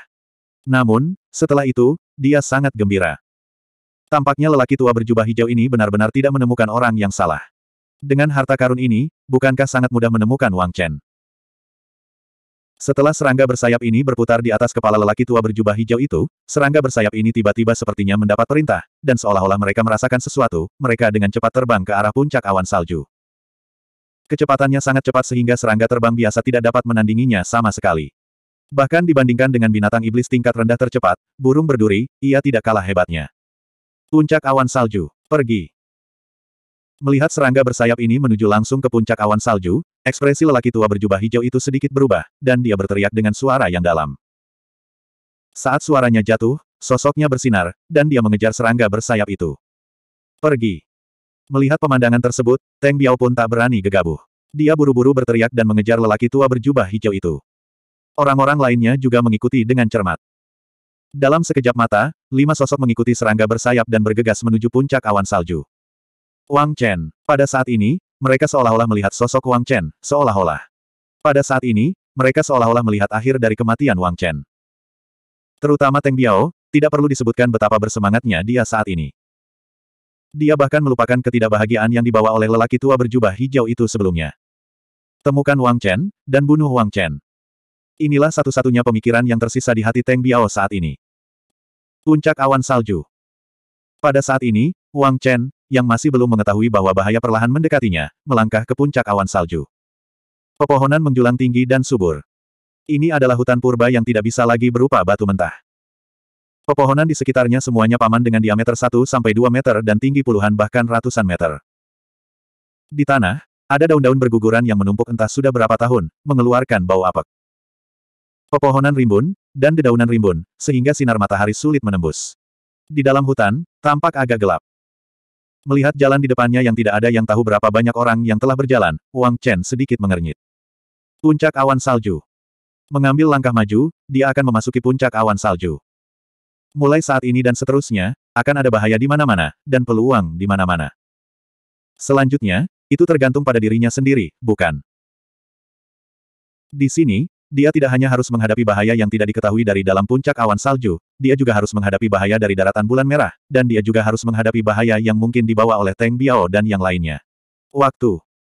Namun, setelah itu, dia sangat gembira. Tampaknya lelaki tua berjubah hijau ini benar-benar tidak menemukan orang yang salah. Dengan harta karun ini, bukankah sangat mudah menemukan Wang Chen? Setelah serangga bersayap ini berputar di atas kepala lelaki tua berjubah hijau itu, serangga bersayap ini tiba-tiba sepertinya mendapat perintah, dan seolah-olah mereka merasakan sesuatu, mereka dengan cepat terbang ke arah puncak awan salju. Kecepatannya sangat cepat sehingga serangga terbang biasa tidak dapat menandinginya sama sekali. Bahkan dibandingkan dengan binatang iblis tingkat rendah tercepat, burung berduri, ia tidak kalah hebatnya. Puncak awan salju, pergi. Melihat serangga bersayap ini menuju langsung ke puncak awan salju, ekspresi lelaki tua berjubah hijau itu sedikit berubah, dan dia berteriak dengan suara yang dalam. Saat suaranya jatuh, sosoknya bersinar, dan dia mengejar serangga bersayap itu. Pergi. Melihat pemandangan tersebut, Teng Biao pun tak berani gegabah. Dia buru-buru berteriak dan mengejar lelaki tua berjubah hijau itu. Orang-orang lainnya juga mengikuti dengan cermat. Dalam sekejap mata, lima sosok mengikuti serangga bersayap dan bergegas menuju puncak awan salju. Wang Chen. Pada saat ini, mereka seolah-olah melihat sosok Wang Chen, seolah-olah. Pada saat ini, mereka seolah-olah melihat akhir dari kematian Wang Chen. Terutama Teng Biao, tidak perlu disebutkan betapa bersemangatnya dia saat ini. Dia bahkan melupakan ketidakbahagiaan yang dibawa oleh lelaki tua berjubah hijau itu sebelumnya. Temukan Wang Chen, dan bunuh Wang Chen. Inilah satu-satunya pemikiran yang tersisa di hati Teng Biao saat ini. Puncak awan salju. Pada saat ini, Wang Chen, yang masih belum mengetahui bahwa bahaya perlahan mendekatinya, melangkah ke puncak awan salju. Pepohonan menjulang tinggi dan subur. Ini adalah hutan purba yang tidak bisa lagi berupa batu mentah. Pepohonan di sekitarnya semuanya paman dengan diameter 1-2 meter dan tinggi puluhan bahkan ratusan meter. Di tanah, ada daun-daun berguguran yang menumpuk entah sudah berapa tahun, mengeluarkan bau apek. Pepohonan rimbun, dan dedaunan rimbun, sehingga sinar matahari sulit menembus. Di dalam hutan, tampak agak gelap. Melihat jalan di depannya yang tidak ada yang tahu berapa banyak orang yang telah berjalan, Wang Chen sedikit mengernyit. Puncak awan salju. Mengambil langkah maju, dia akan memasuki puncak awan salju. Mulai saat ini dan seterusnya, akan ada bahaya di mana-mana, dan peluang di mana-mana. Selanjutnya, itu tergantung pada dirinya sendiri, bukan? Di sini, dia tidak hanya harus menghadapi bahaya yang tidak diketahui dari dalam puncak awan salju, dia juga harus menghadapi bahaya dari daratan bulan merah, dan dia juga harus menghadapi bahaya yang mungkin dibawa oleh Teng Biao dan yang lainnya. Waktu